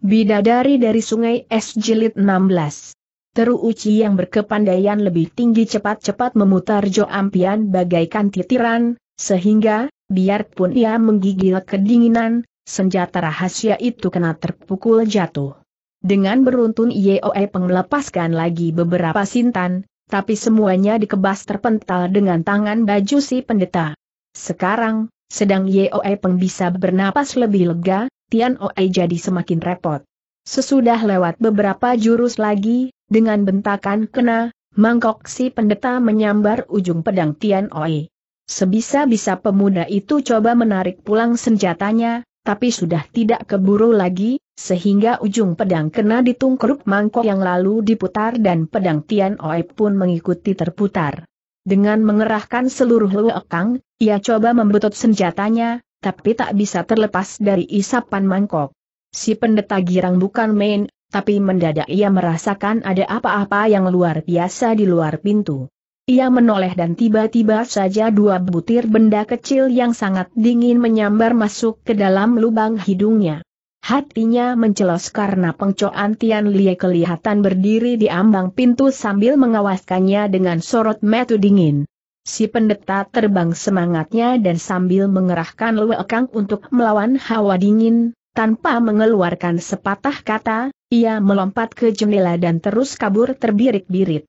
Bidadari dari Sungai Es Jilid 16. Teru Uci yang berkepandaian lebih tinggi cepat-cepat memutar Jo Ampian bagaikan titiran, sehingga, biarpun ia menggigil kedinginan, senjata rahasia itu kena terpukul jatuh. Dengan beruntun Yeoe melepaskan lagi beberapa sintan, tapi semuanya dikebas terpental dengan tangan baju si pendeta. Sekarang, sedang Yeoe Peng bisa bernapas lebih lega, Tian Oei jadi semakin repot. Sesudah lewat beberapa jurus lagi, dengan bentakan kena, mangkok si pendeta menyambar ujung pedang Tian Oei. Sebisa-bisa pemuda itu coba menarik pulang senjatanya, tapi sudah tidak keburu lagi, sehingga ujung pedang kena ditungkruk mangkok yang lalu diputar dan pedang Tian Oei pun mengikuti terputar. Dengan mengerahkan seluruh luakang, ia coba membetot senjatanya, tapi tak bisa terlepas dari isapan mangkok. Si pendeta girang bukan main, tapi mendadak ia merasakan ada apa-apa yang luar biasa di luar pintu. Ia menoleh dan tiba-tiba saja dua butir benda kecil yang sangat dingin menyambar masuk ke dalam lubang hidungnya. Hatinya mencelos karena pengcoan Tian Lie kelihatan berdiri di ambang pintu sambil mengawaskannya dengan sorot metu dingin. Si pendeta terbang semangatnya dan sambil mengerahkan lewekang untuk melawan hawa dingin, tanpa mengeluarkan sepatah kata, ia melompat ke jendela dan terus kabur terbirit-birit.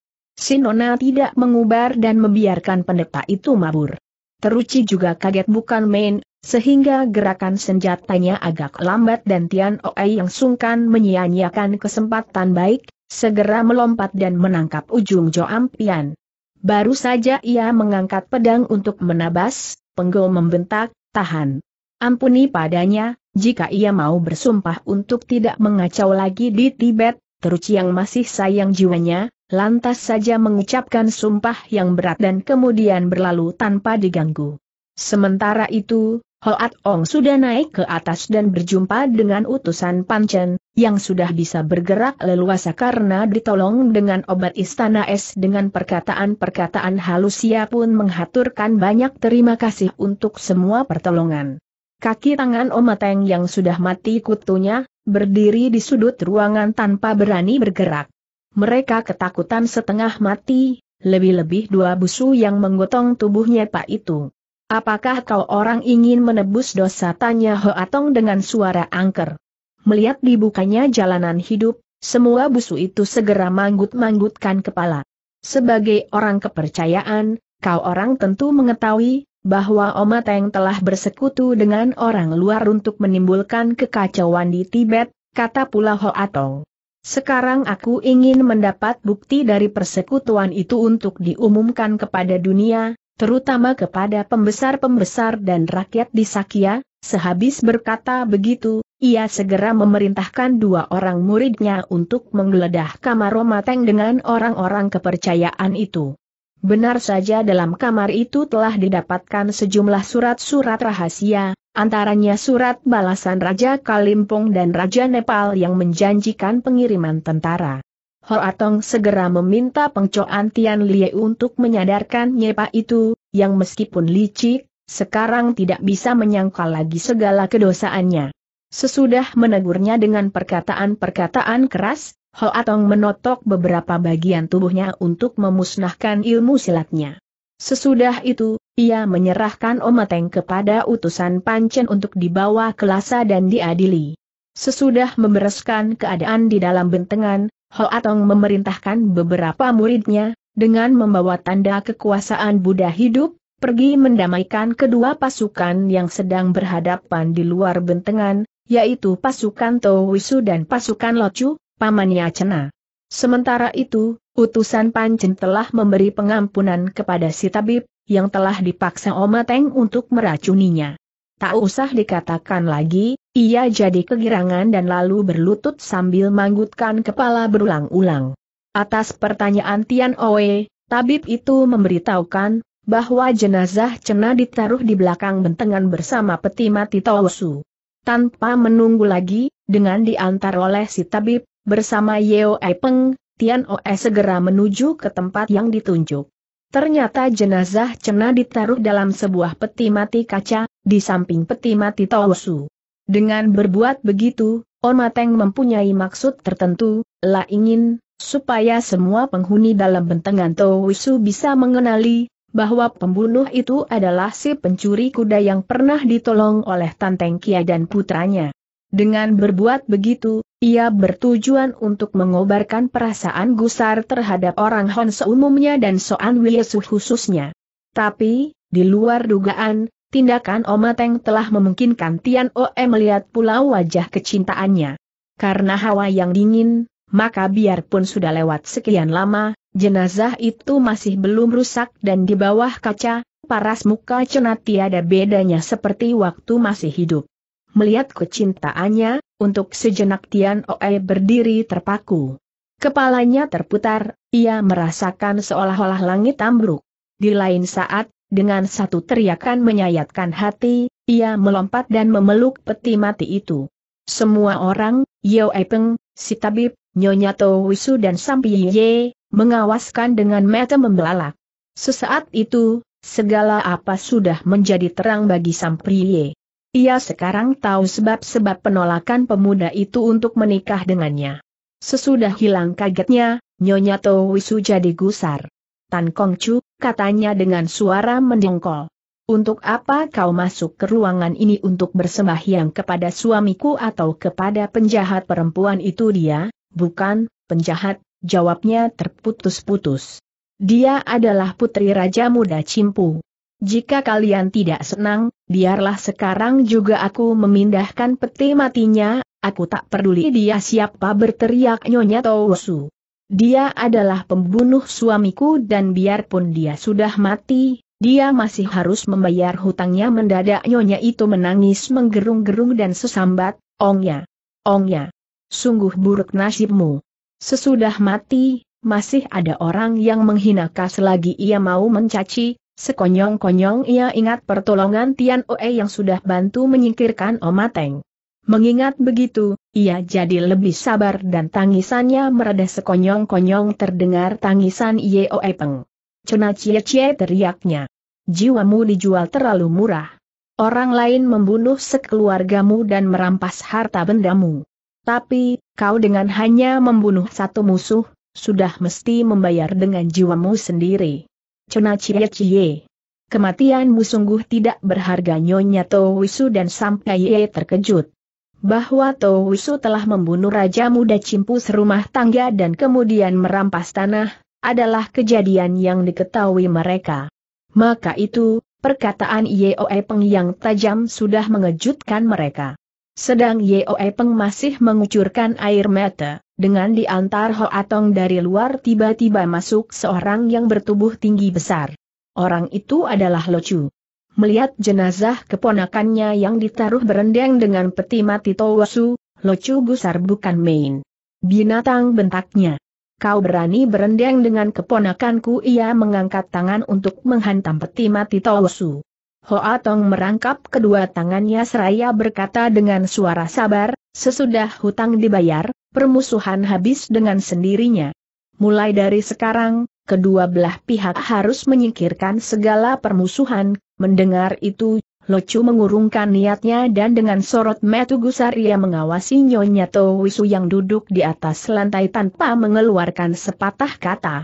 Nona tidak mengubar dan membiarkan pendeta itu mabur. Teruci juga kaget bukan main, sehingga gerakan senjatanya agak lambat dan Tian Oei yang sungkan menyia-nyiakan kesempatan baik, segera melompat dan menangkap ujung Joampian. Baru saja ia mengangkat pedang untuk menabas, penggol membentak, tahan. Ampuni padanya, jika ia mau bersumpah untuk tidak mengacau lagi di Tibet, terus yang masih sayang jiwanya, lantas saja mengucapkan sumpah yang berat dan kemudian berlalu tanpa diganggu. Sementara itu, Hoat Ong sudah naik ke atas dan berjumpa dengan utusan Pancen, yang sudah bisa bergerak leluasa karena ditolong dengan obat istana es dengan perkataan-perkataan halusia pun menghaturkan banyak terima kasih untuk semua pertolongan. Kaki tangan Omateng yang sudah mati kutunya, berdiri di sudut ruangan tanpa berani bergerak. Mereka ketakutan setengah mati, lebih-lebih dua busu yang menggotong tubuhnya pak itu. Apakah kau orang ingin menebus dosa? Tanya Ho Atong dengan suara angker. Melihat dibukanya jalanan hidup, semua busu itu segera manggut-manggutkan kepala. Sebagai orang kepercayaan, kau orang tentu mengetahui bahwa Oma Omateng telah bersekutu dengan orang luar untuk menimbulkan kekacauan di Tibet, kata pula Ho Atong. Sekarang aku ingin mendapat bukti dari persekutuan itu untuk diumumkan kepada dunia, terutama kepada pembesar-pembesar dan rakyat di Sakya, sehabis berkata begitu, ia segera memerintahkan dua orang muridnya untuk menggeledah kamar Romateng dengan orang-orang kepercayaan itu. Benar saja dalam kamar itu telah didapatkan sejumlah surat-surat rahasia, antaranya surat balasan Raja Kalimpong dan Raja Nepal yang menjanjikan pengiriman tentara. Atong segera meminta pengcoan Tian Lie untuk menyadarkan Nyepa itu, yang meskipun licik, sekarang tidak bisa menyangkal lagi segala kedosaannya. Sesudah menegurnya dengan perkataan-perkataan keras, Atong menotok beberapa bagian tubuhnya untuk memusnahkan ilmu silatnya. Sesudah itu, ia menyerahkan Omateng kepada utusan Pancen untuk dibawa ke Lhasa dan diadili. Sesudah membereskan keadaan di dalam bentengan, Hoatong memerintahkan beberapa muridnya, dengan membawa tanda kekuasaan Buddha hidup, pergi mendamaikan kedua pasukan yang sedang berhadapan di luar bentengan, yaitu pasukan Towisu dan pasukan Locu, pamannya Cena. Sementara itu, utusan Pancen telah memberi pengampunan kepada si tabib, yang telah dipaksa Oma Teng untuk meracuninya. Tak usah dikatakan lagi, ia jadi kegirangan dan lalu berlutut sambil manggutkan kepala berulang-ulang. Atas pertanyaan Tian Oe, tabib itu memberitahukan, bahwa jenazah Cena ditaruh di belakang bentengan bersama peti mati Tawusu. Tanpa menunggu lagi, dengan diantar oleh si tabib, bersama Yeo Epeng, Tian Oe segera menuju ke tempat yang ditunjuk. Ternyata jenazah Cena ditaruh dalam sebuah peti mati kaca, di samping peti mati Tawusu. Dengan berbuat begitu, Omateng mempunyai maksud tertentu, La ingin, supaya semua penghuni dalam bentengan Tawusu bisa mengenali, bahwa pembunuh itu adalah si pencuri kuda yang pernah ditolong oleh Tanteng Kia dan putranya. Dengan berbuat begitu, ia bertujuan untuk mengobarkan perasaan gusar terhadap orang Hon seumumnya dan Soan Wiesu khususnya. Tapi, di luar dugaan, tindakan Omateng telah memungkinkan Tian Oe melihat pula wajah kecintaannya. Karena hawa yang dingin, maka biarpun sudah lewat sekian lama, jenazah itu masih belum rusak dan di bawah kaca, paras muka cenat tiada bedanya seperti waktu masih hidup. Melihat kecintaannya, untuk sejenak Tian Oe berdiri terpaku. Kepalanya terputar, ia merasakan seolah-olah langit ambruk. Di lain saat, dengan satu teriakan menyayatkan hati, ia melompat dan memeluk peti mati itu. Semua orang, Yeo Epeng, si tabib, Nyonya Towisu dan Sampi Ye, mengawaskan dengan mata membelalak. Sesaat itu, segala apa sudah menjadi terang bagi Sampi Ye. Ia sekarang tahu sebab-sebab penolakan pemuda itu untuk menikah dengannya. Sesudah hilang kagetnya, Nyonya Towisu jadi gusar. Tan Kong Chu katanya dengan suara mendengkol. Untuk apa kau masuk ke ruangan ini untuk bersembahyang kepada suamiku atau kepada penjahat perempuan itu dia, bukan, penjahat, jawabnya terputus-putus. Dia adalah putri Raja Muda Cimpu. Jika kalian tidak senang, biarlah sekarang juga aku memindahkan peti matinya, aku tak peduli dia siapa berteriak Nyonya Towosu. Dia adalah pembunuh suamiku dan biarpun dia sudah mati, dia masih harus membayar hutangnya mendadak Nyonya itu menangis menggerung-gerung dan sesambat, ongnya, ongnya, sungguh buruk nasibmu. Sesudah mati, masih ada orang yang menghina kas lagi ia mau mencaci, Sekonyong-konyong ia ingat pertolongan Tian Oe yang sudah bantu menyingkirkan Omateng. Mengingat begitu, ia jadi lebih sabar dan tangisannya meredah sekonyong-konyong terdengar tangisan Yeoe Peng. Cena Cie Cie teriaknya. Jiwamu dijual terlalu murah. Orang lain membunuh sekeluargamu dan merampas harta bendamu. Tapi, kau dengan hanya membunuh satu musuh, sudah mesti membayar dengan jiwamu sendiri. Cena cie cie. Kematianmu sungguh tidak berharga Nyonya Wisu dan sampai Ye terkejut. Bahwa Wisu telah membunuh Raja Muda Cimpus rumah tangga dan kemudian merampas tanah, adalah kejadian yang diketahui mereka. Maka itu, perkataan Yeoe Peng yang tajam sudah mengejutkan mereka. Sedang Yeoe Peng masih mengucurkan air mata dengan diantar Hoatong dari luar tiba-tiba masuk seorang yang bertubuh tinggi besar. Orang itu adalah Lochu. Melihat jenazah keponakannya yang ditaruh berendeng dengan peti mati Towasu, Lochu gusar bukan main. Binatang bentaknya. Kau berani berendeng dengan keponakanku ia mengangkat tangan untuk menghantam peti mati Towasu. Hoa Tong merangkap kedua tangannya seraya berkata dengan suara sabar, sesudah hutang dibayar, permusuhan habis dengan sendirinya. Mulai dari sekarang, kedua belah pihak harus menyingkirkan segala permusuhan, mendengar itu, Locu mengurungkan niatnya dan dengan sorot metu gusar ia mengawasi Nyonya Towisu yang duduk di atas lantai tanpa mengeluarkan sepatah kata.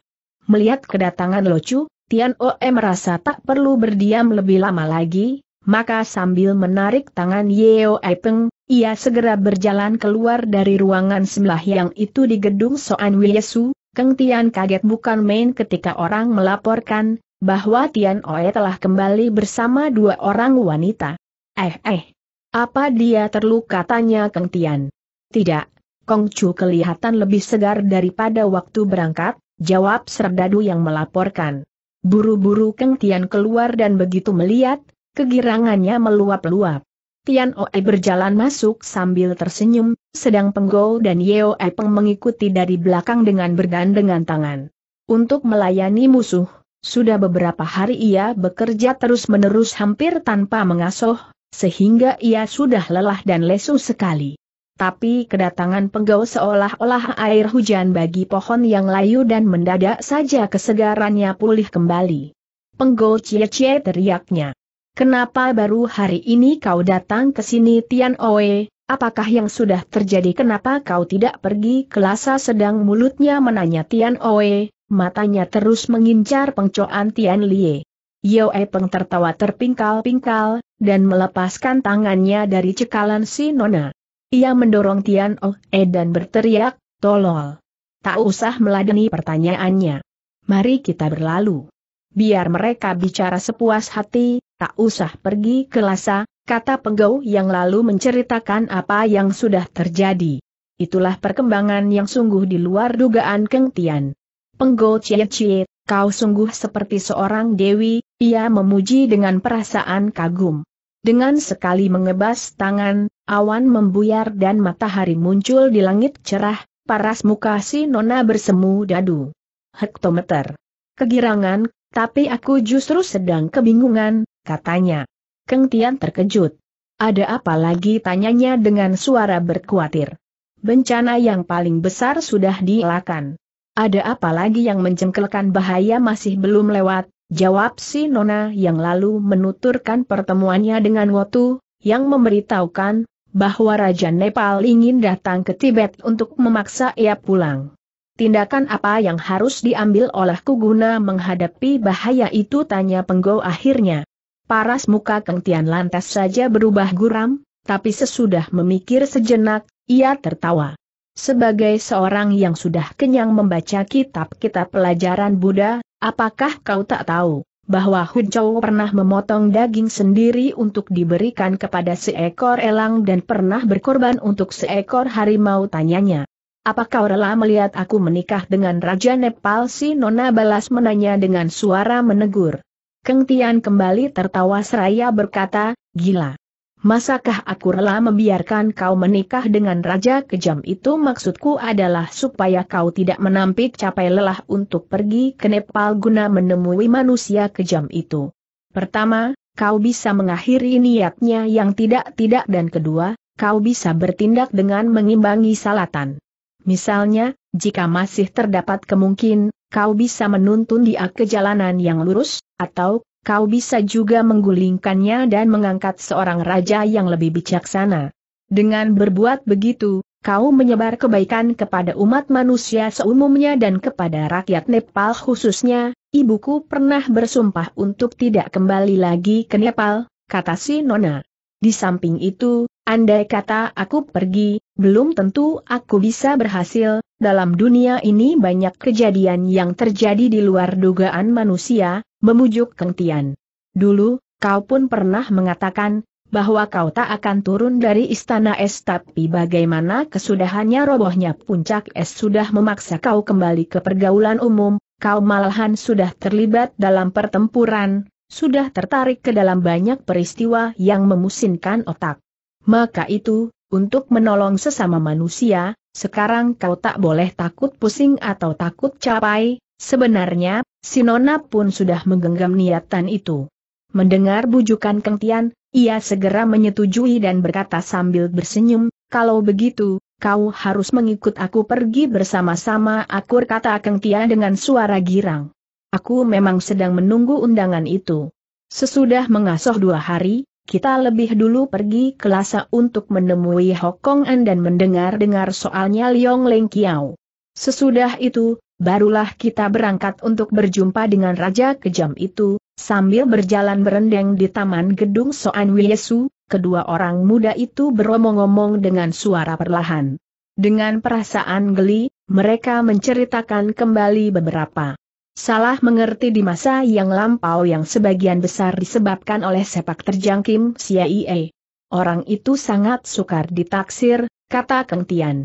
Melihat kedatangan Locu, Tian Oe merasa tak perlu berdiam lebih lama lagi, maka sambil menarik tangan Yeo Peng, ia segera berjalan keluar dari ruangan sebelah yang itu di gedung Soan Wiesu, Keng Tian kaget bukan main ketika orang melaporkan, bahwa Tian Oe telah kembali bersama dua orang wanita. Eh eh, apa dia terluka tanya Keng Tian? Tidak, Kong Chu kelihatan lebih segar daripada waktu berangkat, jawab Serdadu yang melaporkan. Buru-buru Keng Tian keluar dan begitu melihat, kegirangannya meluap-luap. Tian Oe berjalan masuk sambil tersenyum, sedang Penggou dan Yeo E Peng mengikuti dari belakang dengan bergandengan tangan. Untuk melayani musuh, sudah beberapa hari ia bekerja terus-menerus hampir tanpa mengasuh, sehingga ia sudah lelah dan lesu sekali tapi kedatangan penggau seolah-olah air hujan bagi pohon yang layu dan mendadak saja kesegarannya pulih kembali. Penggau cie-cie teriaknya. Kenapa baru hari ini kau datang ke sini Tian Oe, apakah yang sudah terjadi kenapa kau tidak pergi Kelasa sedang mulutnya menanya Tian Oe, matanya terus mengincar pengcoan Tian Lie. Yoe Peng tertawa terpingkal-pingkal, dan melepaskan tangannya dari cekalan si Nona. Ia mendorong Tian Oh E dan berteriak, tolol. Tak usah meladeni pertanyaannya. Mari kita berlalu. Biar mereka bicara sepuas hati, tak usah pergi ke Lhasa, kata penggau yang lalu menceritakan apa yang sudah terjadi. Itulah perkembangan yang sungguh di luar dugaan Keng Tian. Penggau Cie Cie, kau sungguh seperti seorang dewi, ia memuji dengan perasaan kagum. Dengan sekali mengebas tangan, awan membuyar dan matahari muncul di langit cerah, paras muka si nona bersemu dadu. Hektometer. Kegirangan, tapi aku justru sedang kebingungan, katanya. Keng Tian terkejut. Ada apa lagi tanyanya dengan suara berkuatir. Bencana yang paling besar sudah dielakkan. Ada apa lagi yang mencengkelkan bahaya masih belum lewat, Jawab si Nona yang lalu menuturkan pertemuannya dengan Wotu, yang memberitahukan, bahwa Raja Nepal ingin datang ke Tibet untuk memaksa ia pulang. Tindakan apa yang harus diambil oleh Kuguna menghadapi bahaya itu tanya Penggo akhirnya. Paras muka Keng Tian lantas saja berubah guram, tapi sesudah memikir sejenak, ia tertawa. Sebagai seorang yang sudah kenyang membaca kitab-kitab pelajaran Buddha, Apakah kau tak tahu bahwa Hun Chow pernah memotong daging sendiri untuk diberikan kepada seekor elang dan pernah berkorban untuk seekor harimau tanyanya. Apakah kau rela melihat aku menikah dengan Raja Nepal si Nona balas menanya dengan suara menegur. Keng Tian kembali tertawa seraya berkata, gila. Masakah aku rela membiarkan kau menikah dengan raja kejam itu maksudku adalah supaya kau tidak menampik capai lelah untuk pergi ke Nepal guna menemui manusia kejam itu. Pertama, kau bisa mengakhiri niatnya yang tidak-tidak dan kedua, kau bisa bertindak dengan mengimbangi salatan. Misalnya, jika masih terdapat kemungkinan, kau bisa menuntun dia ke jalanan yang lurus, atau kau bisa juga menggulingkannya dan mengangkat seorang raja yang lebih bijaksana. Dengan berbuat begitu, kau menyebar kebaikan kepada umat manusia seumumnya dan kepada rakyat Nepal khususnya, ibuku pernah bersumpah untuk tidak kembali lagi ke Nepal, kata si Nona. Di samping itu, andai kata aku pergi, belum tentu aku bisa berhasil, dalam dunia ini banyak kejadian yang terjadi di luar dugaan manusia, Memujuk Kang Tian. Dulu, kau pun pernah mengatakan, bahwa kau tak akan turun dari istana es tapi bagaimana kesudahannya robohnya puncak es sudah memaksa kau kembali ke pergaulan umum, kau malahan sudah terlibat dalam pertempuran, sudah tertarik ke dalam banyak peristiwa yang memusinkan otak. Maka itu, untuk menolong sesama manusia, sekarang kau tak boleh takut pusing atau takut capai, sebenarnya, Sinona pun sudah menggenggam niatan itu. Mendengar bujukan Keng Tian, ia segera menyetujui dan berkata sambil bersenyum, kalau begitu, kau harus mengikut aku pergi bersama-sama akur kata Keng Tian dengan suara girang. Aku memang sedang menunggu undangan itu. Sesudah mengasuh dua hari, kita lebih dulu pergi ke Lhasa untuk menemui Hokong dan mendengar-dengar soalnya Liong Leng Kiao. Sesudah itu, barulah kita berangkat untuk berjumpa dengan Raja Kejam itu, sambil berjalan berendeng di Taman Gedung Soan Wiesu, kedua orang muda itu beromong-omong dengan suara perlahan. Dengan perasaan geli, mereka menceritakan kembali beberapa salah mengerti di masa yang lampau yang sebagian besar disebabkan oleh sepak terjang Kim Siaie. Orang itu sangat sukar ditaksir, kata Keng Tian.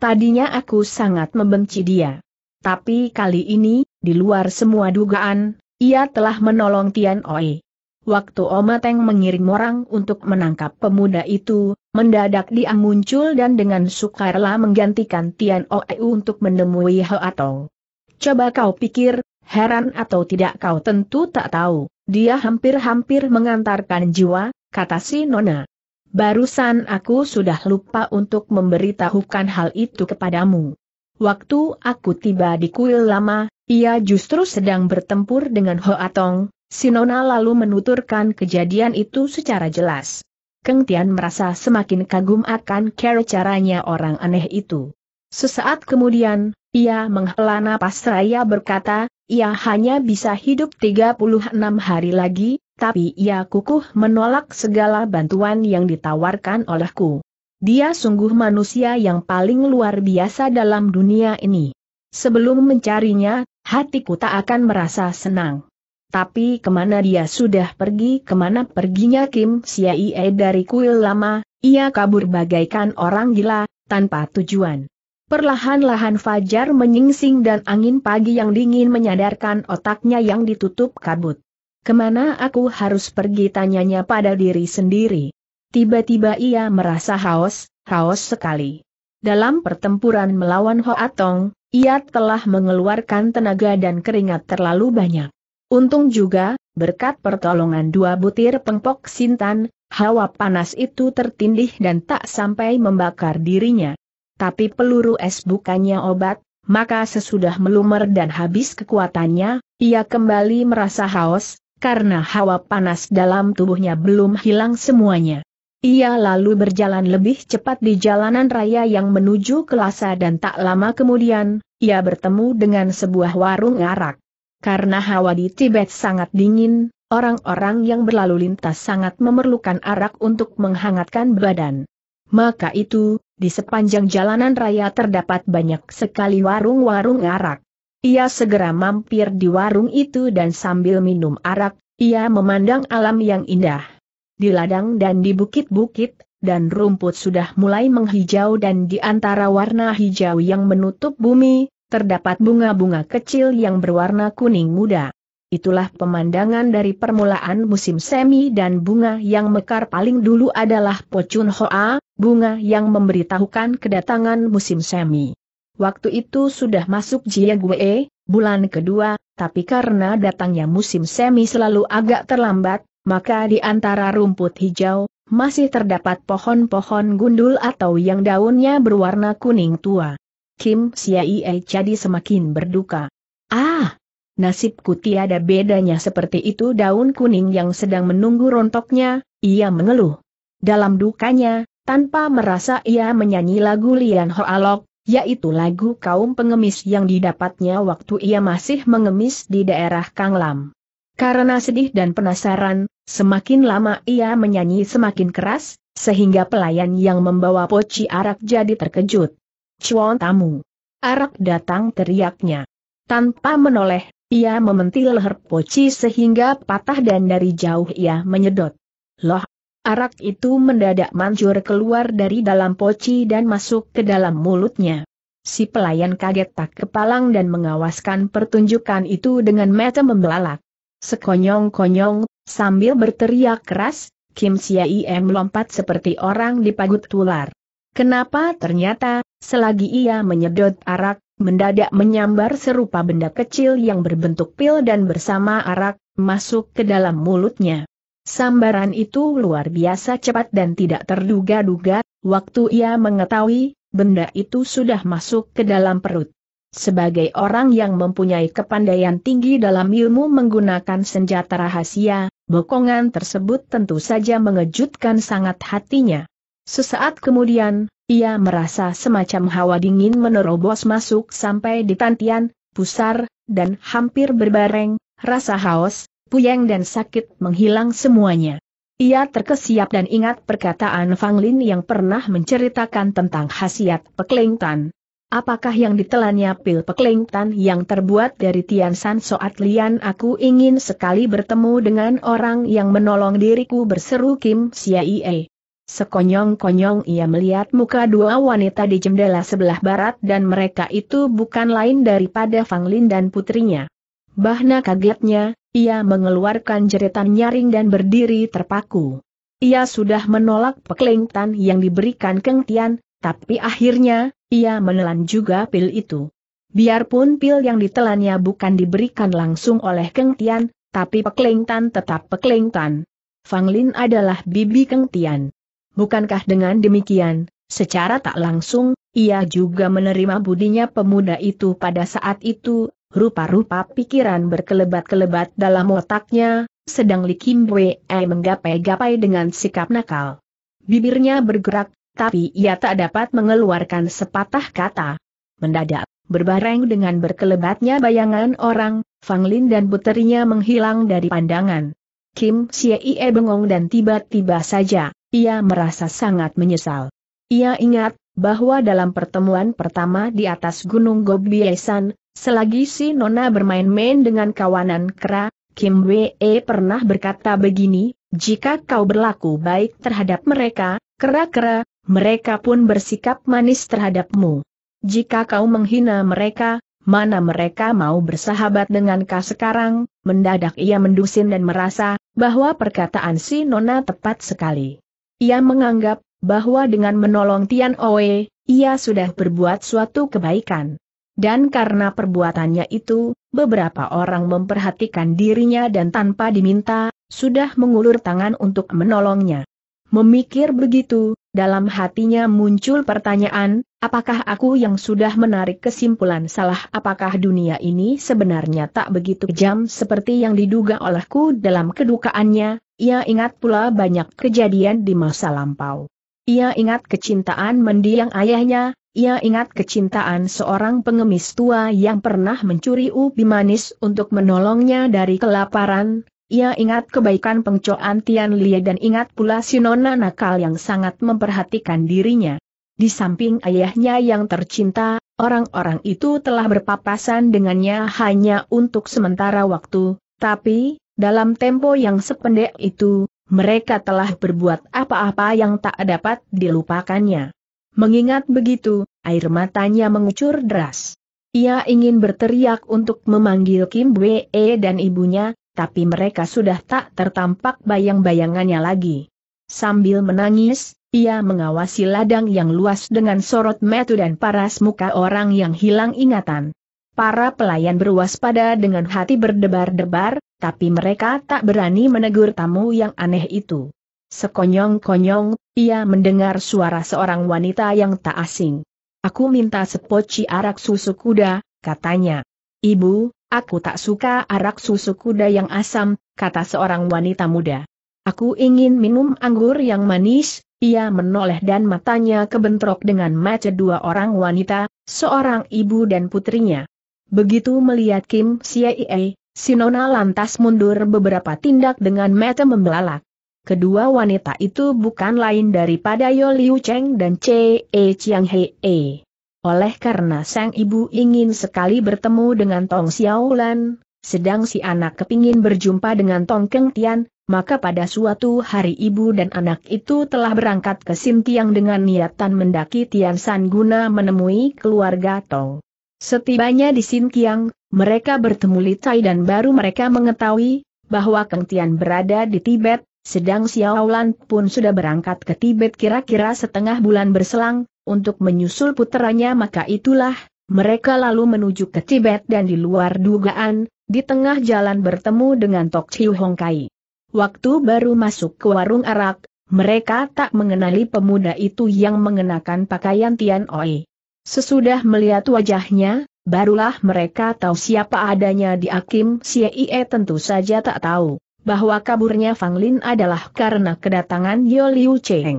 Tadinya aku sangat membenci dia. Tapi kali ini, di luar semua dugaan, ia telah menolong Tian Oi. Waktu Oma Teng mengirim orang untuk menangkap pemuda itu, mendadak dia muncul dan dengan sukarela menggantikan Tian Oi untuk menemui He Atau. Coba kau pikir, heran atau tidak kau tentu tak tahu, dia hampir-hampir mengantarkan jiwa, kata si Nona. Barusan aku sudah lupa untuk memberitahukan hal itu kepadamu. Waktu aku tiba di kuil lama, ia justru sedang bertempur dengan Ho Hoatong, Sinona lalu menuturkan kejadian itu secara jelas. Keng Tian merasa semakin kagum akan cara caranya orang aneh itu. Sesaat kemudian, ia menghela napas raya berkata, ia hanya bisa hidup 36 hari lagi, tapi ia kukuh menolak segala bantuan yang ditawarkan olehku. Dia sungguh manusia yang paling luar biasa dalam dunia ini. Sebelum mencarinya, hatiku tak akan merasa senang. Tapi kemana dia sudah pergi kemana perginya Kim Siaie dari kuil lama, ia kabur bagaikan orang gila, tanpa tujuan. Perlahan-lahan fajar menyingsing dan angin pagi yang dingin menyadarkan otaknya yang ditutup kabut. Kemana aku harus pergi tanyanya pada diri sendiri. Tiba-tiba ia merasa haus, haus sekali. Dalam pertempuran melawan Hoatong, ia telah mengeluarkan tenaga dan keringat terlalu banyak. Untung juga, berkat pertolongan dua butir pengpok sintan, hawa panas itu tertindih dan tak sampai membakar dirinya. Tapi peluru es bukannya obat, maka sesudah melumer dan habis kekuatannya, ia kembali merasa haus, karena hawa panas dalam tubuhnya belum hilang semuanya. Ia lalu berjalan lebih cepat di jalanan raya yang menuju ke Lhasa dan tak lama kemudian, ia bertemu dengan sebuah warung arak. Karena hawa di Tibet sangat dingin, orang-orang yang berlalu lintas sangat memerlukan arak untuk menghangatkan badan. Maka itu, di sepanjang jalanan raya terdapat banyak sekali warung-warung arak. Ia segera mampir di warung itu dan sambil minum arak, ia memandang alam yang indah di ladang dan di bukit-bukit, dan rumput sudah mulai menghijau dan di antara warna hijau yang menutup bumi, terdapat bunga-bunga kecil yang berwarna kuning muda. Itulah pemandangan dari permulaan musim semi dan bunga yang mekar paling dulu adalah pocun hoa, bunga yang memberitahukan kedatangan musim semi. Waktu itu sudah masuk gue, bulan kedua, tapi karena datangnya musim semi selalu agak terlambat, maka di antara rumput hijau, masih terdapat pohon-pohon gundul atau yang daunnya berwarna kuning tua. Kim Siaie jadi semakin berduka. Ah! Nasibku tiada bedanya seperti itu daun kuning yang sedang menunggu rontoknya, ia mengeluh. Dalam dukanya, tanpa merasa ia menyanyi lagu Lian Ho Alok, yaitu lagu kaum pengemis yang didapatnya waktu ia masih mengemis di daerah Kanglam. Karena sedih dan penasaran, semakin lama ia menyanyi semakin keras, sehingga pelayan yang membawa poci arak jadi terkejut. Cuan tamu. Arak datang teriaknya. Tanpa menoleh, ia mementil leher poci sehingga patah dan dari jauh ia menyedot. Loh, arak itu mendadak manjur keluar dari dalam poci dan masuk ke dalam mulutnya. Si pelayan kaget tak kepalang dan mengawaskan pertunjukan itu dengan mata membelalak. Sekonyong-konyong, sambil berteriak keras, Kim Siaim melompat seperti orang dipagut tular. Kenapa ternyata, selagi ia menyedot arak, mendadak menyambar serupa benda kecil yang berbentuk pil dan bersama arak, masuk ke dalam mulutnya. Sambaran itu luar biasa cepat dan tidak terduga-duga, waktu ia mengetahui, benda itu sudah masuk ke dalam perut. Sebagai orang yang mempunyai kepandaian tinggi dalam ilmu menggunakan senjata rahasia, bokongan tersebut tentu saja mengejutkan sangat hatinya. Sesaat kemudian, ia merasa semacam hawa dingin menerobos masuk sampai di tantian, pusar, dan hampir berbareng, rasa haus, puyeng dan sakit menghilang semuanya. Ia terkesiap dan ingat perkataan Fang Lin yang pernah menceritakan tentang khasiat peklingtan. Apakah yang ditelannya pil peklengtan yang terbuat dari Tian San Soat Lian? Aku ingin sekali bertemu dengan orang yang menolong diriku berseru Kim Siaie. Sekonyong-konyong ia melihat muka dua wanita di jendela sebelah barat dan mereka itu bukan lain daripada Fang Lin dan putrinya. Bahna kagetnya, ia mengeluarkan jeritan nyaring dan berdiri terpaku. Ia sudah menolak peklengtan yang diberikan Keng Tian, tapi akhirnya, ia menelan juga pil itu. Biarpun pil yang ditelannya bukan diberikan langsung oleh Keng Tian, tapi peklengtan tetap peklengtan. Fang Lin adalah bibi Keng Tian. Bukankah dengan demikian, secara tak langsung, ia juga menerima budinya pemuda itu pada saat itu, rupa-rupa pikiran berkelebat-kelebat dalam otaknya, sedang Li Kim Wei menggapai-gapai dengan sikap nakal. Bibirnya bergerak, tapi ia tak dapat mengeluarkan sepatah kata. Mendadak, berbareng dengan berkelebatnya bayangan orang, Fang Lin dan puterinya menghilang dari pandangan. Kim Siei bengong dan tiba-tiba saja, ia merasa sangat menyesal. Ia ingat, bahwa dalam pertemuan pertama di atas Gunung Gobiesan, selagi si Nona bermain-main dengan kawanan kera, Kim Wee pernah berkata begini, jika kau berlaku baik terhadap mereka, kera-kera, mereka pun bersikap manis terhadapmu. Jika kau menghina mereka, mana mereka mau bersahabat dengan kau sekarang, mendadak ia mendusin dan merasa, bahwa perkataan si Nona tepat sekali. Ia menganggap, bahwa dengan menolong Tian Oe, ia sudah berbuat suatu kebaikan. Dan karena perbuatannya itu, beberapa orang memperhatikan dirinya dan tanpa diminta, sudah mengulur tangan untuk menolongnya. Memikir begitu, dalam hatinya muncul pertanyaan, apakah aku yang sudah menarik kesimpulan salah apakah dunia ini sebenarnya tak begitu kejam seperti yang diduga olehku dalam kedukaannya, ia ingat pula banyak kejadian di masa lampau. Ia ingat kecintaan mendiang ayahnya, ia ingat kecintaan seorang pengemis tua yang pernah mencuri ubi manis untuk menolongnya dari kelaparan, ia ingat kebaikan pengcoan Tian Lie dan ingat pula si nona nakal yang sangat memperhatikan dirinya. Di samping ayahnya yang tercinta, orang-orang itu telah berpapasan dengannya hanya untuk sementara waktu, tapi, dalam tempo yang sependek itu, mereka telah berbuat apa-apa yang tak dapat dilupakannya. Mengingat begitu, air matanya mengucur deras. Ia ingin berteriak untuk memanggil Kim Wee dan ibunya, tapi mereka sudah tak tertampak bayang-bayangannya lagi. Sambil menangis, ia mengawasi ladang yang luas dengan sorot metu dan paras muka orang yang hilang ingatan. Para pelayan berwaspada dengan hati berdebar-debar, tapi mereka tak berani menegur tamu yang aneh itu. Sekonyong-konyong, ia mendengar suara seorang wanita yang tak asing. Aku minta sepoci arak susu kuda, katanya. Ibu, Aku tak suka arak susu kuda yang asam, kata seorang wanita muda. Aku ingin minum anggur yang manis, ia menoleh dan matanya kebentrok dengan mata dua orang wanita, seorang ibu dan putrinya. Begitu melihat Kim si Sinona lantas mundur beberapa tindak dengan mata membelalak. Kedua wanita itu bukan lain daripada Yo Liu Cheng dan Chee Chiang Hei. E. Oleh karena sang ibu ingin sekali bertemu dengan Tong Xiaolan, sedang si anak kepingin berjumpa dengan Tong Keng Tian, maka pada suatu hari ibu dan anak itu telah berangkat ke Sintiang dengan niatan mendaki Tian San guna menemui keluarga Tong. Setibanya di Sintiang, mereka bertemu Litai dan baru mereka mengetahui bahwa Keng Tian berada di Tibet, sedang Xiaolan pun sudah berangkat ke Tibet kira-kira setengah bulan berselang, untuk menyusul puteranya maka itulah, mereka lalu menuju ke Tibet dan di luar dugaan, di tengah jalan bertemu dengan Tok Chiu Hong Kai. Waktu baru masuk ke warung arak, mereka tak mengenali pemuda itu yang mengenakan pakaian Tian Oi. Sesudah melihat wajahnya, barulah mereka tahu siapa adanya di Akim Siee tentu saja tak tahu bahwa kaburnya Fang Lin adalah karena kedatangan Yoliu Liu Cheng.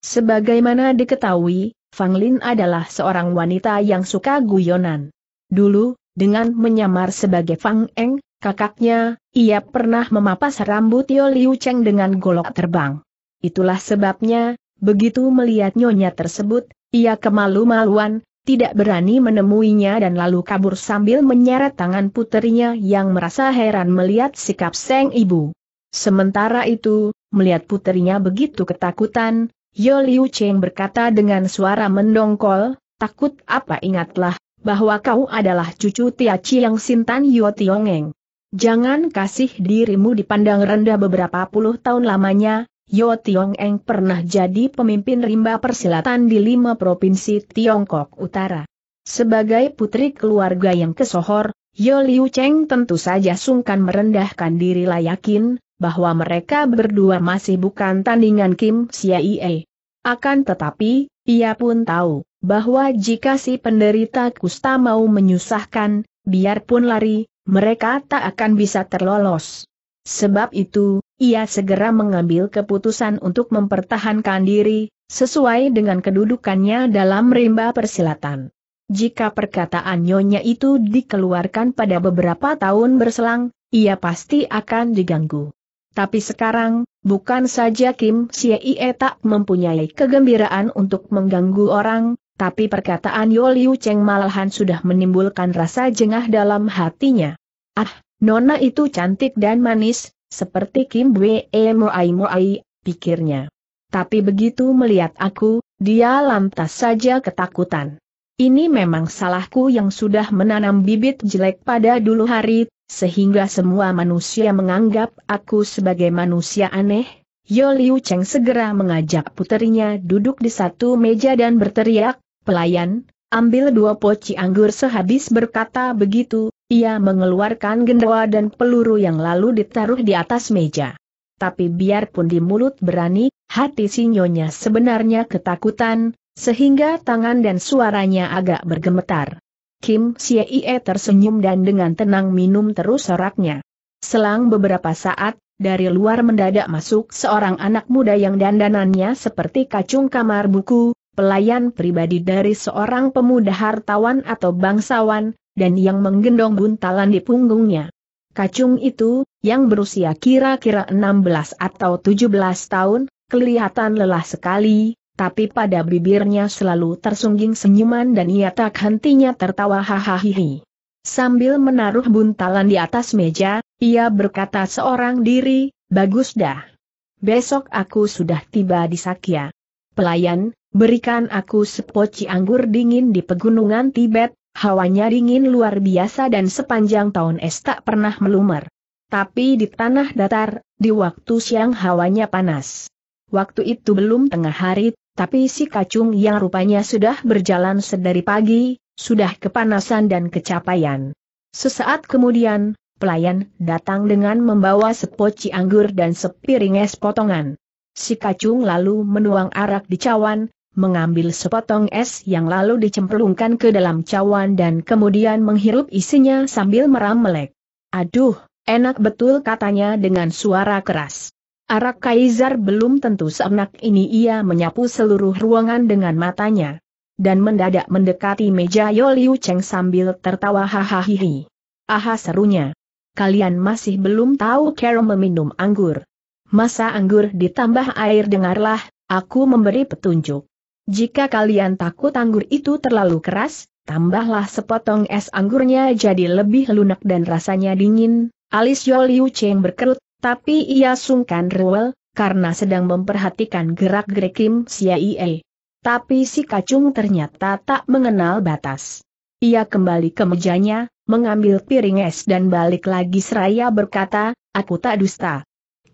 Sebagaimana diketahui, Fang Lin adalah seorang wanita yang suka guyonan. Dulu, dengan menyamar sebagai Fang Eng, kakaknya, ia pernah memapas rambut Yo Liu Cheng dengan golok terbang. Itulah sebabnya, begitu melihat nyonya tersebut, ia kemalu-maluan, tidak berani menemuinya dan lalu kabur sambil menyeret tangan putrinya yang merasa heran melihat sikap Seng ibu. Sementara itu, melihat putrinya begitu ketakutan, Yo Liu Cheng berkata dengan suara mendongkol, takut apa ingatlah, bahwa kau adalah cucu Tia Chiang Sintan Yo Tiongeng. Jangan kasih dirimu dipandang rendah beberapa puluh tahun lamanya, Yo Tiongeng pernah jadi pemimpin rimba persilatan di lima provinsi Tiongkok Utara. Sebagai putri keluarga yang kesohor, Yo Liu Cheng tentu saja sungkan merendahkan diri layakin, bahwa mereka berdua masih bukan tandingan Kim Siaie. Akan tetapi, ia pun tahu bahwa jika si penderita kusta mau menyusahkan, biarpun lari, mereka tak akan bisa terlolos. Sebab itu, ia segera mengambil keputusan untuk mempertahankan diri, sesuai dengan kedudukannya dalam rimba persilatan. Jika perkataan nyonya itu dikeluarkan pada beberapa tahun berselang, ia pasti akan diganggu. Tapi sekarang, bukan saja Kim Siei tak mempunyai kegembiraan untuk mengganggu orang, tapi perkataan Yoliu Cheng malahan sudah menimbulkan rasa jengah dalam hatinya. Ah, Nona itu cantik dan manis, seperti Kim Wei Moai Moai, pikirnya. Tapi begitu melihat aku, dia lantas saja ketakutan. Ini memang salahku yang sudah menanam bibit jelek pada dulu hari, sehingga semua manusia menganggap aku sebagai manusia aneh. Yo Liu Cheng segera mengajak puterinya duduk di satu meja dan berteriak, pelayan, ambil dua poci anggur sehabis berkata begitu, ia mengeluarkan gendawa dan peluru yang lalu ditaruh di atas meja. Tapi biarpun di mulut berani, hati sinyonya sebenarnya ketakutan, sehingga tangan dan suaranya agak bergemetar. Kim Siei tersenyum dan dengan tenang minum terus soraknya. Selang beberapa saat, dari luar mendadak masuk seorang anak muda yang dandanannya seperti kacung kamar buku, pelayan pribadi dari seorang pemuda hartawan atau bangsawan, dan yang menggendong buntalan di punggungnya. Kacung itu, yang berusia kira-kira 16 atau 17 tahun, kelihatan lelah sekali, tapi pada bibirnya selalu tersungging senyuman dan ia tak hentinya tertawa hahaha. Sambil menaruh buntalan di atas meja, ia berkata seorang diri, bagus dah. Besok aku sudah tiba di Sakya. Pelayan, berikan aku sepoci anggur dingin di pegunungan Tibet, hawanya dingin luar biasa dan sepanjang tahun es tak pernah melumer. Tapi di tanah datar, di waktu siang hawanya panas. Waktu itu belum tengah hari, tapi si kacung yang rupanya sudah berjalan sedari pagi, sudah kepanasan dan kecapaian. Sesaat kemudian, pelayan datang dengan membawa sepoci anggur dan sepiring es potongan. Si kacung lalu menuang arak di cawan, mengambil sepotong es yang lalu dicemplungkan ke dalam cawan dan kemudian menghirup isinya sambil meram melek. Aduh, enak betul katanya dengan suara keras. Arak Kaisar belum tentu seenak ini ia menyapu seluruh ruangan dengan matanya. Dan mendadak mendekati meja Yoliu Cheng sambil tertawa hahaha. Aha serunya. Kalian masih belum tahu Carol meminum anggur. Masa anggur ditambah air dengarlah, aku memberi petunjuk. Jika kalian takut anggur itu terlalu keras, tambahlah sepotong es anggurnya jadi lebih lunak dan rasanya dingin. Alis Yoliu Cheng berkerut tapi ia sungkan rewel, karena sedang memperhatikan gerak-gerik Kim Siaie. Tapi si kacung ternyata tak mengenal batas. Ia kembali ke mejanya, mengambil piring es dan balik lagi seraya berkata, aku tak dusta.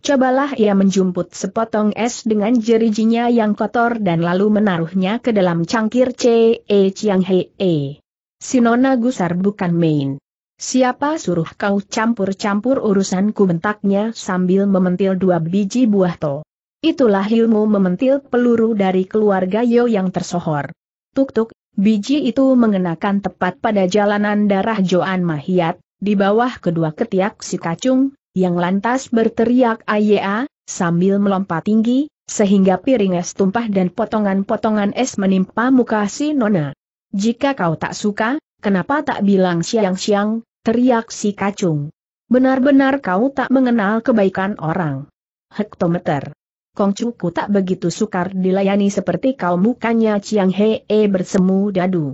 Cobalah ia menjumput sepotong es dengan jerijinya yang kotor dan lalu menaruhnya ke dalam cangkir C.E. Chiang Hei. Sinona Gusar bukan main. Siapa suruh kau campur-campur urusanku bentaknya sambil mementil dua biji buah to. Itulah ilmu mementil peluru dari keluarga Yo yang tersohor. Tuk-tuk, biji itu mengenakan tepat pada jalanan darah Joan Mahiat, di bawah kedua ketiak si kacung, yang lantas berteriak ayea, sambil melompat tinggi, sehingga piring es tumpah dan potongan-potongan es menimpa muka si nona. Jika kau tak suka, Kenapa tak bilang siang-siang, teriak si kacung. Benar-benar kau tak mengenal kebaikan orang. Hektometer. Kongcuku tak begitu sukar dilayani seperti kau mukanya Chiang Hee bersemu dadu.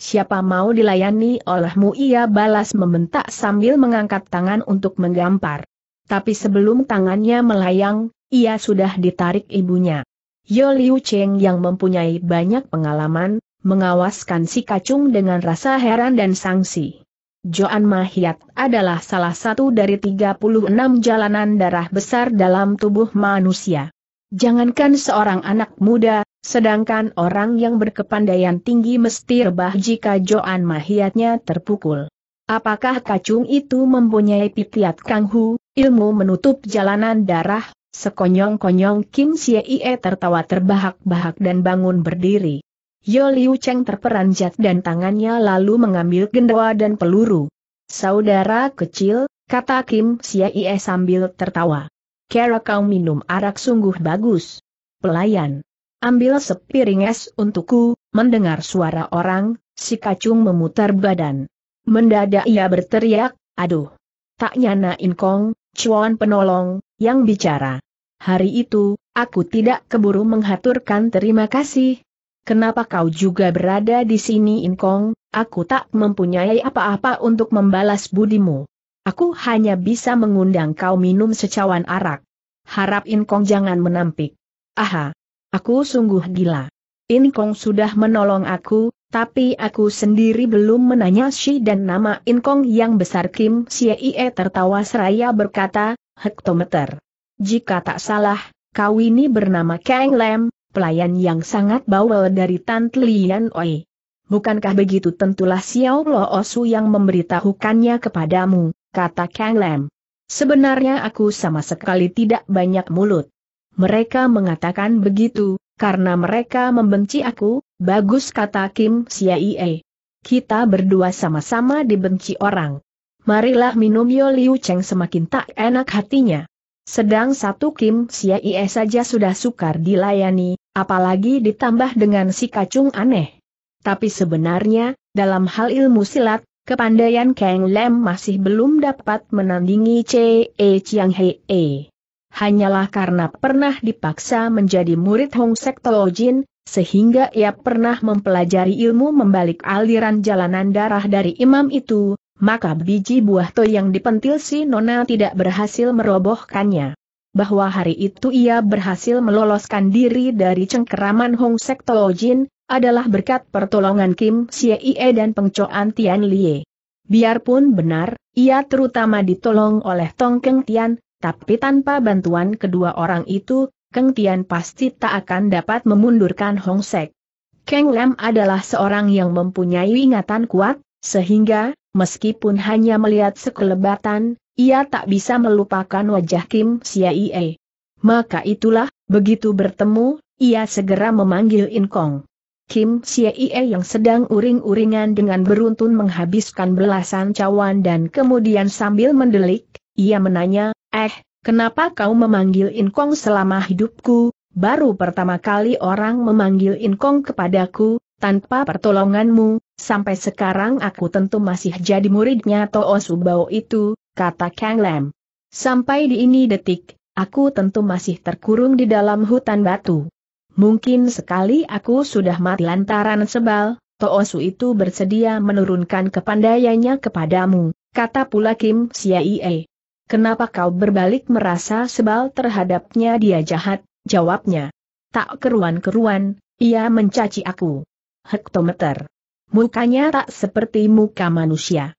Siapa mau dilayani olehmu ia balas membentak sambil mengangkat tangan untuk menggampar. Tapi sebelum tangannya melayang, ia sudah ditarik ibunya. Yo Cheng yang mempunyai banyak pengalaman, mengawaskan si kacung dengan rasa heran dan sangsi. Joan Mahiat adalah salah satu dari 36 jalanan darah besar dalam tubuh manusia. Jangankan seorang anak muda, sedangkan orang yang berkepandaian tinggi mesti rebah jika Joan Mahiatnya terpukul. Apakah kacung itu mempunyai pipiat kanghu, ilmu menutup jalanan darah, sekonyong-konyong Kim Siei tertawa terbahak-bahak dan bangun berdiri. Yo Liu Cheng terperanjat dan tangannya lalu mengambil gendawa dan peluru. Saudara kecil, kata Kim Siaie sambil tertawa. Kera kau minum arak sungguh bagus. Pelayan. Ambil sepiring es untukku, mendengar suara orang, si kacung memutar badan. Mendadak ia berteriak, aduh. Tak nyana inkong, cuan penolong, yang bicara. Hari itu, aku tidak keburu menghaturkan terima kasih, Kenapa kau juga berada di sini Inkong, aku tak mempunyai apa-apa untuk membalas budimu. Aku hanya bisa mengundang kau minum secawan arak. Harap Inkong jangan menampik. Aha! Aku sungguh gila. Inkong sudah menolong aku, tapi aku sendiri belum menanya si dan nama Inkong yang besar Kim Siee tertawa seraya berkata, hektometer. Jika tak salah, kau ini bernama Kang Lam pelayan yang sangat bawel dari Tan Lian Oi. Bukankah begitu tentulah Xiao Lo Osu yang memberitahukannya kepadamu, kata Kang Lam. Sebenarnya aku sama sekali tidak banyak mulut. Mereka mengatakan begitu, karena mereka membenci aku, bagus kata Kim Siaie. Kita berdua sama-sama dibenci orang. Marilah minum Yo Liu Cheng semakin tak enak hatinya. Sedang satu Kim Siaie saja sudah sukar dilayani, Apalagi ditambah dengan si kacung aneh. Tapi sebenarnya, dalam hal ilmu silat, kepandaian Kang Lem masih belum dapat menandingi C.E. Chiang Hei. E. Hanyalah karena pernah dipaksa menjadi murid Hong Sekto Jin, sehingga ia pernah mempelajari ilmu membalik aliran jalanan darah dari imam itu, maka biji buah to yang dipentil si Nona tidak berhasil merobohkannya bahwa hari itu ia berhasil meloloskan diri dari cengkeraman Hong Sekto Jin, adalah berkat pertolongan Kim Siei dan pengcoan Tian Lie. Biarpun benar, ia terutama ditolong oleh Tong Keng Tian, tapi tanpa bantuan kedua orang itu, Keng Tian pasti tak akan dapat memundurkan Hong Sek. Keng Lam adalah seorang yang mempunyai ingatan kuat, sehingga, meskipun hanya melihat sekelebatan, ia tak bisa melupakan wajah Kim Siaie. Maka itulah, begitu bertemu, ia segera memanggil Inkong. Kim Siaie yang sedang uring-uringan dengan beruntun menghabiskan belasan cawan dan kemudian sambil mendelik, ia menanya, eh, kenapa kau memanggil Inkong selama hidupku, baru pertama kali orang memanggil Inkong kepadaku, tanpa pertolonganmu, sampai sekarang aku tentu masih jadi muridnya Toosubao Subao itu, kata Kang Lam. Sampai di ini detik, aku tentu masih terkurung di dalam hutan batu. Mungkin sekali aku sudah mati lantaran sebal, Toosu itu bersedia menurunkan kepandaiannya kepadamu, kata pula Kim Siaie. Kenapa kau berbalik merasa sebal terhadapnya dia jahat, jawabnya. Tak keruan-keruan, ia mencaci aku. Hektometer. Mukanya tak seperti muka manusia.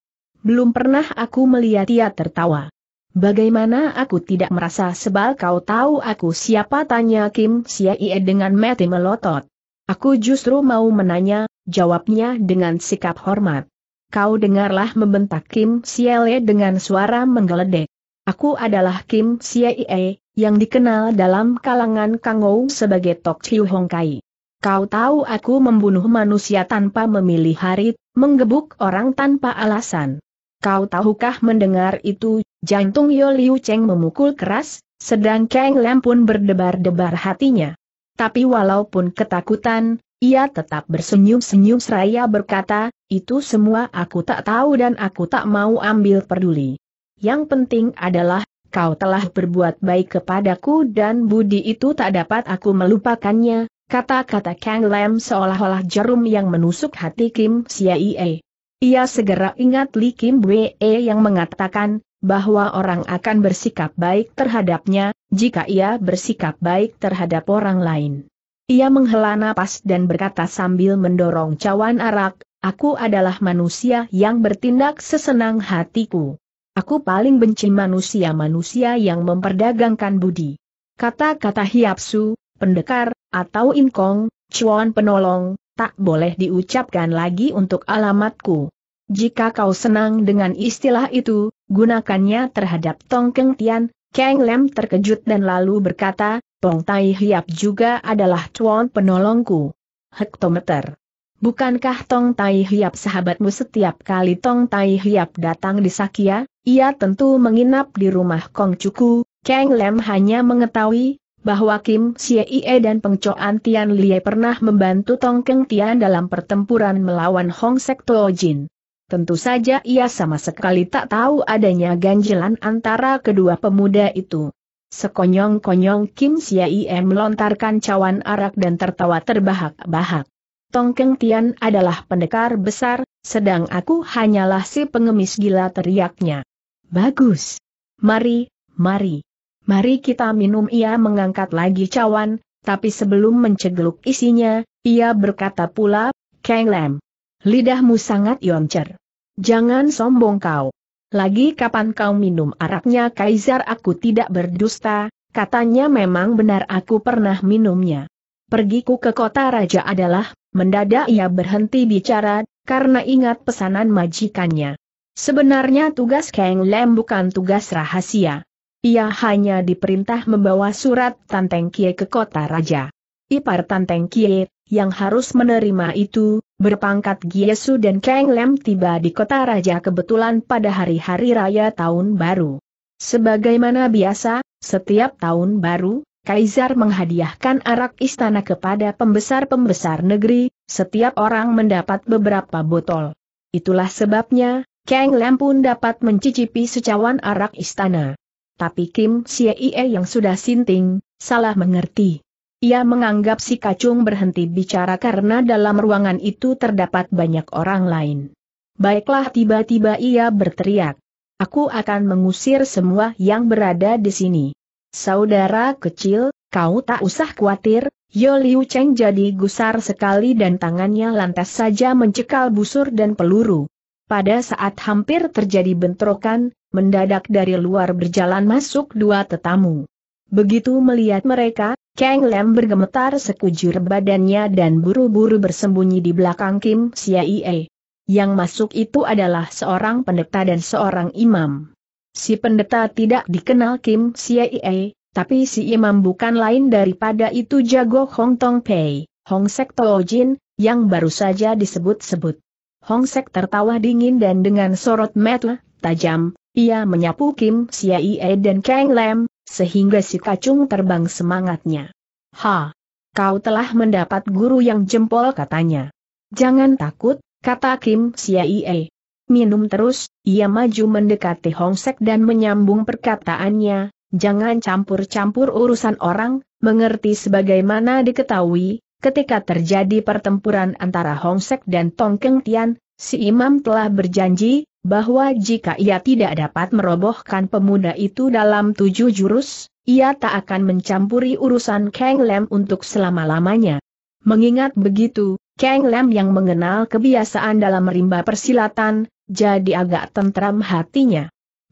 Belum pernah aku melihat ia tertawa. Bagaimana aku tidak merasa sebal kau tahu aku siapa tanya Kim Siaie dengan mati melotot. Aku justru mau menanya, jawabnya dengan sikap hormat. Kau dengarlah membentak Kim Siaie dengan suara menggeledek. Aku adalah Kim Siaie, yang dikenal dalam kalangan Kangou sebagai Tok Chiu Hong Kai. Kau tahu aku membunuh manusia tanpa memilih hari, menggebuk orang tanpa alasan. Kau tahukah mendengar itu, jantung Yo Liu Cheng memukul keras, sedang Kang Lam pun berdebar-debar hatinya. Tapi walaupun ketakutan, ia tetap bersenyum-senyum seraya berkata, itu semua aku tak tahu dan aku tak mau ambil peduli. Yang penting adalah, kau telah berbuat baik kepadaku dan budi itu tak dapat aku melupakannya, kata-kata Kang Lam seolah-olah jarum yang menusuk hati Kim Siaie. Ia segera ingat Li Kim Wee yang mengatakan, bahwa orang akan bersikap baik terhadapnya, jika ia bersikap baik terhadap orang lain. Ia menghela napas dan berkata sambil mendorong cawan arak, aku adalah manusia yang bertindak sesenang hatiku. Aku paling benci manusia-manusia yang memperdagangkan budi. Kata-kata hiapsu, pendekar, atau inkong, cuan penolong, tak boleh diucapkan lagi untuk alamatku. Jika kau senang dengan istilah itu, gunakannya terhadap Tong Keng Tian, Kang Lem terkejut dan lalu berkata, Tong Tai Hiap juga adalah cuan penolongku. Hektometer. Bukankah Tong Tai Hiap sahabatmu setiap kali Tong Tai Hiap datang di Sakia, ia tentu menginap di rumah Kong Cuku, Kang Lem hanya mengetahui, bahwa Kim Xie dan Peng pengcoan Tian Lie pernah membantu Tong Keng Tian dalam pertempuran melawan Hong Sekto Jin. Tentu saja ia sama sekali tak tahu adanya ganjilan antara kedua pemuda itu. Sekonyong-konyong Kim Xie melontarkan cawan arak dan tertawa terbahak-bahak. Tong Keng Tian adalah pendekar besar, sedang aku hanyalah si pengemis gila teriaknya. Bagus. Mari, mari. Mari kita minum ia mengangkat lagi cawan, tapi sebelum mencegeluk isinya, ia berkata pula, Kang Lam. Lidahmu sangat yoncer. Jangan sombong kau. Lagi kapan kau minum araknya Kaisar aku tidak berdusta, katanya memang benar aku pernah minumnya. Pergiku ke kota raja adalah, mendadak ia berhenti bicara, karena ingat pesanan majikannya. Sebenarnya tugas Kang Lam bukan tugas rahasia. Ia hanya diperintah membawa surat Tanteng Kie ke kota raja. Ipar Tanteng Kie, yang harus menerima itu, berpangkat Giesu dan Kang Lem tiba di kota raja kebetulan pada hari-hari raya tahun baru. Sebagaimana biasa, setiap tahun baru, Kaisar menghadiahkan arak istana kepada pembesar-pembesar negeri, setiap orang mendapat beberapa botol. Itulah sebabnya, Kang Lem pun dapat mencicipi secawan arak istana tapi Kim Xie yang sudah sinting, salah mengerti. Ia menganggap si kacung berhenti bicara karena dalam ruangan itu terdapat banyak orang lain. Baiklah tiba-tiba ia berteriak. Aku akan mengusir semua yang berada di sini. Saudara kecil, kau tak usah khawatir, Yo Liu Cheng jadi gusar sekali dan tangannya lantas saja mencekal busur dan peluru. Pada saat hampir terjadi bentrokan, mendadak dari luar berjalan masuk dua tetamu. Begitu melihat mereka, Kang Lam bergemetar sekujur badannya dan buru-buru bersembunyi di belakang Kim Siaie. Yang masuk itu adalah seorang pendeta dan seorang imam. Si pendeta tidak dikenal Kim Siaie, tapi si imam bukan lain daripada itu jago Hong Tong Pei, Hong Sek Jin, yang baru saja disebut-sebut. Hong Sek tertawa dingin dan dengan sorot mata tajam, ia menyapu Kim Siaie dan Kang Lam, sehingga si kacung terbang semangatnya. Ha! Kau telah mendapat guru yang jempol katanya. Jangan takut, kata Kim Siaie. Minum terus, ia maju mendekati Hong Sek dan menyambung perkataannya, jangan campur-campur urusan orang, mengerti sebagaimana diketahui, ketika terjadi pertempuran antara Hong Sek dan Tong Keng Tian, si imam telah berjanji, bahwa jika ia tidak dapat merobohkan pemuda itu dalam tujuh jurus, ia tak akan mencampuri urusan Kang Lam untuk selama-lamanya. Mengingat begitu, Kang Lam yang mengenal kebiasaan dalam merimba persilatan, jadi agak tentram hatinya.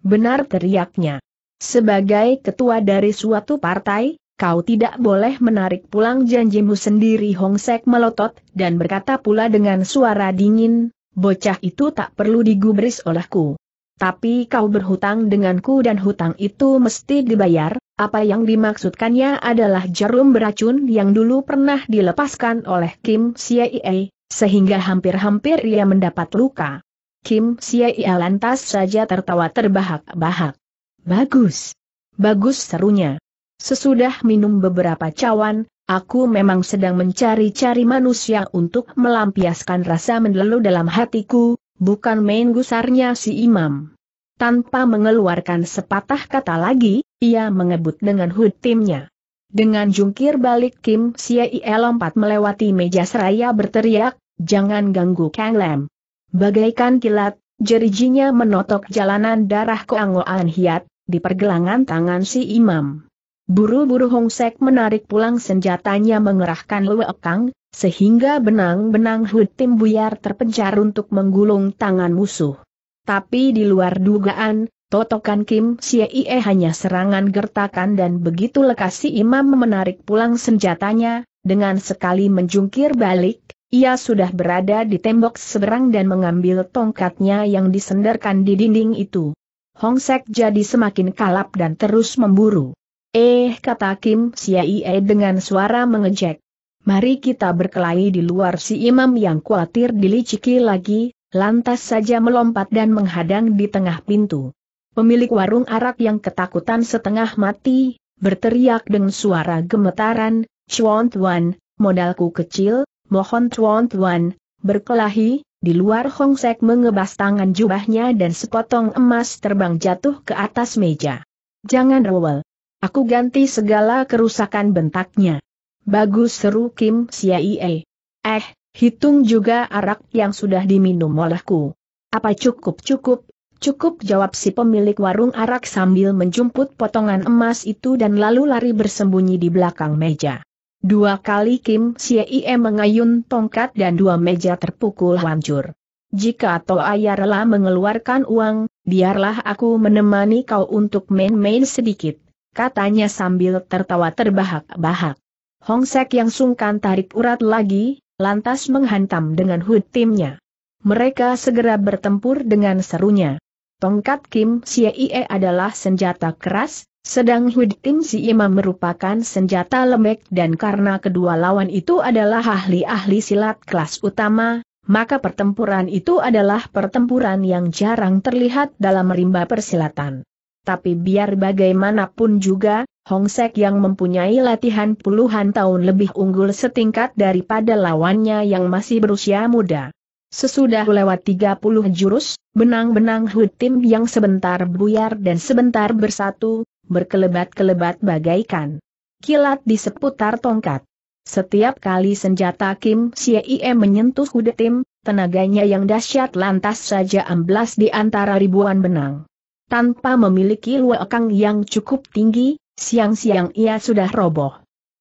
Benar teriaknya. Sebagai ketua dari suatu partai, kau tidak boleh menarik pulang janjimu sendiri Hong Sek melotot, dan berkata pula dengan suara dingin, bocah itu tak perlu digubris olehku. Tapi kau berhutang denganku dan hutang itu mesti dibayar, apa yang dimaksudkannya adalah jarum beracun yang dulu pernah dilepaskan oleh Kim Siaie, sehingga hampir-hampir ia mendapat luka. Kim Siaie lantas saja tertawa terbahak-bahak. Bagus. Bagus serunya. Sesudah minum beberapa cawan, aku memang sedang mencari-cari manusia untuk melampiaskan rasa mendelu dalam hatiku, bukan main gusarnya si imam. Tanpa mengeluarkan sepatah kata lagi, ia mengebut dengan hud timnya. Dengan jungkir balik Kim Siei lompat melewati meja seraya berteriak, jangan ganggu Kang Lam. Bagaikan kilat, jerijinya menotok jalanan darah koangoan hiat, di pergelangan tangan si imam. Buru-buru Hong Sek menarik pulang senjatanya mengerahkan kang, sehingga benang-benang hut Tim Buyar terpencar untuk menggulung tangan musuh. Tapi di luar dugaan, totokan Kim Ie hanya serangan gertakan dan begitu lekas imam menarik pulang senjatanya, dengan sekali menjungkir balik, ia sudah berada di tembok seberang dan mengambil tongkatnya yang disenderkan di dinding itu. Hong Sek jadi semakin kalap dan terus memburu. Eh, kata Kim Siaie dengan suara mengejek. Mari kita berkelahi di luar si imam yang khawatir diliciki lagi, lantas saja melompat dan menghadang di tengah pintu. Pemilik warung arak yang ketakutan setengah mati, berteriak dengan suara gemetaran, Chuan Tuan, modalku kecil, mohon Chuan Tuan, berkelahi, di luar Hong Sek mengebas tangan jubahnya dan sepotong emas terbang jatuh ke atas meja. Jangan rewel. Aku ganti segala kerusakan bentaknya. Bagus seru Kim Siaie. Eh, hitung juga arak yang sudah diminum olehku. Apa cukup-cukup? Cukup jawab si pemilik warung arak sambil menjumput potongan emas itu dan lalu lari bersembunyi di belakang meja. Dua kali Kim Siaie mengayun tongkat dan dua meja terpukul hancur. Jika Toa rela mengeluarkan uang, biarlah aku menemani kau untuk main-main sedikit katanya sambil tertawa terbahak-bahak. Hong Sek yang sungkan tarik urat lagi, lantas menghantam dengan hud timnya. Mereka segera bertempur dengan serunya. Tongkat Kim Siye adalah senjata keras, sedang hud tim Imam merupakan senjata lembek dan karena kedua lawan itu adalah ahli-ahli silat kelas utama, maka pertempuran itu adalah pertempuran yang jarang terlihat dalam rimba persilatan tapi biar bagaimanapun juga, Hong Sek yang mempunyai latihan puluhan tahun lebih unggul setingkat daripada lawannya yang masih berusia muda. Sesudah lewat 30 jurus, benang-benang Hutim yang sebentar buyar dan sebentar bersatu, berkelebat-kelebat bagaikan kilat di seputar tongkat. Setiap kali senjata Kim Sie menyentuh Hutim, tenaganya yang dahsyat lantas saja amblas di antara ribuan benang tanpa memiliki luakang yang cukup tinggi, siang-siang ia sudah roboh.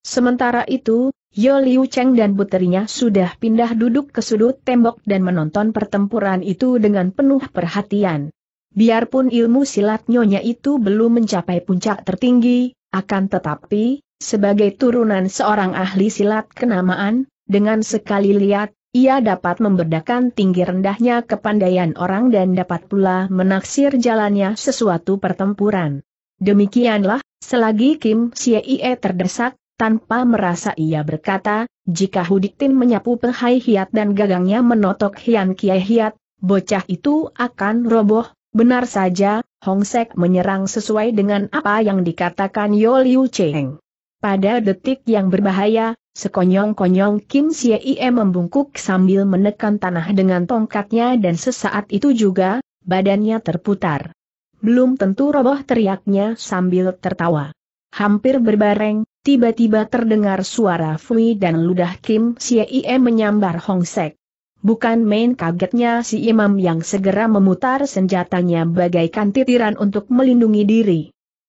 Sementara itu, Yo Liu Cheng dan puterinya sudah pindah duduk ke sudut tembok dan menonton pertempuran itu dengan penuh perhatian. Biarpun ilmu silat nyonya itu belum mencapai puncak tertinggi, akan tetapi, sebagai turunan seorang ahli silat kenamaan, dengan sekali lihat, ia dapat membedakan tinggi rendahnya kepandaian orang dan dapat pula menaksir jalannya sesuatu pertempuran. Demikianlah, selagi Kim Siee terdesak, tanpa merasa ia berkata, jika Huditin menyapu penghai hiat dan gagangnya menotok Hian Kiai hiat, bocah itu akan roboh, benar saja, Hong Sek menyerang sesuai dengan apa yang dikatakan Yoliu Cheng. Pada detik yang berbahaya, Sekonyong-konyong Kim Ie membungkuk sambil menekan tanah dengan tongkatnya dan sesaat itu juga, badannya terputar. Belum tentu roboh teriaknya sambil tertawa. Hampir berbareng, tiba-tiba terdengar suara Fui dan ludah Kim Ie menyambar Hong Sek. Bukan main kagetnya si imam yang segera memutar senjatanya bagaikan titiran untuk melindungi diri.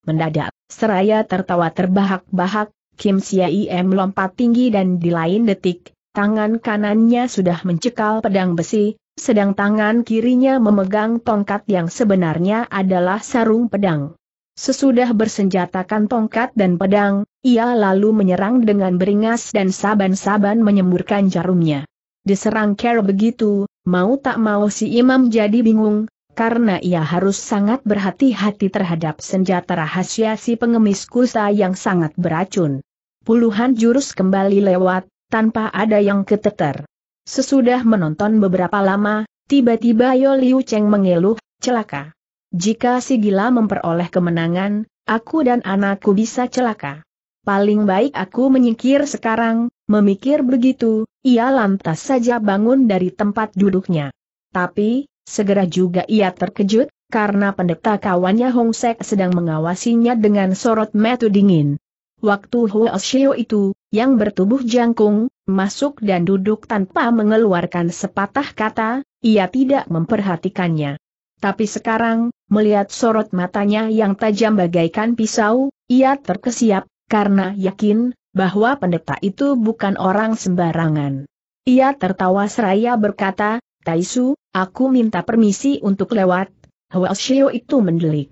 Mendadak, seraya tertawa terbahak-bahak, Kim Siaim lompat tinggi dan di lain detik, tangan kanannya sudah mencekal pedang besi, sedang tangan kirinya memegang tongkat yang sebenarnya adalah sarung pedang. Sesudah bersenjatakan tongkat dan pedang, ia lalu menyerang dengan beringas dan saban-saban menyemburkan jarumnya. Diserang Carol begitu, mau tak mau si imam jadi bingung, karena ia harus sangat berhati-hati terhadap senjata rahasia si pengemis kusta yang sangat beracun. Puluhan jurus kembali lewat, tanpa ada yang keteter. Sesudah menonton beberapa lama, tiba-tiba Yo Liu Cheng mengeluh, celaka. Jika si gila memperoleh kemenangan, aku dan anakku bisa celaka. Paling baik aku menyingkir sekarang, memikir begitu, ia lantas saja bangun dari tempat duduknya. Tapi, Segera juga ia terkejut, karena pendeta kawannya Hong Sek sedang mengawasinya dengan sorot metu dingin. Waktu Huo Xiao itu, yang bertubuh jangkung, masuk dan duduk tanpa mengeluarkan sepatah kata, ia tidak memperhatikannya. Tapi sekarang, melihat sorot matanya yang tajam bagaikan pisau, ia terkesiap, karena yakin, bahwa pendeta itu bukan orang sembarangan. Ia tertawa seraya berkata, Taisu, Aku minta permisi untuk lewat. Welshio itu mendelik.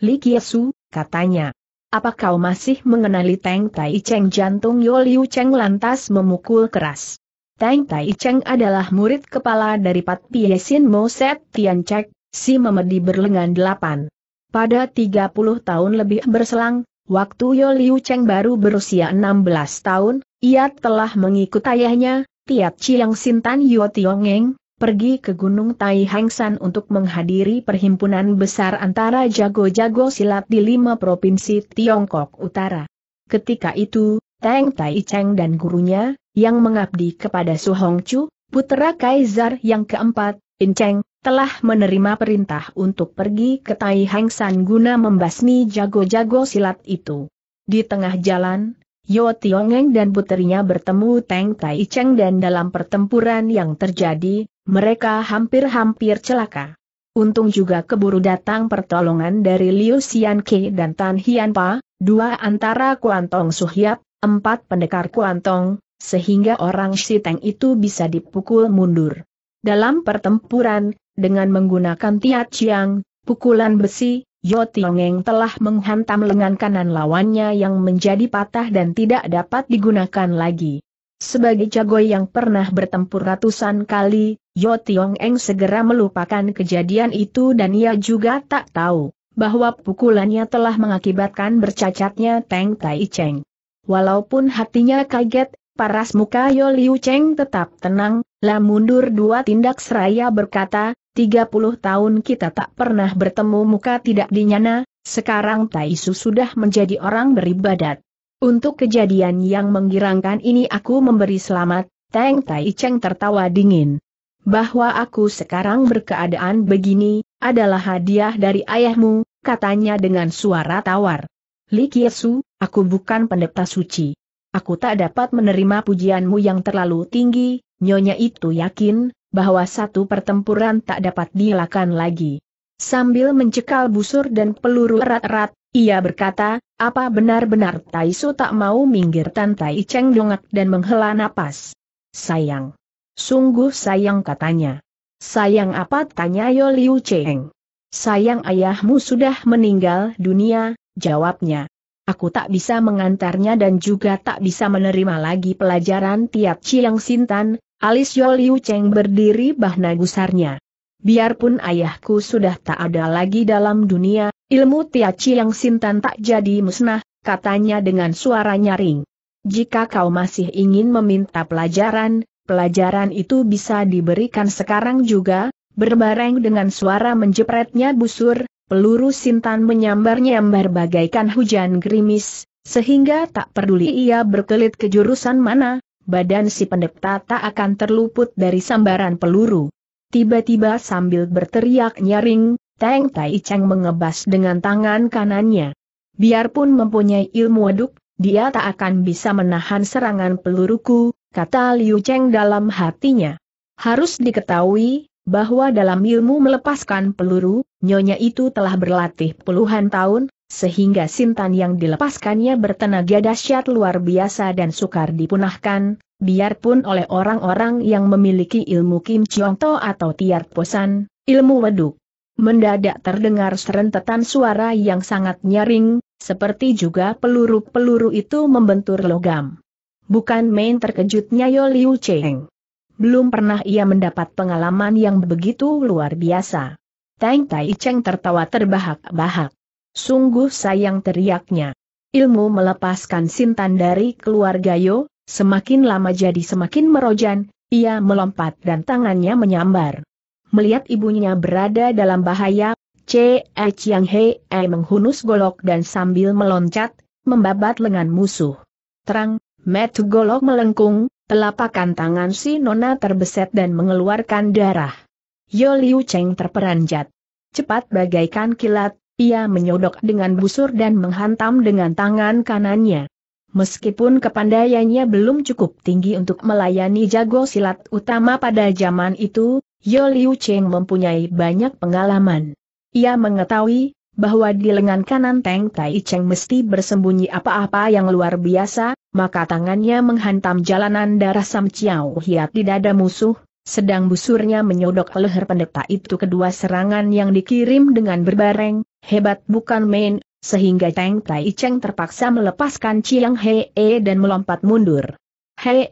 Li Kiesu, katanya. Apa kau masih mengenali Teng Tai Cheng jantung Yoliu Cheng lantas memukul keras. Teng Tai Cheng adalah murid kepala dari Pat Piesin Moset Tian Chek, si memedi berlengan delapan. Pada 30 tahun lebih berselang, waktu Yoliu Cheng baru berusia 16 tahun, ia telah mengikut ayahnya, Tiat Chiang Sintan Yo Tiongeng, pergi ke Gunung Tai Hengsan untuk menghadiri perhimpunan besar antara jago-jago silat di lima provinsi Tiongkok Utara. Ketika itu, Tang Tai Cheng dan gurunya, yang mengabdi kepada Su Hong Chu, putra Kaisar yang keempat, In Cheng, telah menerima perintah untuk pergi ke Tai Hengsan guna membasmi jago-jago silat itu. Di tengah jalan, Yo Tiongeng dan puterinya bertemu Teng Tai Cheng dan dalam pertempuran yang terjadi, mereka hampir-hampir celaka. Untung juga keburu datang pertolongan dari Liu Xian Ke dan Tan Hian Pa, dua antara Kuantong Suhyap, empat pendekar Kuantong, sehingga orang Shiteng itu bisa dipukul mundur. Dalam pertempuran, dengan menggunakan Tia ciang, pukulan besi, Yo Tiongeng telah menghantam lengan kanan lawannya yang menjadi patah dan tidak dapat digunakan lagi. Sebagai jago yang pernah bertempur ratusan kali, Yo Tiongeng segera melupakan kejadian itu dan ia juga tak tahu bahwa pukulannya telah mengakibatkan bercacatnya Teng Tai Cheng. Walaupun hatinya kaget, paras muka Yo Liu Cheng tetap tenang, lah mundur dua tindak seraya berkata, 30 tahun kita tak pernah bertemu muka tidak dinyana, sekarang Taisu sudah menjadi orang beribadat. Untuk kejadian yang menggirangkan ini aku memberi selamat, Teng Tai Cheng tertawa dingin. Bahwa aku sekarang berkeadaan begini, adalah hadiah dari ayahmu, katanya dengan suara tawar. Li Kiesu, aku bukan pendeta suci. Aku tak dapat menerima pujianmu yang terlalu tinggi, nyonya itu yakin, bahwa satu pertempuran tak dapat dilakukan lagi. Sambil mencekal busur dan peluru erat-erat, ia berkata, apa benar-benar Taisu tak mau minggir tanpa Cheng dongak dan menghela napas. Sayang. Sungguh sayang katanya. Sayang apa tanya Yo Liu Cheng. Sayang ayahmu sudah meninggal dunia, jawabnya. Aku tak bisa mengantarnya dan juga tak bisa menerima lagi pelajaran tiap Chiang Sintan, Alis Yo Liu Cheng berdiri bahna gusarnya. Biarpun ayahku sudah tak ada lagi dalam dunia, ilmu Tiaci yang Sintan tak jadi musnah, katanya dengan suara nyaring. Jika kau masih ingin meminta pelajaran, pelajaran itu bisa diberikan sekarang juga, berbareng dengan suara menjepretnya busur, peluru Sintan menyambarnya nyambar bagaikan hujan gerimis, sehingga tak peduli ia berkelit ke jurusan mana, badan si pendeta tak akan terluput dari sambaran peluru. Tiba-tiba sambil berteriak nyaring, Teng Tai Cheng mengebas dengan tangan kanannya. Biarpun mempunyai ilmu aduk, dia tak akan bisa menahan serangan peluruku, kata Liu Cheng dalam hatinya. Harus diketahui, bahwa dalam ilmu melepaskan peluru, nyonya itu telah berlatih puluhan tahun, sehingga Sintan yang dilepaskannya bertenaga dahsyat luar biasa dan sukar dipunahkan, biarpun oleh orang-orang yang memiliki ilmu Kim Chiong To atau Tiar Posan, ilmu weduk. Mendadak terdengar serentetan suara yang sangat nyaring, seperti juga peluru-peluru itu membentur logam. Bukan main terkejutnya Yo Liu Cheng. Belum pernah ia mendapat pengalaman yang begitu luar biasa. Tang Tai Cheng tertawa terbahak-bahak. Sungguh sayang teriaknya. Ilmu melepaskan Sintan dari keluarga Yo, semakin lama jadi semakin merojan, ia melompat dan tangannya menyambar. Melihat ibunya berada dalam bahaya, Che Chiang He E menghunus golok dan sambil meloncat, membabat lengan musuh. Terang, Matt golok melengkung, telapakan tangan si nona terbeset dan mengeluarkan darah. Yo Liu Cheng terperanjat. Cepat bagaikan kilat, ia menyodok dengan busur dan menghantam dengan tangan kanannya. Meskipun kepandaiannya belum cukup tinggi untuk melayani jago silat utama pada zaman itu, Yo Liu Cheng mempunyai banyak pengalaman. Ia mengetahui bahwa di lengan kanan Teng Tai Cheng mesti bersembunyi apa-apa yang luar biasa, maka tangannya menghantam jalanan darah Sam Chiao Hiat di dada musuh, sedang busurnya menyodok leher pendeta itu kedua serangan yang dikirim dengan berbareng, Hebat bukan main, sehingga Teng Tai Cheng terpaksa melepaskan Chiang Hee dan melompat mundur. Hee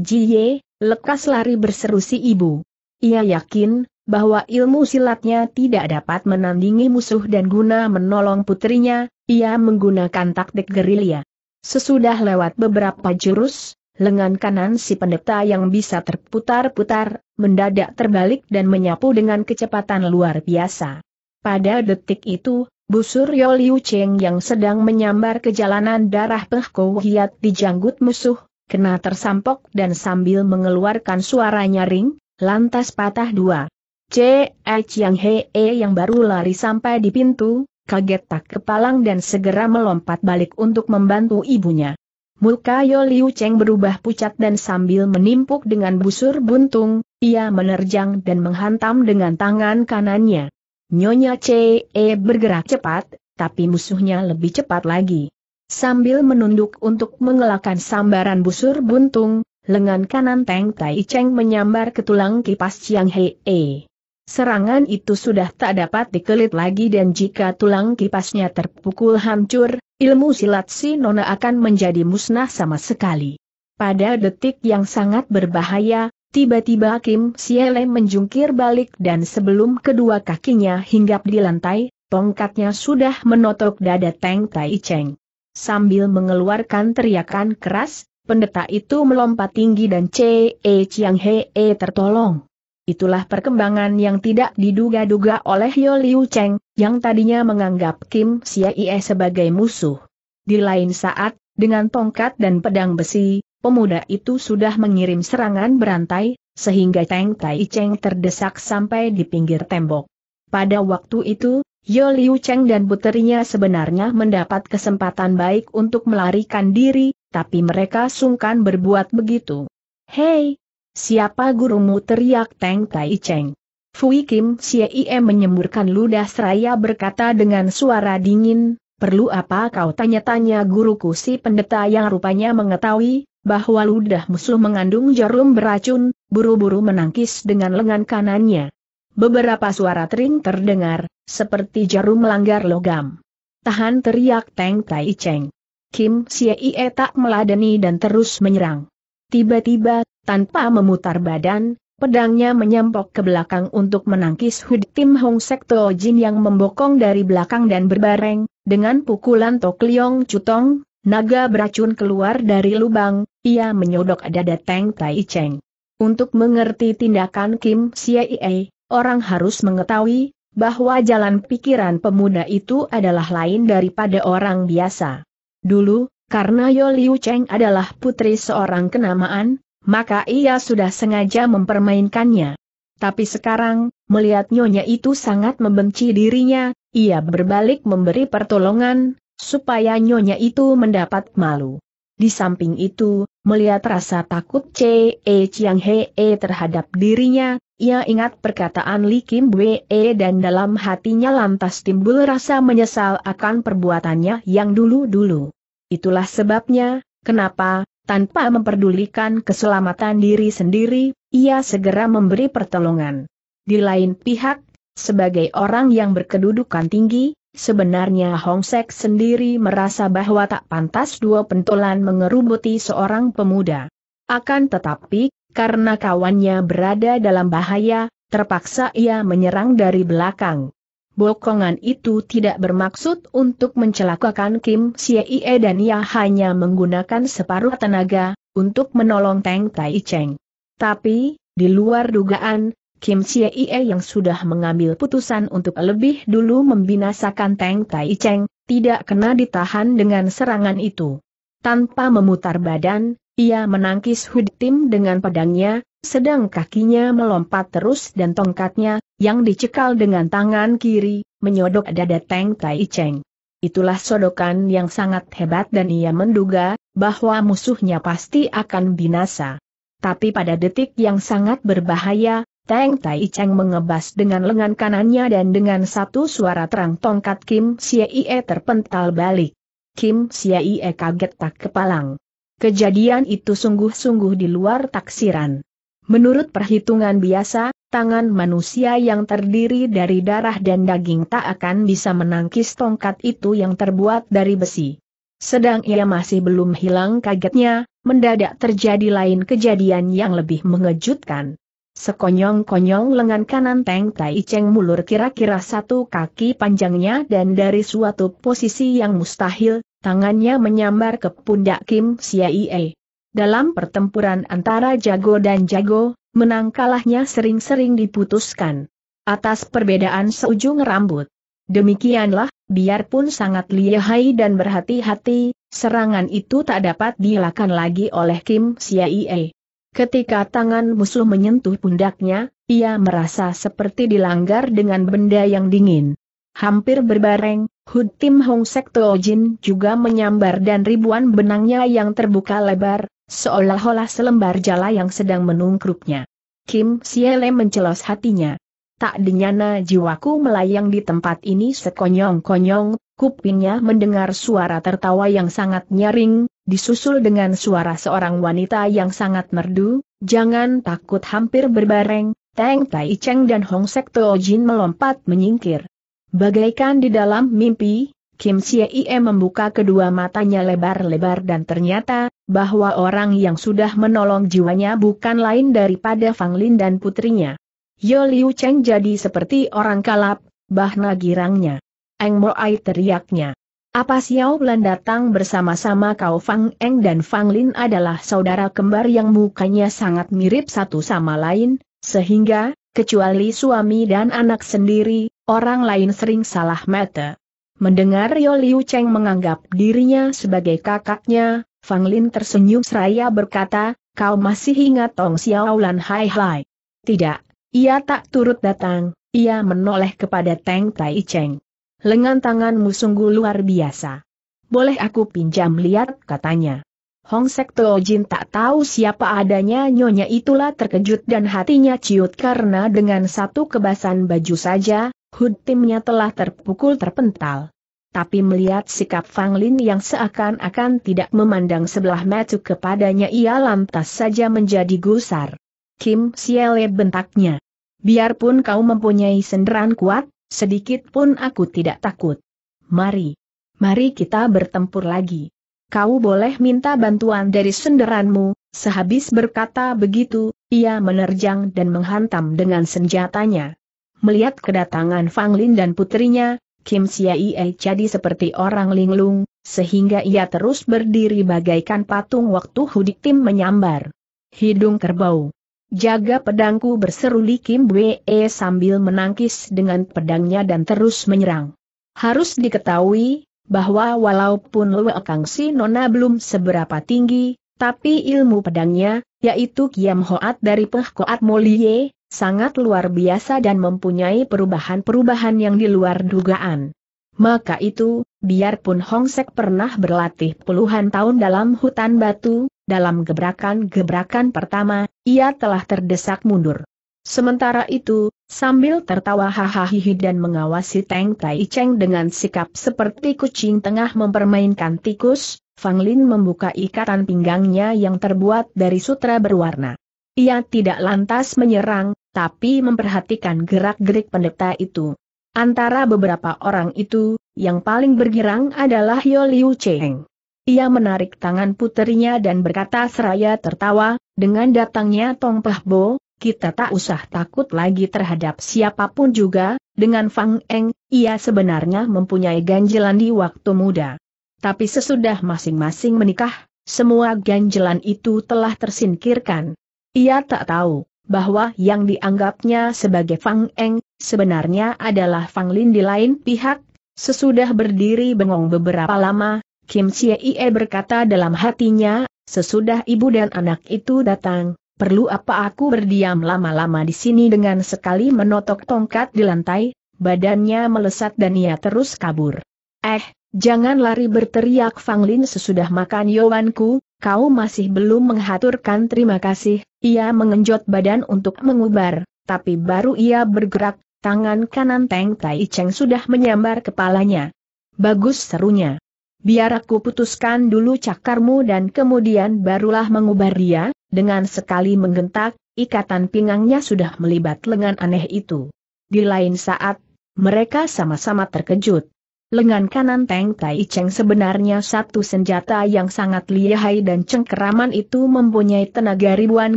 Jiye, lekas lari berseru si ibu. Ia yakin, bahwa ilmu silatnya tidak dapat menandingi musuh dan guna menolong putrinya, ia menggunakan taktik gerilya. Sesudah lewat beberapa jurus, lengan kanan si pendeta yang bisa terputar-putar, mendadak terbalik dan menyapu dengan kecepatan luar biasa. Pada detik itu, busur Yo Liu Cheng yang sedang menyambar ke jalanan darah Peh Kou Hiat di janggut musuh, kena tersampok dan sambil mengeluarkan suara nyaring, lantas patah dua. C. H. Yang He e yang baru lari sampai di pintu, kaget tak kepalang dan segera melompat balik untuk membantu ibunya. Muka Yo Liu Cheng berubah pucat dan sambil menimpuk dengan busur buntung, ia menerjang dan menghantam dengan tangan kanannya. Nyonya CE bergerak cepat, tapi musuhnya lebih cepat lagi. Sambil menunduk untuk mengelakkan sambaran busur buntung, lengan kanan Teng Tai Cheng menyambar ke tulang kipas Chiang Hei. E. Serangan itu sudah tak dapat dikelit lagi dan jika tulang kipasnya terpukul hancur, ilmu silat si Nona akan menjadi musnah sama sekali. Pada detik yang sangat berbahaya, Tiba-tiba Kim Siele menjungkir balik dan sebelum kedua kakinya hinggap di lantai, tongkatnya sudah menotok dada Teng Tai Cheng. Sambil mengeluarkan teriakan keras, pendeta itu melompat tinggi dan Ce e Chiang He -e tertolong. Itulah perkembangan yang tidak diduga-duga oleh Yo Liu Cheng, yang tadinya menganggap Kim Siele sebagai musuh. Di lain saat, dengan tongkat dan pedang besi, pemuda itu sudah mengirim serangan berantai, sehingga Teng Tai Cheng terdesak sampai di pinggir tembok. Pada waktu itu, Yo Liu Cheng dan puterinya sebenarnya mendapat kesempatan baik untuk melarikan diri, tapi mereka sungkan berbuat begitu. Hei! Siapa gurumu teriak Teng Tai Cheng? Fui Kim Ie menyemburkan ludah seraya berkata dengan suara dingin, Perlu apa kau tanya-tanya guruku si pendeta yang rupanya mengetahui, bahwa ludah musuh mengandung jarum beracun, buru-buru menangkis dengan lengan kanannya. Beberapa suara tering terdengar, seperti jarum melanggar logam. Tahan teriak Teng Tai Cheng. Kim Siei tak meladeni dan terus menyerang. Tiba-tiba, tanpa memutar badan, pedangnya menyempok ke belakang untuk menangkis Hud Tim Hong Sekto Jin yang membokong dari belakang dan berbareng, dengan pukulan Tok Liong Chutong. Naga beracun keluar dari lubang, ia menyodok dada Teng Tai Cheng. Untuk mengerti tindakan Kim Siei, orang harus mengetahui bahwa jalan pikiran pemuda itu adalah lain daripada orang biasa. Dulu, karena Yo Liu Cheng adalah putri seorang kenamaan, maka ia sudah sengaja mempermainkannya. Tapi sekarang, melihat nyonya itu sangat membenci dirinya, ia berbalik memberi pertolongan, supaya nyonya itu mendapat malu. Di samping itu, melihat rasa takut C.E. E, Chiang He e terhadap dirinya, ia ingat perkataan Li Kim e dan dalam hatinya lantas timbul rasa menyesal akan perbuatannya yang dulu-dulu. Itulah sebabnya, kenapa, tanpa memperdulikan keselamatan diri sendiri, ia segera memberi pertolongan. Di lain pihak, sebagai orang yang berkedudukan tinggi, Sebenarnya Hong Sek sendiri merasa bahwa tak pantas dua pentolan mengerubuti seorang pemuda. Akan tetapi, karena kawannya berada dalam bahaya, terpaksa ia menyerang dari belakang. Bokongan itu tidak bermaksud untuk mencelakakan Kim Siei dan ia hanya menggunakan separuh tenaga, untuk menolong Teng Tai Cheng. Tapi, di luar dugaan, Kim Chie Ie yang sudah mengambil putusan untuk lebih dulu membinasakan Teng Tai Cheng, tidak kena ditahan dengan serangan itu. Tanpa memutar badan, ia menangkis Hud Tim dengan pedangnya, sedang kakinya melompat terus dan tongkatnya, yang dicekal dengan tangan kiri, menyodok dada Teng Tai Cheng. Itulah sodokan yang sangat hebat dan ia menduga, bahwa musuhnya pasti akan binasa. Tapi pada detik yang sangat berbahaya, Tang Tai Cheng mengebas dengan lengan kanannya dan dengan satu suara terang tongkat Kim Siaie terpental balik. Kim Siaie kaget tak kepalang. Kejadian itu sungguh-sungguh di luar taksiran. Menurut perhitungan biasa, tangan manusia yang terdiri dari darah dan daging tak akan bisa menangkis tongkat itu yang terbuat dari besi. Sedang ia masih belum hilang kagetnya, mendadak terjadi lain kejadian yang lebih mengejutkan. Sekonyong-konyong lengan kanan Teng Tai Cheng mulur kira-kira satu kaki panjangnya dan dari suatu posisi yang mustahil, tangannya menyambar ke pundak Kim Siaie. Dalam pertempuran antara jago dan jago, menang kalahnya sering-sering diputuskan. Atas perbedaan seujung rambut. Demikianlah, biarpun sangat lihai dan berhati-hati, serangan itu tak dapat dilakukan lagi oleh Kim Siaie. Ketika tangan musuh menyentuh pundaknya, ia merasa seperti dilanggar dengan benda yang dingin. Hampir berbareng, Hud Tim Hong Sek Jin juga menyambar dan ribuan benangnya yang terbuka lebar, seolah-olah selembar jala yang sedang menungkrupnya. Kim Siele mencelos hatinya. Tak dinyana, jiwaku melayang di tempat ini sekonyong-konyong, kupingnya mendengar suara tertawa yang sangat nyaring, disusul dengan suara seorang wanita yang sangat merdu, jangan takut hampir berbareng, Teng Tai Cheng dan Hong Sek Teo Jin melompat menyingkir. Bagaikan di dalam mimpi, Kim Sia Ie membuka kedua matanya lebar-lebar dan ternyata, bahwa orang yang sudah menolong jiwanya bukan lain daripada Fang Lin dan putrinya. Yo Liu Cheng jadi seperti orang kalap, bahna girangnya. Eng Mo Ai teriaknya. Apa Xiao Lan datang bersama-sama Kau Fang Eng dan Fang Lin adalah saudara kembar yang mukanya sangat mirip satu sama lain, sehingga, kecuali suami dan anak sendiri, orang lain sering salah mata. Mendengar Yo Liu Cheng menganggap dirinya sebagai kakaknya, Fang Lin tersenyum seraya berkata, kau masih ingat Tong Xiao Lan Hai Hai? Tidak, ia tak turut datang, ia menoleh kepada Teng Tai Cheng lengan tanganmu sungguh luar biasa. Boleh aku pinjam lihat, katanya. Hong Sek Jin tak tahu siapa adanya nyonya itulah terkejut dan hatinya ciut karena dengan satu kebasan baju saja, hood timnya telah terpukul terpental. Tapi melihat sikap Fang Lin yang seakan-akan tidak memandang sebelah mata kepadanya ia lantas saja menjadi gusar. Kim Siele bentaknya. Biarpun kau mempunyai senderan kuat, Sedikit pun aku tidak takut. Mari. Mari kita bertempur lagi. Kau boleh minta bantuan dari senderanmu, sehabis berkata begitu, ia menerjang dan menghantam dengan senjatanya. Melihat kedatangan Fang Lin dan putrinya, Kim Siaie jadi seperti orang linglung, sehingga ia terus berdiri bagaikan patung waktu Hudik Tim menyambar. Hidung kerbau. Jaga pedangku berseru Li Kim Wee sambil menangkis dengan pedangnya dan terus menyerang. Harus diketahui, bahwa walaupun Lue Kang Si Nona belum seberapa tinggi, tapi ilmu pedangnya, yaitu Kiam Hoat dari Peh Koat Molie, sangat luar biasa dan mempunyai perubahan-perubahan yang di luar dugaan. Maka itu, biarpun Hong Sek pernah berlatih puluhan tahun dalam hutan batu, dalam gebrakan-gebrakan pertama, ia telah terdesak mundur. Sementara itu, sambil tertawa hahaha dan mengawasi Teng Tai Cheng dengan sikap seperti kucing tengah mempermainkan tikus, Fang Lin membuka ikatan pinggangnya yang terbuat dari sutra berwarna. Ia tidak lantas menyerang, tapi memperhatikan gerak-gerik pendeta itu. Antara beberapa orang itu, yang paling bergirang adalah Yo Liu Cheng. Ia menarik tangan putrinya dan berkata seraya tertawa, dengan datangnya Tong Pah Bo, kita tak usah takut lagi terhadap siapapun juga, dengan Fang Eng, ia sebenarnya mempunyai ganjilan di waktu muda. Tapi sesudah masing-masing menikah, semua ganjilan itu telah tersingkirkan. Ia tak tahu, bahwa yang dianggapnya sebagai Fang Eng, sebenarnya adalah Fang Lin di lain pihak. Sesudah berdiri bengong beberapa lama, Kim Chie Ie berkata dalam hatinya, sesudah ibu dan anak itu datang, perlu apa aku berdiam lama-lama di sini dengan sekali menotok tongkat di lantai, badannya melesat dan ia terus kabur. Eh, jangan lari berteriak Fang Lin sesudah makan yowanku, kau masih belum menghaturkan terima kasih, ia mengenjot badan untuk mengubar, tapi baru ia bergerak, Tangan kanan Teng Tai Cheng sudah menyambar kepalanya. Bagus serunya. Biar aku putuskan dulu cakarmu dan kemudian barulah mengubar dia, dengan sekali menggentak, ikatan pinggangnya sudah melibat lengan aneh itu. Di lain saat, mereka sama-sama terkejut. Lengan kanan Teng Tai Cheng sebenarnya satu senjata yang sangat lihai dan cengkeraman itu mempunyai tenaga ribuan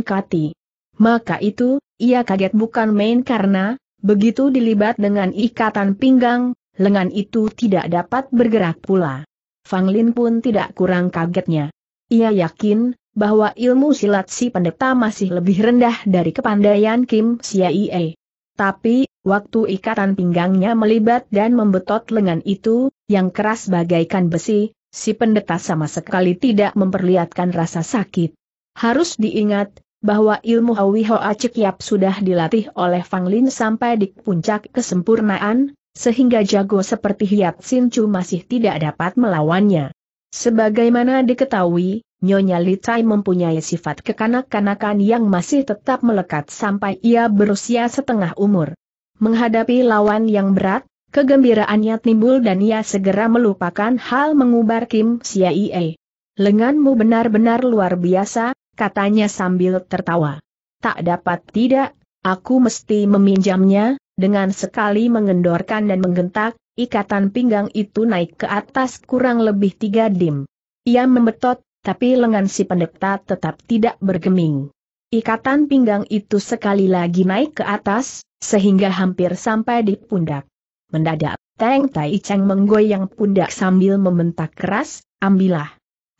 kati. Maka itu, ia kaget bukan main karena, Begitu dilibat dengan ikatan pinggang, lengan itu tidak dapat bergerak pula. Fang Lin pun tidak kurang kagetnya. Ia yakin, bahwa ilmu silat si pendeta masih lebih rendah dari kepandaian Kim Siaie. Tapi, waktu ikatan pinggangnya melibat dan membetot lengan itu, yang keras bagaikan besi, si pendeta sama sekali tidak memperlihatkan rasa sakit. Harus diingat, bahwa ilmu Hwi Acik Yap sudah dilatih oleh Fang Lin sampai di puncak kesempurnaan, sehingga jago seperti Hiat Sin Chu masih tidak dapat melawannya. Sebagaimana diketahui, Nyonya Li Litai mempunyai sifat kekanak-kanakan yang masih tetap melekat sampai ia berusia setengah umur. Menghadapi lawan yang berat, kegembiraannya timbul dan ia segera melupakan hal mengubar Kim Siai. Lenganmu benar-benar luar biasa, katanya sambil tertawa. Tak dapat tidak, aku mesti meminjamnya, dengan sekali mengendorkan dan menggentak, ikatan pinggang itu naik ke atas kurang lebih tiga dim. Ia membetot, tapi lengan si pendeta tetap tidak bergeming. Ikatan pinggang itu sekali lagi naik ke atas, sehingga hampir sampai di pundak. Mendadak, Teng Tai Cheng menggoyang pundak sambil membentak keras, ambillah.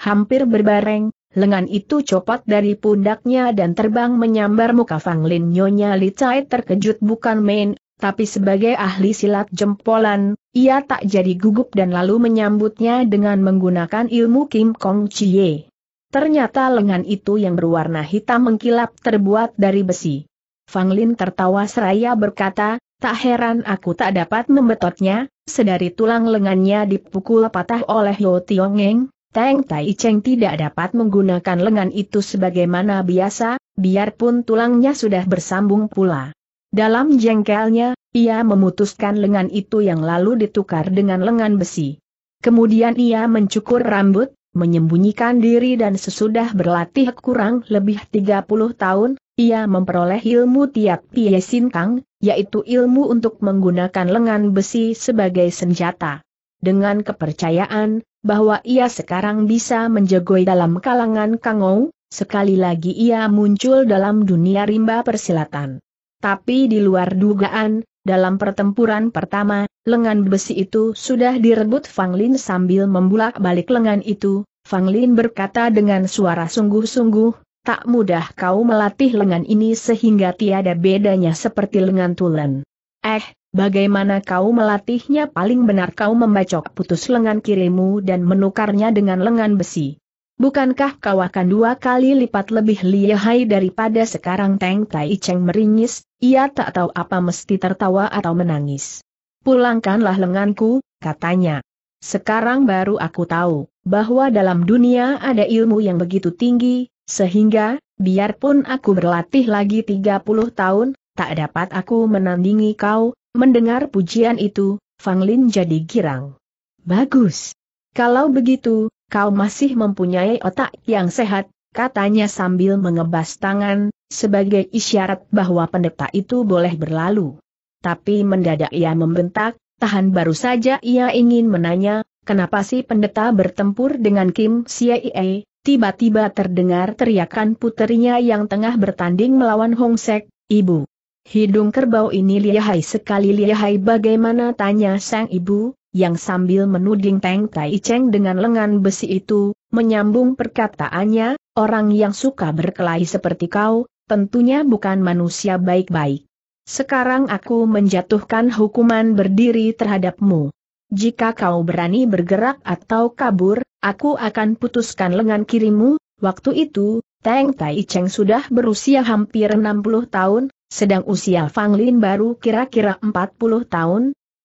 Hampir berbareng, lengan itu copot dari pundaknya dan terbang menyambar muka Fang Lin. Nyonya Li Cai terkejut bukan main, tapi sebagai ahli silat jempolan, ia tak jadi gugup dan lalu menyambutnya dengan menggunakan ilmu Kim Kong Chie. Ternyata lengan itu yang berwarna hitam mengkilap terbuat dari besi. Fang Lin tertawa seraya berkata, tak heran aku tak dapat membetotnya, sedari tulang lengannya dipukul patah oleh Yo Eng, Tang Tai Cheng tidak dapat menggunakan lengan itu sebagaimana biasa, biarpun tulangnya sudah bersambung pula. Dalam jengkelnya, ia memutuskan lengan itu yang lalu ditukar dengan lengan besi. Kemudian ia mencukur rambut, menyembunyikan diri dan sesudah berlatih kurang lebih 30 tahun, ia memperoleh ilmu tiap Pie Sin Kang, yaitu ilmu untuk menggunakan lengan besi sebagai senjata. Dengan kepercayaan, bahwa ia sekarang bisa menjegoi dalam kalangan Kangou, sekali lagi ia muncul dalam dunia rimba persilatan. Tapi di luar dugaan, dalam pertempuran pertama, lengan besi itu sudah direbut Fang Lin sambil membulak balik lengan itu, Fang Lin berkata dengan suara sungguh-sungguh, tak mudah kau melatih lengan ini sehingga tiada bedanya seperti lengan tulen. Eh, Bagaimana kau melatihnya paling benar kau membacok putus lengan kirimu dan menukarnya dengan lengan besi. Bukankah kau akan dua kali lipat lebih lihai daripada sekarang Teng Tai Cheng meringis, ia tak tahu apa mesti tertawa atau menangis. Pulangkanlah lenganku, katanya. Sekarang baru aku tahu, bahwa dalam dunia ada ilmu yang begitu tinggi, sehingga, biarpun aku berlatih lagi 30 tahun, tak dapat aku menandingi kau, Mendengar pujian itu, Fang Lin jadi girang. Bagus. Kalau begitu, kau masih mempunyai otak yang sehat, katanya sambil mengebas tangan, sebagai isyarat bahwa pendeta itu boleh berlalu. Tapi mendadak ia membentak, tahan baru saja ia ingin menanya, kenapa si pendeta bertempur dengan Kim Siei, tiba-tiba terdengar teriakan puterinya yang tengah bertanding melawan Hong Sek, ibu. Hidung kerbau ini lihai sekali lihai bagaimana tanya sang ibu, yang sambil menuding Teng Tai Cheng dengan lengan besi itu, menyambung perkataannya, orang yang suka berkelahi seperti kau, tentunya bukan manusia baik-baik. Sekarang aku menjatuhkan hukuman berdiri terhadapmu. Jika kau berani bergerak atau kabur, aku akan putuskan lengan kirimu, waktu itu, Teng Tai Cheng sudah berusia hampir 60 tahun, sedang usia Fang Lin baru kira-kira 40 tahun,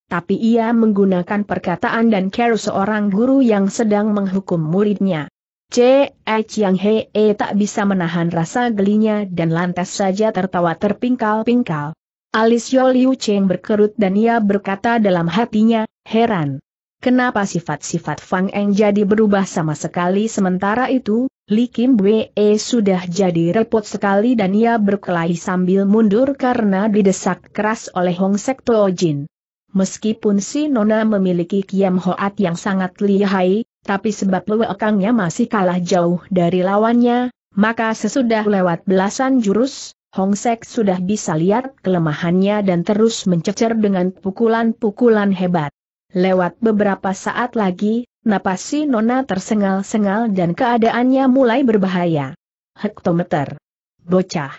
tapi ia menggunakan perkataan dan care seorang guru yang sedang menghukum muridnya. C. E. Chiang He e tak bisa menahan rasa gelinya dan lantas saja tertawa terpingkal-pingkal. Alis Yo Liu Cheng berkerut dan ia berkata dalam hatinya, heran. Kenapa sifat-sifat Fang Eng jadi berubah sama sekali sementara itu, Li Kim Wee sudah jadi repot sekali dan ia berkelahi sambil mundur karena didesak keras oleh Hong Sek Toh Jin. Meskipun si Nona memiliki Kiam Hoat yang sangat lihai, tapi sebab lewekangnya masih kalah jauh dari lawannya, maka sesudah lewat belasan jurus, Hong Sek sudah bisa lihat kelemahannya dan terus mencecer dengan pukulan-pukulan hebat. Lewat beberapa saat lagi, Napas si Nona tersengal-sengal dan keadaannya mulai berbahaya. Hektometer. Bocah.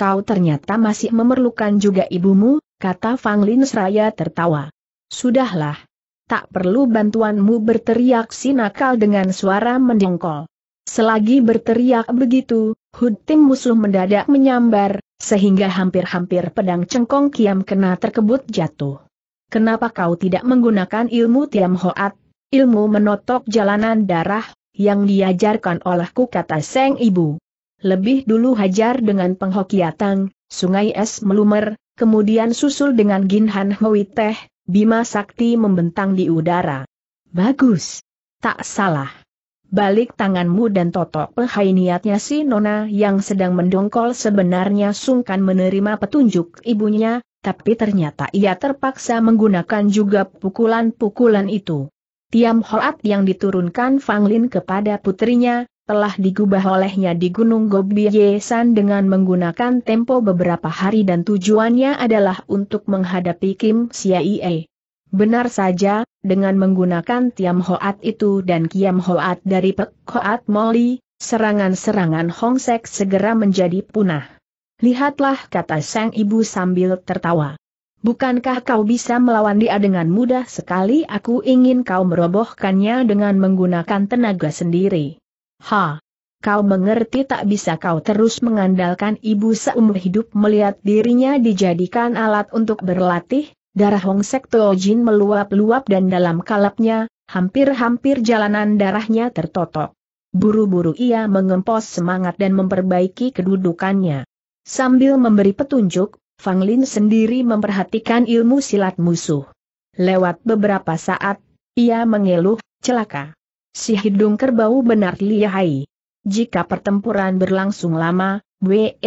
Kau ternyata masih memerlukan juga ibumu, kata Fang Lin seraya tertawa. Sudahlah. Tak perlu bantuanmu berteriak si nakal dengan suara mendengkol. Selagi berteriak begitu, Tim musuh mendadak menyambar, sehingga hampir-hampir pedang cengkong kiam kena terkebut jatuh. Kenapa kau tidak menggunakan ilmu Tiam Hoat, Ilmu menotok jalanan darah, yang diajarkan olehku kata Seng Ibu. Lebih dulu hajar dengan penghokiatang, sungai es melumer, kemudian susul dengan ginhan hui teh, bima sakti membentang di udara. Bagus. Tak salah. Balik tanganmu dan totok pehai niatnya si Nona yang sedang mendongkol sebenarnya sungkan menerima petunjuk ibunya, tapi ternyata ia terpaksa menggunakan juga pukulan-pukulan itu. Tiam Hoat yang diturunkan Fang Lin kepada putrinya, telah digubah olehnya di Gunung Gobi Yesan dengan menggunakan tempo beberapa hari dan tujuannya adalah untuk menghadapi Kim Siaie. Benar saja, dengan menggunakan Tiam Hoat itu dan Kiam Hoat dari Pek Hoat Moli, serangan-serangan Hong Sek segera menjadi punah. Lihatlah kata sang ibu sambil tertawa. Bukankah kau bisa melawan dia dengan mudah sekali aku ingin kau merobohkannya dengan menggunakan tenaga sendiri. Ha! Kau mengerti tak bisa kau terus mengandalkan ibu seumur hidup melihat dirinya dijadikan alat untuk berlatih, darah Hong Sekto Jin meluap-luap dan dalam kalapnya, hampir-hampir jalanan darahnya tertotok. Buru-buru ia mengempos semangat dan memperbaiki kedudukannya. Sambil memberi petunjuk, Fang Lin sendiri memperhatikan ilmu silat musuh. Lewat beberapa saat, ia mengeluh, celaka. Si hidung kerbau benar lihai. Jika pertempuran berlangsung lama, Wej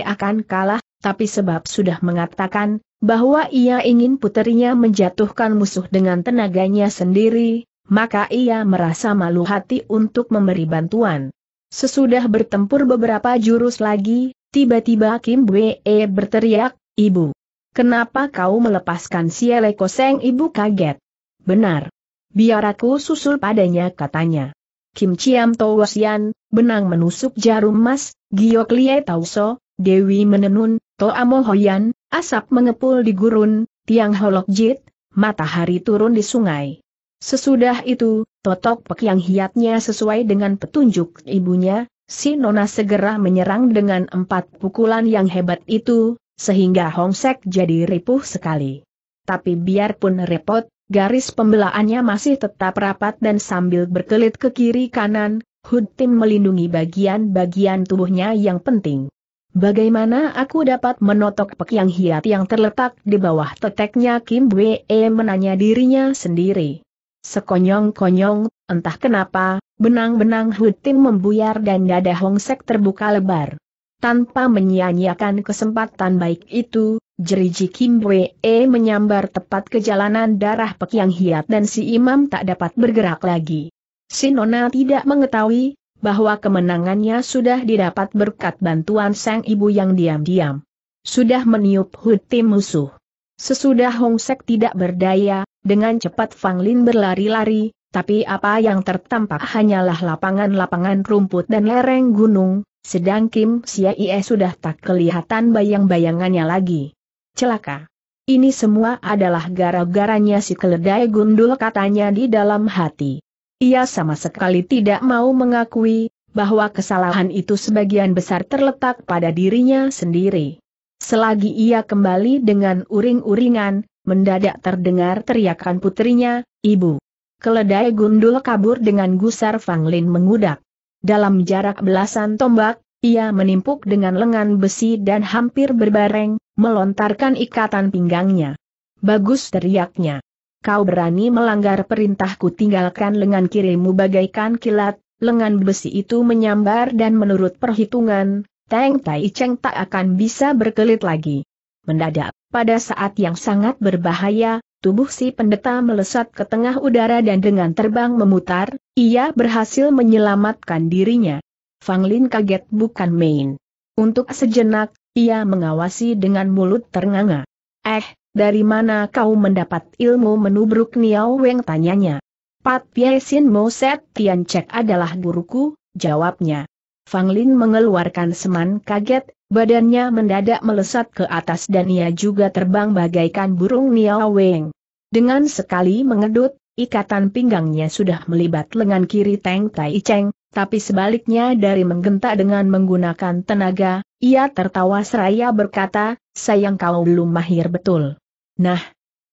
akan kalah, tapi sebab sudah mengatakan, bahwa ia ingin puterinya menjatuhkan musuh dengan tenaganya sendiri, maka ia merasa malu hati untuk memberi bantuan. Sesudah bertempur beberapa jurus lagi, Tiba-tiba Kim Bwe berteriak, Ibu. Kenapa kau melepaskan si Seng? ibu kaget? Benar. Biar aku susul padanya katanya. Kim Chiam Towasian, benang menusuk jarum emas, Giok Lie so, Dewi menenun, Toa Mohoyan, asap mengepul di gurun, tiang holok jit, matahari turun di sungai. Sesudah itu, Totok Pek yang hiatnya sesuai dengan petunjuk ibunya, Si Nona segera menyerang dengan empat pukulan yang hebat itu, sehingga Hong Hongsek jadi ripuh sekali. Tapi biarpun repot, garis pembelaannya masih tetap rapat dan sambil berkelit ke kiri kanan, Hud Tim melindungi bagian-bagian tubuhnya yang penting. Bagaimana aku dapat menotok pek yang hiat yang terletak di bawah teteknya Kim Wee menanya dirinya sendiri. Sekonyong-konyong, entah kenapa, Benang-benang Huting membuyar dan dada Hongsek terbuka lebar. Tanpa menyia-nyiakan kesempatan baik itu, jeriji Kim Wee e menyambar tepat ke jalanan darah pekiang hiat dan si imam tak dapat bergerak lagi. Si Nona tidak mengetahui, bahwa kemenangannya sudah didapat berkat bantuan sang ibu yang diam-diam. Sudah meniup huti musuh. Sesudah Hongsek tidak berdaya, dengan cepat Fang Lin berlari-lari, tapi apa yang tertampak hanyalah lapangan-lapangan rumput dan lereng gunung, sedang Kim Siaie sudah tak kelihatan bayang-bayangannya lagi. Celaka. Ini semua adalah gara-garanya si keledai gundul katanya di dalam hati. Ia sama sekali tidak mau mengakui, bahwa kesalahan itu sebagian besar terletak pada dirinya sendiri. Selagi ia kembali dengan uring-uringan, mendadak terdengar teriakan putrinya, Ibu. Keledai gundul kabur dengan gusar Fang Lin mengudak. Dalam jarak belasan tombak, ia menimpuk dengan lengan besi dan hampir berbareng, melontarkan ikatan pinggangnya. Bagus teriaknya. Kau berani melanggar perintahku tinggalkan lengan kirimu bagaikan kilat, lengan besi itu menyambar dan menurut perhitungan, Teng Tai Cheng tak akan bisa berkelit lagi. Mendadak, pada saat yang sangat berbahaya, Tubuh si pendeta melesat ke tengah udara dan dengan terbang memutar, ia berhasil menyelamatkan dirinya. Fang Lin kaget bukan main. Untuk sejenak, ia mengawasi dengan mulut ternganga. Eh, dari mana kau mendapat ilmu menubruk Niao Weng tanyanya. Pat Piesin Moset Tian Cek adalah guruku, jawabnya. Fang Lin mengeluarkan seman kaget, Badannya mendadak melesat ke atas dan ia juga terbang bagaikan burung niaweng. Dengan sekali mengedut, ikatan pinggangnya sudah melibat lengan kiri Teng Tai Cheng, tapi sebaliknya dari menggentak dengan menggunakan tenaga, ia tertawa seraya berkata, sayang kau belum mahir betul. Nah,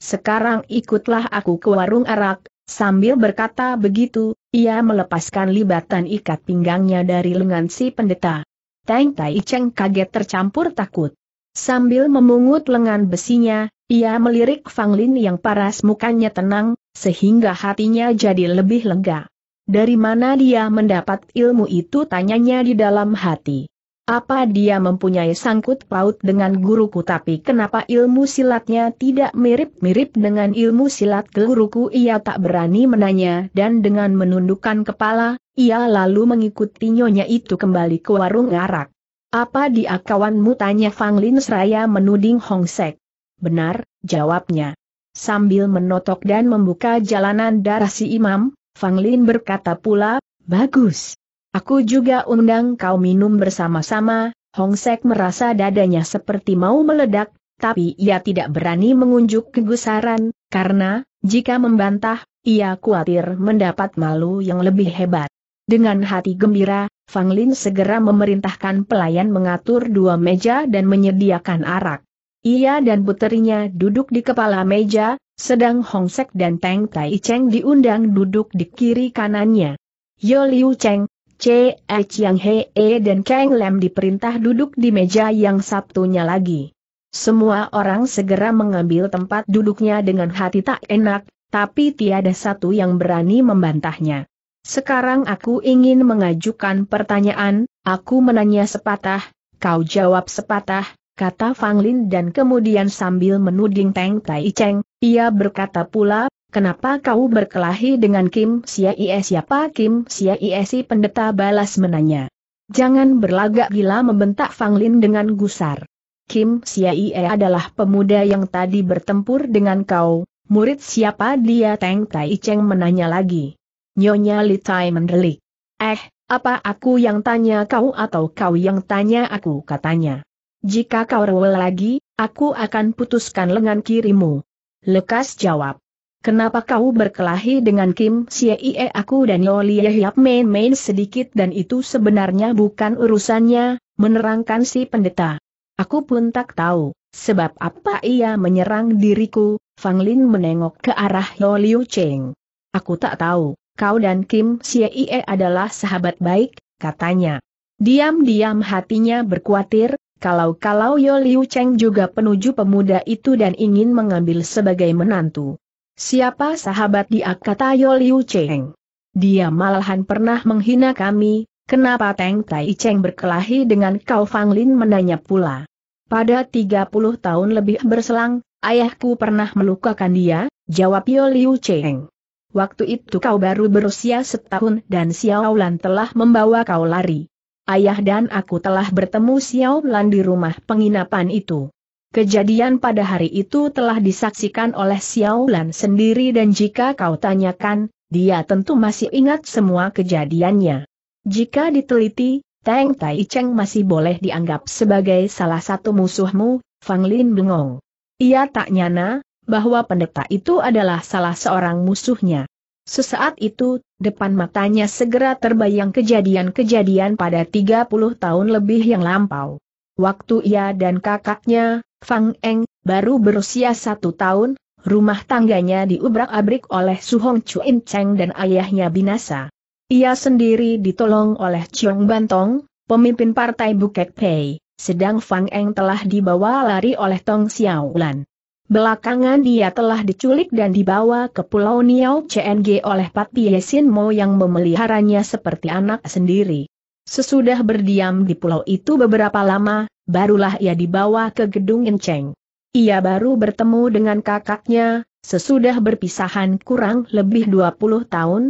sekarang ikutlah aku ke warung arak, sambil berkata begitu, ia melepaskan libatan ikat pinggangnya dari lengan si pendeta. Teng Tai Cheng kaget tercampur takut. Sambil memungut lengan besinya, ia melirik Fang Lin yang paras mukanya tenang, sehingga hatinya jadi lebih lega. Dari mana dia mendapat ilmu itu tanyanya di dalam hati. Apa dia mempunyai sangkut paut dengan guruku tapi kenapa ilmu silatnya tidak mirip-mirip dengan ilmu silat guruku ia tak berani menanya dan dengan menundukkan kepala, ia lalu mengikuti nyonya itu kembali ke warung arak. Apa dia kawanmu tanya Fang Lin seraya menuding Hong Sek. Benar, jawabnya. Sambil menotok dan membuka jalanan darah si imam, Fang Lin berkata pula, bagus, Aku juga undang kau minum bersama-sama, Hong Sek merasa dadanya seperti mau meledak, tapi ia tidak berani mengunjuk kegusaran, karena, jika membantah, ia khawatir mendapat malu yang lebih hebat. Dengan hati gembira, Fang Lin segera memerintahkan pelayan mengatur dua meja dan menyediakan arak. Ia dan puterinya duduk di kepala meja, sedang Hong Sek dan Teng Tai Cheng diundang duduk di kiri kanannya. Yo Liu Cheng, C. E. Chiang E dan Kang Lam diperintah duduk di meja yang satunya lagi. Semua orang segera mengambil tempat duduknya dengan hati tak enak, tapi tiada satu yang berani membantahnya. Sekarang aku ingin mengajukan pertanyaan, aku menanya sepatah, kau jawab sepatah, kata Fang Lin dan kemudian sambil menuding Teng Tai Cheng, ia berkata pula Kenapa kau berkelahi dengan Kim Siaie siapa Kim Siaie si pendeta balas menanya. Jangan berlagak gila membentak Fang Lin dengan gusar. Kim Siaie adalah pemuda yang tadi bertempur dengan kau, murid siapa dia Teng Tai Cheng menanya lagi. Nyonya Li Tai mendelik. Eh, apa aku yang tanya kau atau kau yang tanya aku katanya. Jika kau rewel lagi, aku akan putuskan lengan kirimu. Lekas jawab. Kenapa kau berkelahi dengan Kim Siee aku dan Yoli Yehiap main-main sedikit dan itu sebenarnya bukan urusannya, menerangkan si pendeta. Aku pun tak tahu, sebab apa ia menyerang diriku, Fang Lin menengok ke arah Yoliu Cheng. Aku tak tahu, kau dan Kim Siee adalah sahabat baik, katanya. Diam-diam hatinya berkuatir, kalau-kalau Yoliu Cheng juga penuju pemuda itu dan ingin mengambil sebagai menantu. Siapa sahabat dia kata Yoliu Cheng? Dia malahan pernah menghina kami, kenapa Teng Tai Cheng berkelahi dengan Kau Fang Lin menanya pula. Pada 30 tahun lebih berselang, ayahku pernah melukakan dia, jawab Yoliu Cheng. Waktu itu kau baru berusia setahun dan Xiao Lan telah membawa kau lari. Ayah dan aku telah bertemu Xiao Lan di rumah penginapan itu. Kejadian pada hari itu telah disaksikan oleh Xiao Lan sendiri dan jika kau tanyakan, dia tentu masih ingat semua kejadiannya. Jika diteliti, Tang Tai Cheng masih boleh dianggap sebagai salah satu musuhmu, Fang Lin bengong. Ia tak nyana, bahwa pendeta itu adalah salah seorang musuhnya. Sesaat itu, depan matanya segera terbayang kejadian-kejadian pada 30 tahun lebih yang lampau. Waktu ia dan kakaknya, Fang Eng, baru berusia satu tahun, rumah tangganya diubrak-abrik oleh Su Hong Chuin Cheng dan ayahnya binasa. Ia sendiri ditolong oleh Chiong Bantong, pemimpin partai Bukit Pei, sedang Fang Eng telah dibawa lari oleh Tong Xiaolan. Belakangan dia telah diculik dan dibawa ke Pulau Niau CNG oleh Pati Yesin Mo yang memeliharanya seperti anak sendiri. Sesudah berdiam di pulau itu beberapa lama, barulah ia dibawa ke gedung Enceng. Ia baru bertemu dengan kakaknya, sesudah berpisahan kurang lebih 20 tahun,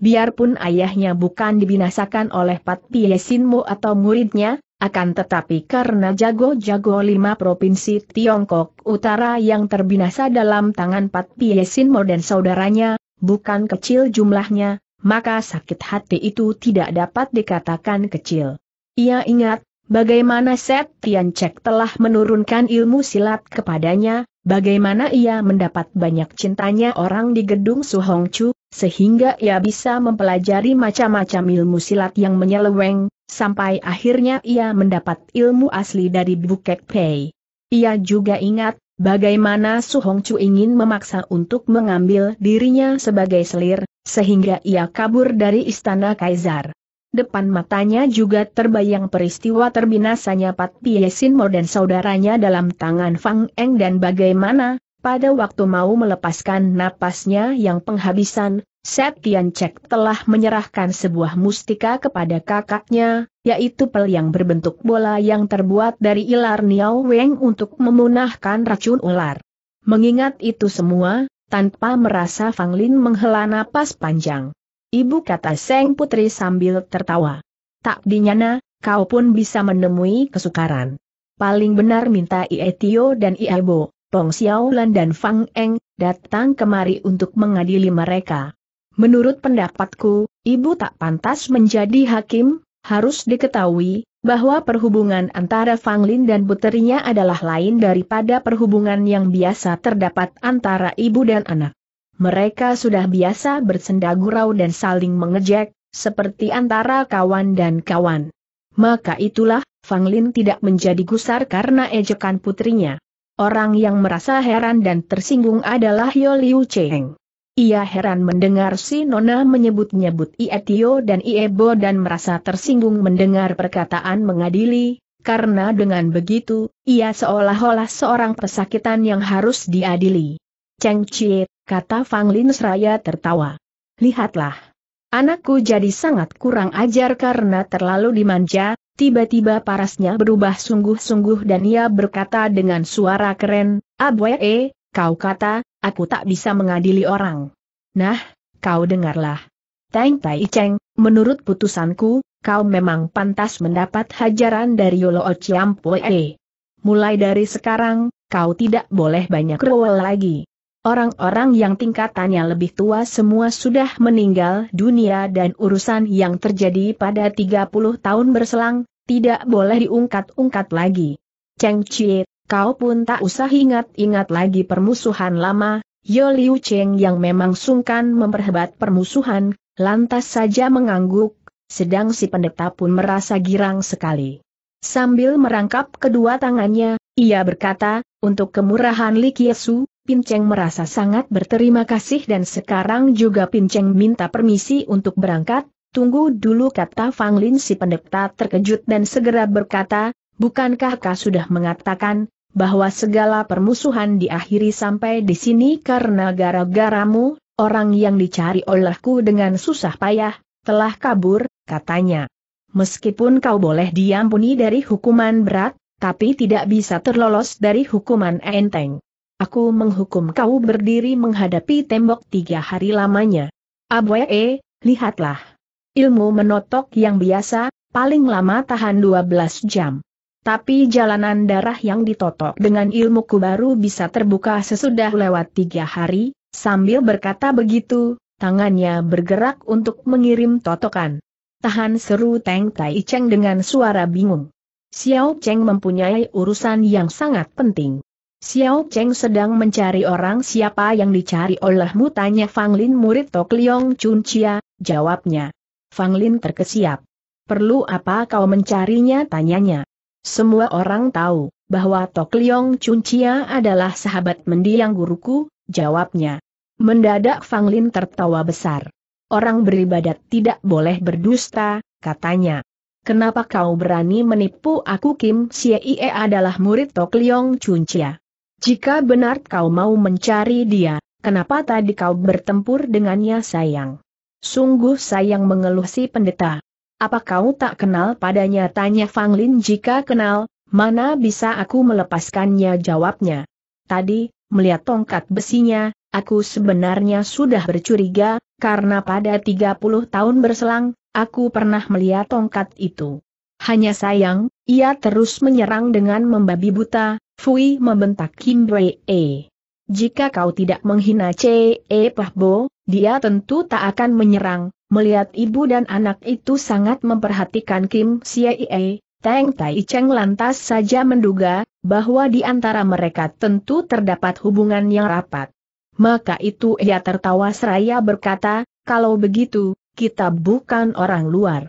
biarpun ayahnya bukan dibinasakan oleh Pat Piesinmu atau muridnya, akan tetapi karena jago-jago lima provinsi Tiongkok Utara yang terbinasa dalam tangan Pat Piesinmo dan saudaranya, bukan kecil jumlahnya, maka sakit hati itu tidak dapat dikatakan kecil. Ia ingat, Bagaimana Set Tian Cek telah menurunkan ilmu silat kepadanya, bagaimana ia mendapat banyak cintanya orang di gedung Su Hong Chu, sehingga ia bisa mempelajari macam-macam ilmu silat yang menyeleweng, sampai akhirnya ia mendapat ilmu asli dari Bukek Pei. Ia juga ingat, bagaimana Su Hong Chu ingin memaksa untuk mengambil dirinya sebagai selir, sehingga ia kabur dari istana Kaisar depan matanya juga terbayang peristiwa terbinasanya Pat Piesinmo dan saudaranya dalam tangan Fang Eng dan bagaimana, pada waktu mau melepaskan napasnya yang penghabisan, Setian Cek telah menyerahkan sebuah mustika kepada kakaknya, yaitu pel yang berbentuk bola yang terbuat dari ilar Niao Weng untuk memunahkan racun ular. Mengingat itu semua, tanpa merasa Fang Lin menghela napas panjang. Ibu kata Seng Putri sambil tertawa. Tak dinyana, kau pun bisa menemui kesukaran. Paling benar minta Ie Tio dan Bo, Pong Xiaolan dan Fang Eng, datang kemari untuk mengadili mereka. Menurut pendapatku, ibu tak pantas menjadi hakim, harus diketahui, bahwa perhubungan antara Fang Lin dan puterinya adalah lain daripada perhubungan yang biasa terdapat antara ibu dan anak. Mereka sudah biasa bersenda gurau dan saling mengejek, seperti antara kawan dan kawan. Maka itulah, Fang Lin tidak menjadi gusar karena ejekan putrinya. Orang yang merasa heran dan tersinggung adalah Yo Liu Cheng. Ia heran mendengar si Nona menyebut-nyebut Ie Tio dan Iebo dan merasa tersinggung mendengar perkataan mengadili, karena dengan begitu, ia seolah-olah seorang pesakitan yang harus diadili. Cheng Chie, kata Fang Lin seraya tertawa. Lihatlah. Anakku jadi sangat kurang ajar karena terlalu dimanja, tiba-tiba parasnya berubah sungguh-sungguh dan ia berkata dengan suara keren, Abwe, eh, kau kata, aku tak bisa mengadili orang. Nah, kau dengarlah. Teng Tai Cheng, menurut putusanku, kau memang pantas mendapat hajaran dari Yolo Chiampoe. Mulai dari sekarang, kau tidak boleh banyak rewel lagi. Orang-orang yang tingkatannya lebih tua semua sudah meninggal dunia dan urusan yang terjadi pada 30 tahun berselang, tidak boleh diungkat-ungkat lagi. Cheng Chie, kau pun tak usah ingat-ingat lagi permusuhan lama, Yo Liu Cheng yang memang sungkan memperhebat permusuhan, lantas saja mengangguk, sedang si pendeta pun merasa girang sekali. Sambil merangkap kedua tangannya, ia berkata, untuk kemurahan Li Kiesu, Pinceng merasa sangat berterima kasih dan sekarang juga Pinceng minta permisi untuk berangkat, tunggu dulu kata Fang Lin si pendeta terkejut dan segera berkata, bukankah kau sudah mengatakan, bahwa segala permusuhan diakhiri sampai di sini karena gara-garamu, orang yang dicari olehku dengan susah payah, telah kabur, katanya. Meskipun kau boleh diampuni dari hukuman berat, tapi tidak bisa terlolos dari hukuman enteng. Aku menghukum kau berdiri menghadapi tembok tiga hari lamanya. Abwe, eh, lihatlah. Ilmu menotok yang biasa, paling lama tahan 12 jam. Tapi jalanan darah yang ditotok dengan ilmuku baru bisa terbuka sesudah lewat tiga hari, sambil berkata begitu, tangannya bergerak untuk mengirim totokan. Tahan seru Teng Tai Cheng dengan suara bingung. Xiao Cheng mempunyai urusan yang sangat penting. Xiao Cheng sedang mencari orang siapa yang dicari olehmu tanya Fang Lin murid Tok Leong Chun Chia, jawabnya. Fang Lin terkesiap. Perlu apa kau mencarinya tanyanya. Semua orang tahu bahwa Tok Leong Chun Chia adalah sahabat mendiang guruku, jawabnya. Mendadak Fang Lin tertawa besar. Orang beribadat tidak boleh berdusta, katanya. Kenapa kau berani menipu aku Kim Xie Xie adalah murid Tok Leong Chun Chia? Jika benar kau mau mencari dia, kenapa tadi kau bertempur dengannya sayang? Sungguh sayang mengeluh si pendeta. Apa kau tak kenal padanya tanya Fang Lin. jika kenal, mana bisa aku melepaskannya jawabnya. Tadi, melihat tongkat besinya, aku sebenarnya sudah bercuriga, karena pada 30 tahun berselang, aku pernah melihat tongkat itu. Hanya sayang, ia terus menyerang dengan membabi buta, Fui membentak Kim E. Jika kau tidak menghina Ce Pahbo, dia tentu tak akan menyerang. Melihat ibu dan anak itu sangat memperhatikan Kim Siae, Teng Tai Cheng lantas saja menduga bahwa di antara mereka tentu terdapat hubungan yang rapat. Maka itu ia tertawa seraya berkata, kalau begitu, kita bukan orang luar.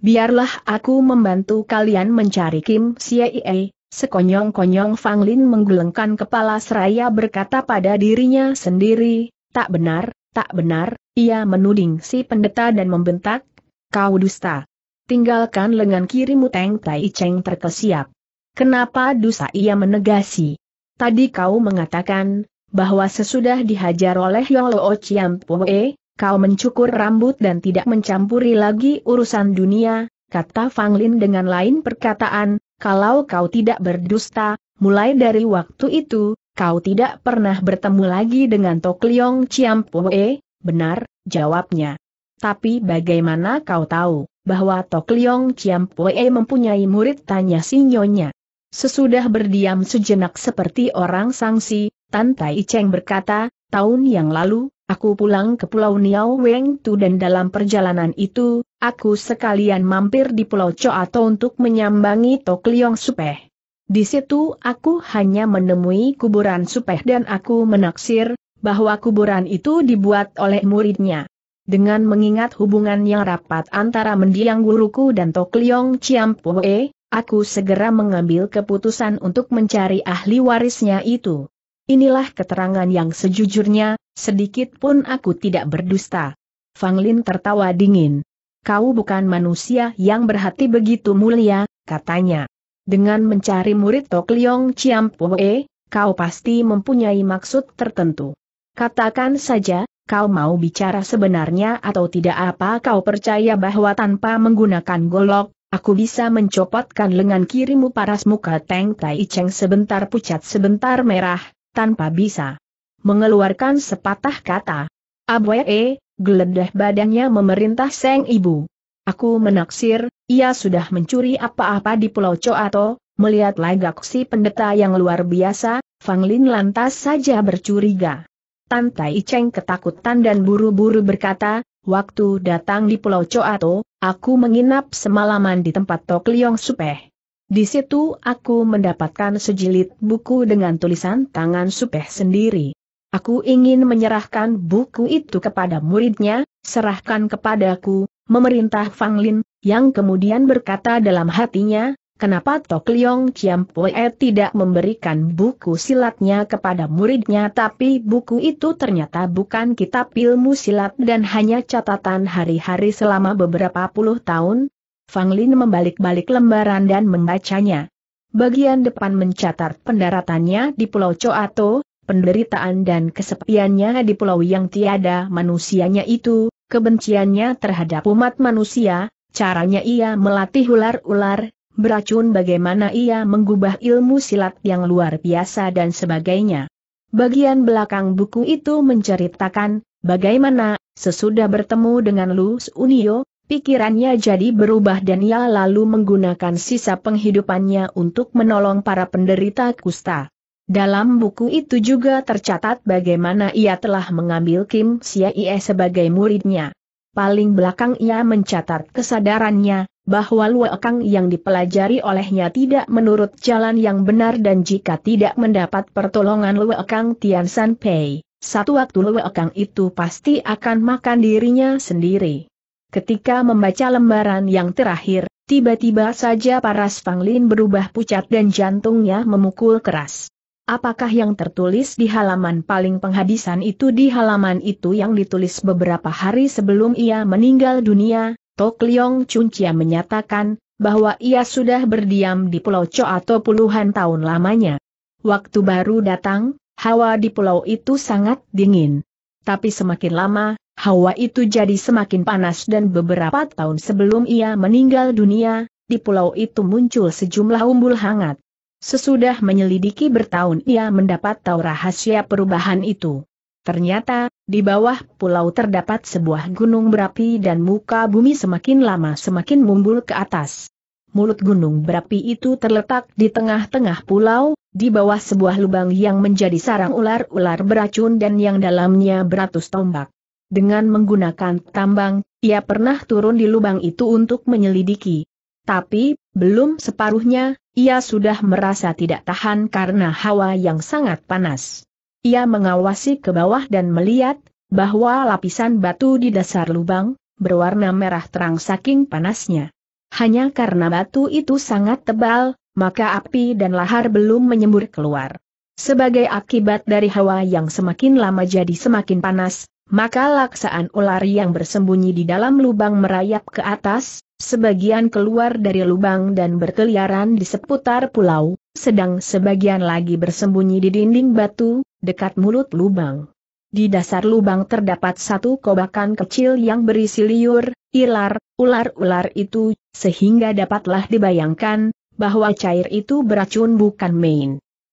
Biarlah aku membantu kalian mencari Kim Siae, Sekonyong-konyong Fang Lin menggelengkan kepala seraya berkata pada dirinya sendiri, tak benar, tak benar, ia menuding si pendeta dan membentak, kau dusta. Tinggalkan lengan kirimu Teng Tai Cheng terkesiap. Kenapa dusta ia menegasi? Tadi kau mengatakan, bahwa sesudah dihajar oleh Yolo Chiam E, kau mencukur rambut dan tidak mencampuri lagi urusan dunia, kata Fang Lin dengan lain perkataan, kalau kau tidak berdusta, mulai dari waktu itu, kau tidak pernah bertemu lagi dengan Tok Leong Chiam Poe, benar, jawabnya. Tapi bagaimana kau tahu, bahwa Tok Leong Chiam Poe mempunyai murid tanya sinyonya. Sesudah berdiam sejenak seperti orang sangsi, Tan Tai Cheng berkata, tahun yang lalu, Aku pulang ke Pulau Niau Weng Tu dan dalam perjalanan itu, aku sekalian mampir di Pulau atau untuk menyambangi Tok Liong Supeh. Di situ aku hanya menemui kuburan Supeh dan aku menaksir, bahwa kuburan itu dibuat oleh muridnya. Dengan mengingat hubungan yang rapat antara mendiang guruku dan Tok Liong Poe, aku segera mengambil keputusan untuk mencari ahli warisnya itu. Inilah keterangan yang sejujurnya, sedikit pun aku tidak berdusta. Fang Lin tertawa dingin. Kau bukan manusia yang berhati begitu mulia, katanya. Dengan mencari murid Tok Liong Chiam Poe, kau pasti mempunyai maksud tertentu. Katakan saja, kau mau bicara sebenarnya atau tidak apa kau percaya bahwa tanpa menggunakan golok, aku bisa mencopotkan lengan kirimu paras muka Teng Tai Cheng sebentar pucat sebentar merah, tanpa bisa mengeluarkan sepatah kata. Abwe, geledah badannya memerintah Seng Ibu. Aku menaksir, ia sudah mencuri apa-apa di Pulau Coato, melihat lagak si pendeta yang luar biasa, Fang Lin lantas saja bercuriga. Tantai Iceng ketakutan dan buru-buru berkata, waktu datang di Pulau Coato, aku menginap semalaman di tempat Tok Liong Supeh. Di situ aku mendapatkan sejilid buku dengan tulisan tangan Supeh sendiri. Aku ingin menyerahkan buku itu kepada muridnya, serahkan kepadaku, memerintah Fang Lin, yang kemudian berkata dalam hatinya, kenapa Tok Leong Chiam Poe tidak memberikan buku silatnya kepada muridnya tapi buku itu ternyata bukan kitab ilmu silat dan hanya catatan hari-hari selama beberapa puluh tahun, Fang Lin membalik-balik lembaran dan membacanya. Bagian depan mencatat pendaratannya di Pulau Coato, penderitaan dan kesepiannya di pulau yang tiada manusianya itu, kebenciannya terhadap umat manusia, caranya ia melatih ular-ular, beracun bagaimana ia menggubah ilmu silat yang luar biasa dan sebagainya. Bagian belakang buku itu menceritakan, bagaimana, sesudah bertemu dengan Luz Unio, Pikirannya jadi berubah dan ia lalu menggunakan sisa penghidupannya untuk menolong para penderita kusta. Dalam buku itu juga tercatat bagaimana ia telah mengambil Kim Siaie sebagai muridnya. Paling belakang ia mencatat kesadarannya, bahwa luakang yang dipelajari olehnya tidak menurut jalan yang benar dan jika tidak mendapat pertolongan luakang Tian San Pei, satu waktu luakang itu pasti akan makan dirinya sendiri. Ketika membaca lembaran yang terakhir, tiba-tiba saja paras Fanglin berubah pucat dan jantungnya memukul keras. Apakah yang tertulis di halaman paling penghabisan itu di halaman itu yang ditulis beberapa hari sebelum ia meninggal dunia? Tok Leong Chuncia menyatakan, bahwa ia sudah berdiam di Pulau Cho atau puluhan tahun lamanya. Waktu baru datang, hawa di pulau itu sangat dingin. Tapi semakin lama, hawa itu jadi semakin panas dan beberapa tahun sebelum ia meninggal dunia, di pulau itu muncul sejumlah umbul hangat. Sesudah menyelidiki bertahun ia mendapat tahu rahasia perubahan itu. Ternyata, di bawah pulau terdapat sebuah gunung berapi dan muka bumi semakin lama semakin mumbul ke atas. Mulut gunung berapi itu terletak di tengah-tengah pulau, di bawah sebuah lubang yang menjadi sarang ular-ular beracun dan yang dalamnya beratus tombak. Dengan menggunakan tambang, ia pernah turun di lubang itu untuk menyelidiki. Tapi, belum separuhnya, ia sudah merasa tidak tahan karena hawa yang sangat panas. Ia mengawasi ke bawah dan melihat, bahwa lapisan batu di dasar lubang, berwarna merah terang saking panasnya. Hanya karena batu itu sangat tebal, maka api dan lahar belum menyembur keluar. Sebagai akibat dari hawa yang semakin lama jadi semakin panas, maka laksaan ular yang bersembunyi di dalam lubang merayap ke atas, sebagian keluar dari lubang dan berkeliaran di seputar pulau, sedang sebagian lagi bersembunyi di dinding batu, dekat mulut lubang. Di dasar lubang terdapat satu kobakan kecil yang berisi liur, ilar, ular-ular itu, sehingga dapatlah dibayangkan, bahwa cair itu beracun bukan main.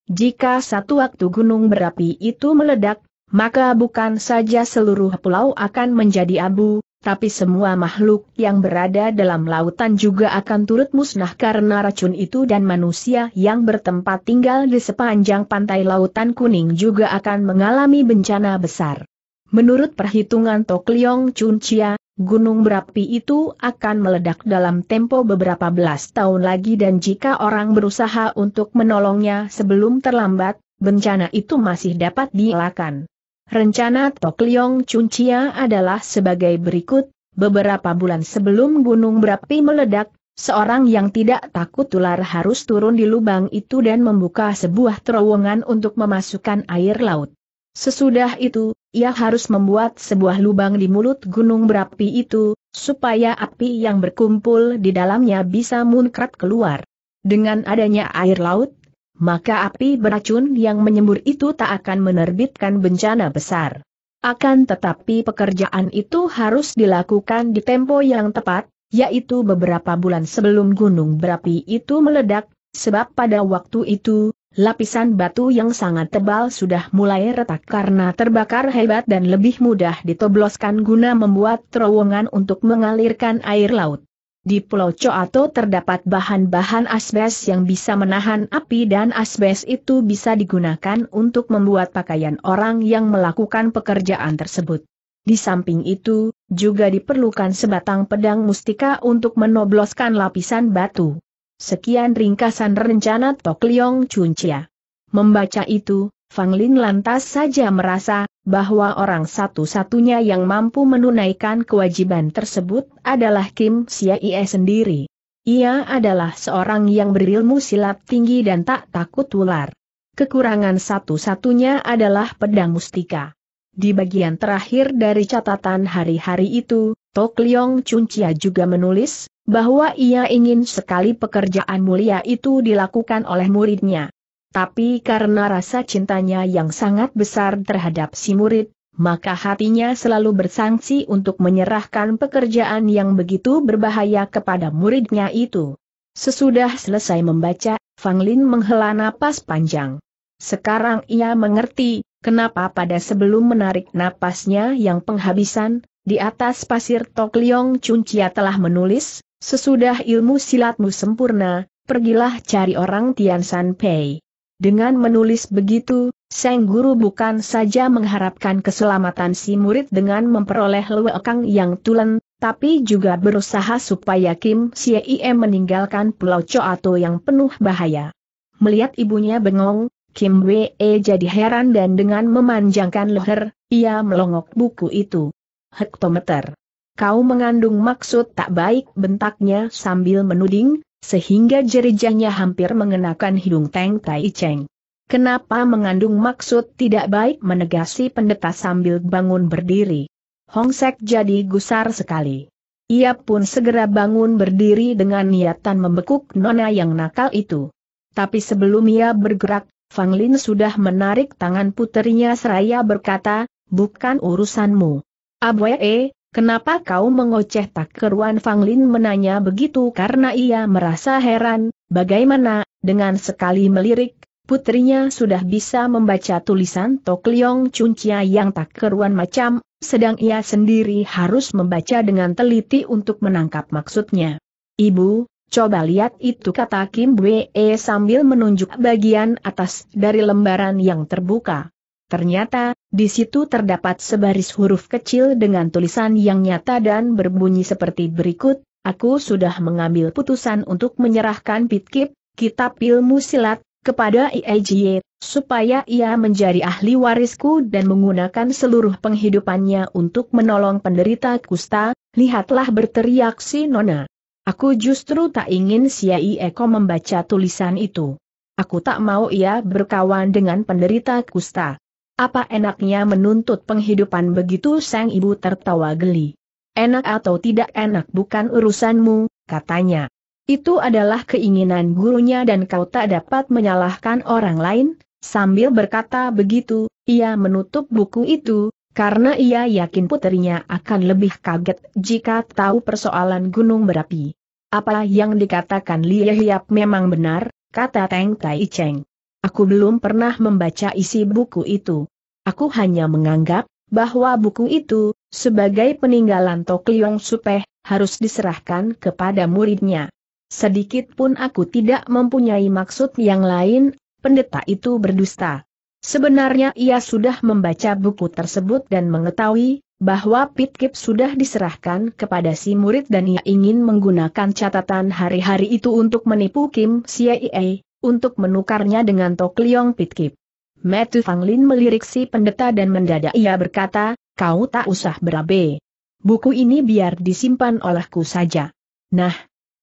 Jika satu waktu gunung berapi itu meledak, maka bukan saja seluruh pulau akan menjadi abu, tapi semua makhluk yang berada dalam lautan juga akan turut musnah karena racun itu dan manusia yang bertempat tinggal di sepanjang pantai lautan kuning juga akan mengalami bencana besar. Menurut perhitungan Tok Chunchia, Gunung berapi itu akan meledak dalam tempo beberapa belas tahun lagi dan jika orang berusaha untuk menolongnya sebelum terlambat, bencana itu masih dapat dielakkan. Rencana Tok Liong Chia adalah sebagai berikut, beberapa bulan sebelum gunung berapi meledak, Seorang yang tidak takut ular harus turun di lubang itu dan membuka sebuah terowongan untuk memasukkan air laut. Sesudah itu, ia harus membuat sebuah lubang di mulut gunung berapi itu, supaya api yang berkumpul di dalamnya bisa muncrat keluar. Dengan adanya air laut, maka api beracun yang menyembur itu tak akan menerbitkan bencana besar. Akan tetapi pekerjaan itu harus dilakukan di tempo yang tepat, yaitu beberapa bulan sebelum gunung berapi itu meledak, sebab pada waktu itu, lapisan batu yang sangat tebal sudah mulai retak karena terbakar hebat dan lebih mudah ditobloskan guna membuat terowongan untuk mengalirkan air laut. Di Pulau Coato terdapat bahan-bahan asbes yang bisa menahan api dan asbes itu bisa digunakan untuk membuat pakaian orang yang melakukan pekerjaan tersebut. Di samping itu, juga diperlukan sebatang pedang mustika untuk menobloskan lapisan batu. Sekian ringkasan rencana Tok Leong Chunchia. Membaca itu, Fang Lin lantas saja merasa bahwa orang satu-satunya yang mampu menunaikan kewajiban tersebut adalah Kim Siaie sendiri. Ia adalah seorang yang berilmu silat tinggi dan tak takut ular. Kekurangan satu-satunya adalah pedang mustika. Di bagian terakhir dari catatan hari-hari itu, Tok Leong Chuncia juga menulis, bahwa ia ingin sekali pekerjaan mulia itu dilakukan oleh muridnya. Tapi karena rasa cintanya yang sangat besar terhadap si murid, maka hatinya selalu bersangsi untuk menyerahkan pekerjaan yang begitu berbahaya kepada muridnya itu. Sesudah selesai membaca, Fang Lin menghela napas panjang. Sekarang ia mengerti, kenapa pada sebelum menarik napasnya yang penghabisan, di atas pasir Tok Liong Chia telah menulis, sesudah ilmu silatmu sempurna, pergilah cari orang Tian San Pei. Dengan menulis begitu, Sang Guru bukan saja mengharapkan keselamatan si murid dengan memperoleh lewekang yang tulen, tapi juga berusaha supaya Kim Siem meninggalkan Pulau Coato yang penuh bahaya. Melihat ibunya bengong, Kim Wee jadi heran dan dengan memanjangkan leher, ia melongok buku itu. Hektometer. Kau mengandung maksud tak baik bentaknya sambil menuding, sehingga jerijahnya hampir mengenakan hidung Teng Tai Cheng. Kenapa mengandung maksud tidak baik menegasi pendeta sambil bangun berdiri. Hongsek jadi gusar sekali. Ia pun segera bangun berdiri dengan niatan membekuk nona yang nakal itu. Tapi sebelum ia bergerak, Fang Lin sudah menarik tangan puterinya seraya berkata, bukan urusanmu. Abwe, Kenapa kau mengoceh tak keruan Fang Lin menanya begitu karena ia merasa heran, bagaimana, dengan sekali melirik, putrinya sudah bisa membaca tulisan Tok Leong Chia yang tak keruan macam, sedang ia sendiri harus membaca dengan teliti untuk menangkap maksudnya. Ibu, coba lihat itu kata Kim Wee sambil menunjuk bagian atas dari lembaran yang terbuka. Ternyata, di situ terdapat sebaris huruf kecil dengan tulisan yang nyata dan berbunyi seperti berikut, aku sudah mengambil putusan untuk menyerahkan Pitkip, kitab ilmu silat, kepada IAJY, supaya ia menjadi ahli warisku dan menggunakan seluruh penghidupannya untuk menolong penderita kusta, lihatlah berteriak si Nona. Aku justru tak ingin si Eko membaca tulisan itu. Aku tak mau ia berkawan dengan penderita kusta. Apa enaknya menuntut penghidupan begitu sang ibu tertawa geli. Enak atau tidak enak bukan urusanmu, katanya. Itu adalah keinginan gurunya dan kau tak dapat menyalahkan orang lain, sambil berkata begitu, ia menutup buku itu, karena ia yakin putrinya akan lebih kaget jika tahu persoalan gunung berapi. Apa yang dikatakan Li Yehiap memang benar, kata Teng Tai Cheng. Aku belum pernah membaca isi buku itu. Aku hanya menganggap bahwa buku itu, sebagai peninggalan Tok Liong Supeh, harus diserahkan kepada muridnya. Sedikit pun aku tidak mempunyai maksud yang lain, pendeta itu berdusta. Sebenarnya ia sudah membaca buku tersebut dan mengetahui bahwa Pitkip sudah diserahkan kepada si murid dan ia ingin menggunakan catatan hari-hari itu untuk menipu Kim Siai untuk menukarnya dengan Tok Liong Pitkip. Metu Fanglin melirik si pendeta dan mendadak ia berkata, kau tak usah berabe. Buku ini biar disimpan olehku saja. Nah,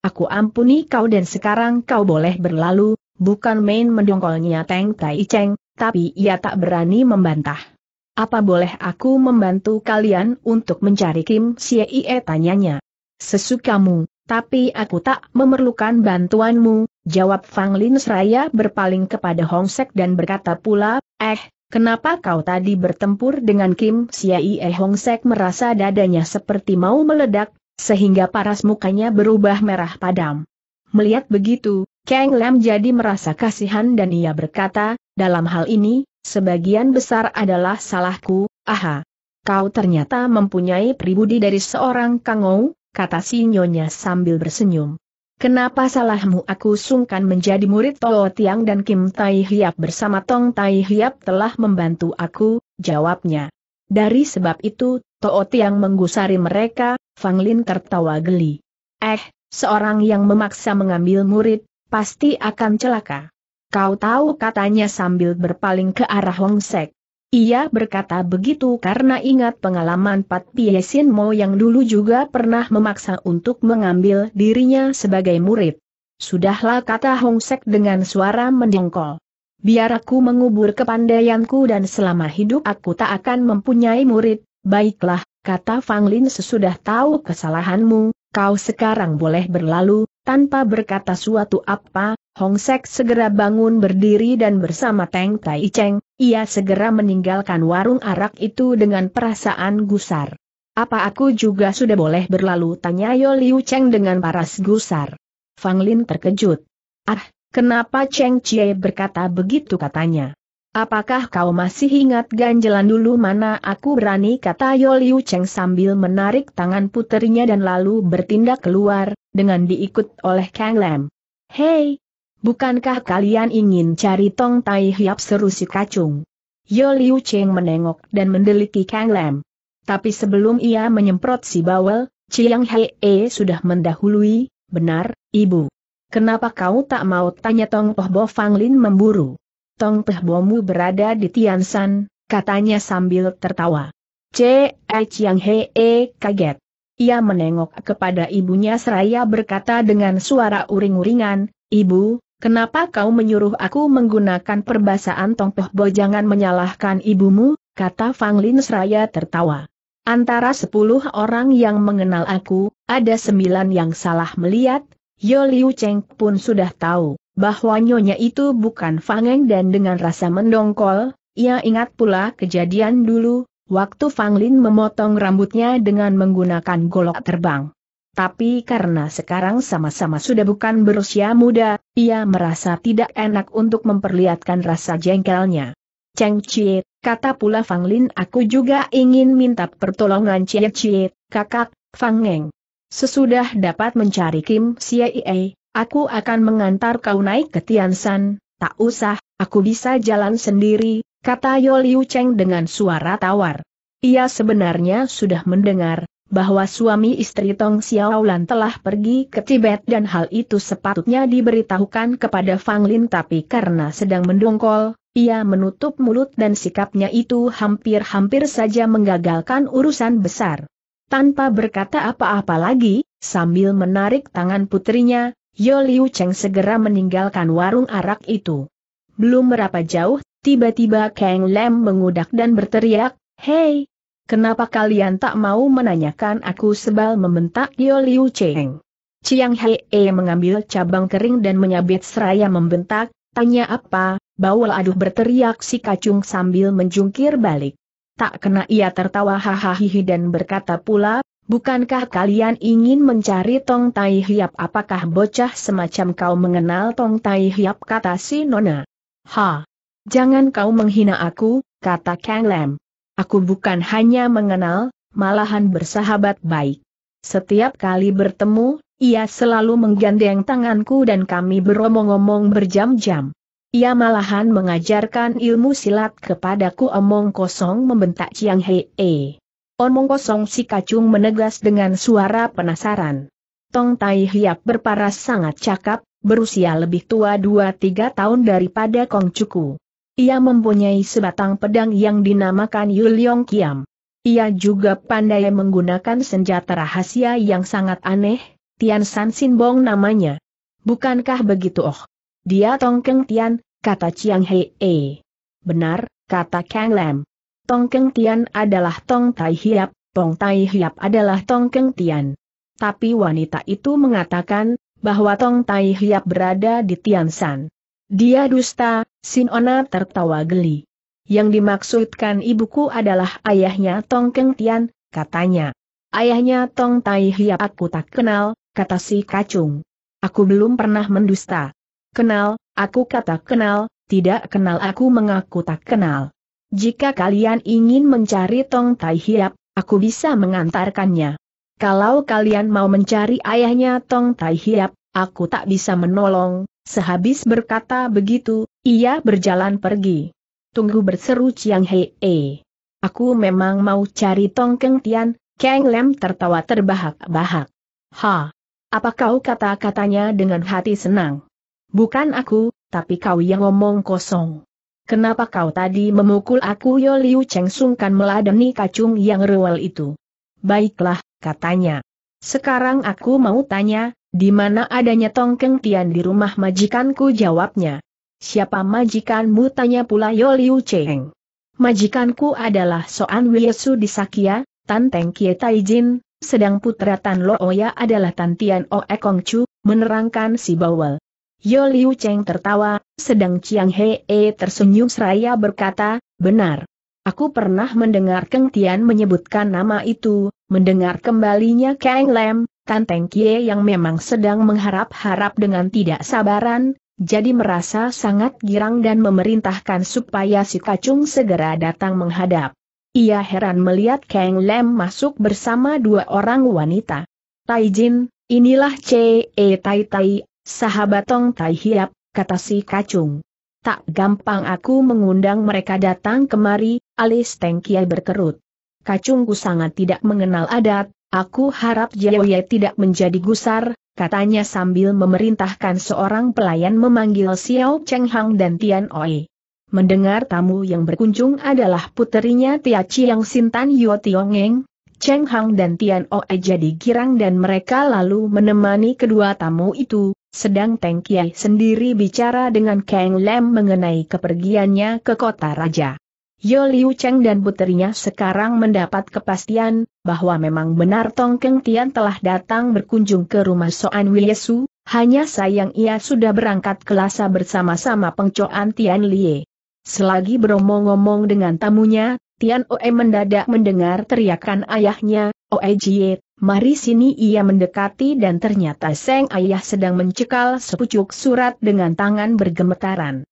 aku ampuni kau dan sekarang kau boleh berlalu, bukan main mendongkolnya Teng Tai Cheng, tapi ia tak berani membantah. Apa boleh aku membantu kalian untuk mencari Kim Ie tanyanya? Sesukamu. Tapi aku tak memerlukan bantuanmu, jawab Fang Lin seraya berpaling kepada Hong Sek dan berkata pula, eh, kenapa kau tadi bertempur dengan Kim Siai eh Hong Sek merasa dadanya seperti mau meledak, sehingga paras mukanya berubah merah padam. Melihat begitu, Kang Lam jadi merasa kasihan dan ia berkata, dalam hal ini, sebagian besar adalah salahku, aha. Kau ternyata mempunyai pribudi dari seorang Kangou, kata si nyonya sambil bersenyum. Kenapa salahmu aku sungkan menjadi murid Toa Tiang dan Kim Tai Hiap bersama Tong Tai Hiap telah membantu aku, jawabnya. Dari sebab itu, Toa Tiang menggusari mereka, Fang Lin tertawa geli. Eh, seorang yang memaksa mengambil murid, pasti akan celaka. Kau tahu katanya sambil berpaling ke arah Hong Sek. Ia berkata begitu karena ingat pengalaman Pat Piesin Mo yang dulu juga pernah memaksa untuk mengambil dirinya sebagai murid. Sudahlah kata Hong Sek dengan suara mendengkol. Biar aku mengubur kepandaianku dan selama hidup aku tak akan mempunyai murid, baiklah, kata Fang Lin sesudah tahu kesalahanmu, kau sekarang boleh berlalu, tanpa berkata suatu apa, Hong Sek segera bangun berdiri dan bersama Teng Tai Cheng, ia segera meninggalkan warung arak itu dengan perasaan gusar. Apa aku juga sudah boleh berlalu? Tanya Yo Liu Cheng dengan paras gusar. Fang Lin terkejut. Ah, kenapa Cheng Chie berkata begitu katanya? Apakah kau masih ingat ganjelan dulu mana aku berani kata Yo Liu Cheng sambil menarik tangan puterinya dan lalu bertindak keluar, dengan diikut oleh Kang Lam. Hei, Bukankah kalian ingin cari Tong Tai Hiap seru si kacung? Yo Liu Cheng menengok dan mendeliki Kang Lam. Tapi sebelum ia menyemprot si bawel, Chiang Hee e sudah mendahului, benar, ibu. Kenapa kau tak mau tanya Tong Poh Bo Fang Lin memburu? Tong Poh mu berada di Tiansan, katanya sambil tertawa. C. E. Chiang Hei kaget. Ia menengok kepada ibunya seraya berkata dengan suara uring-uringan, Ibu, Kenapa kau menyuruh aku menggunakan perbasaan tongpeh Bo jangan menyalahkan ibumu, kata Fang Lin seraya tertawa. Antara sepuluh orang yang mengenal aku, ada sembilan yang salah melihat, Yo Liu Cheng pun sudah tahu, bahwa nyonya itu bukan Fang Eng dan dengan rasa mendongkol, ia ingat pula kejadian dulu, waktu Fang Lin memotong rambutnya dengan menggunakan golok terbang. Tapi karena sekarang sama-sama sudah bukan berusia muda, ia merasa tidak enak untuk memperlihatkan rasa jengkelnya. Cheng Chie, kata pula Fang Lin aku juga ingin minta pertolongan Chie Chie, kakak, Fang Neng. Sesudah dapat mencari Kim Siei, aku akan mengantar kau naik ke Tiansan, tak usah, aku bisa jalan sendiri, kata Yoliu Cheng dengan suara tawar. Ia sebenarnya sudah mendengar, bahwa suami istri Tong Xiaolan telah pergi ke Tibet dan hal itu sepatutnya diberitahukan kepada Fang Lin tapi karena sedang mendongkol, ia menutup mulut dan sikapnya itu hampir-hampir saja menggagalkan urusan besar. Tanpa berkata apa-apa lagi, sambil menarik tangan putrinya, Yo Liu Cheng segera meninggalkan warung arak itu. Belum berapa jauh, tiba-tiba Kang Lem mengudak dan berteriak, Hei, Kenapa kalian tak mau menanyakan aku sebal membentak Yo Liu Cheng? Chiang Hei mengambil cabang kering dan menyabet seraya membentak, tanya apa, bawal aduh berteriak si kacung sambil menjungkir balik. Tak kena ia tertawa hahaha dan berkata pula, bukankah kalian ingin mencari Tong Tai Hiap apakah bocah semacam kau mengenal Tong Tai Hiap kata si Nona. Ha! Jangan kau menghina aku, kata Kang Lam. Aku bukan hanya mengenal, malahan bersahabat baik. Setiap kali bertemu, ia selalu menggandeng tanganku dan kami beromong-omong berjam-jam. Ia malahan mengajarkan ilmu silat kepadaku omong kosong membentak Chiang Hei. Omong kosong si kacung menegas dengan suara penasaran. Tong Tai Hiap berparas sangat cakap, berusia lebih tua 2-3 tahun daripada Kong Chuku. Ia mempunyai sebatang pedang yang dinamakan Yuliong Kiam. Ia juga pandai menggunakan senjata rahasia yang sangat aneh, Tian San Bong namanya. Bukankah begitu oh? Dia Tongkeng Tian, kata Chiang Hei E. Benar, kata Kang Lam. Tongkeng Tian adalah Tong Tai Hiap, Tong Tai Hiap adalah Tongkeng Tian. Tapi wanita itu mengatakan, bahwa Tong Tai Hiap berada di Tian San. Dia dusta, Sinona tertawa geli. Yang dimaksudkan ibuku adalah ayahnya Tong Keng Tian, katanya. Ayahnya Tong Tai Hiap aku tak kenal, kata si kacung. Aku belum pernah mendusta. Kenal, aku kata kenal, tidak kenal aku mengaku tak kenal. Jika kalian ingin mencari Tong Tai Hiap, aku bisa mengantarkannya. Kalau kalian mau mencari ayahnya Tong Tai Hiap, aku tak bisa menolong. Sehabis berkata begitu, ia berjalan pergi. Tunggu berseru Chiang Hei. -e. Aku memang mau cari Tong Keng Tian, Kang Lem tertawa terbahak-bahak. Ha! Apa kau kata-katanya dengan hati senang? Bukan aku, tapi kau yang ngomong kosong. Kenapa kau tadi memukul aku Yo Liu Cheng sungkan meladeni kacung yang rewel itu? Baiklah, katanya. Sekarang aku mau tanya, di mana adanya Tong Keng Tian di rumah majikanku jawabnya. Siapa majikanmu? Tanya pula Yoliu Cheng. Majikanku adalah Soan Wiesu di Sakya, Tan Teng Kie Taijin, sedang putra Tan Lo Oya adalah Tan Tian Oe Kong Chu, menerangkan si Bawel. Yoliu Cheng tertawa, sedang Chiang Hee tersenyum seraya berkata, benar. Aku pernah mendengar Keng Tian menyebutkan nama itu, mendengar kembalinya Kang Lam, Tan Teng Kie yang memang sedang mengharap-harap dengan tidak sabaran, jadi merasa sangat girang dan memerintahkan supaya si kacung segera datang menghadap. Ia heran melihat Kang Lem masuk bersama dua orang wanita. Tai Jin, inilah C.E. Tai Tai, sahabat Tong Tai Hiap, kata si kacung. Tak gampang aku mengundang mereka datang kemari, alis Teng Kiai berkerut. Kacungku sangat tidak mengenal adat, aku harap Jayoye tidak menjadi gusar, katanya sambil memerintahkan seorang pelayan memanggil Xiao Cheng Hang dan Tian Oi. Mendengar tamu yang berkunjung adalah puterinya Tia Chiang Sintan Yo Tiongeng, Cheng Hang dan Tian Oe jadi girang dan mereka lalu menemani kedua tamu itu, sedang Teng Kiai sendiri bicara dengan Kang Lem mengenai kepergiannya ke kota raja. Yo Liu Cheng dan puterinya sekarang mendapat kepastian, bahwa memang benar Tong Keng Tian telah datang berkunjung ke rumah Soan Wilyesu, hanya sayang ia sudah berangkat ke Lhasa bersama-sama pengcoan Tian Lie. Selagi beromong-omong dengan tamunya, Tian Oe mendadak mendengar teriakan ayahnya, Oe Jie, mari sini ia mendekati dan ternyata Seng Ayah sedang mencekal sepucuk surat dengan tangan bergemetaran.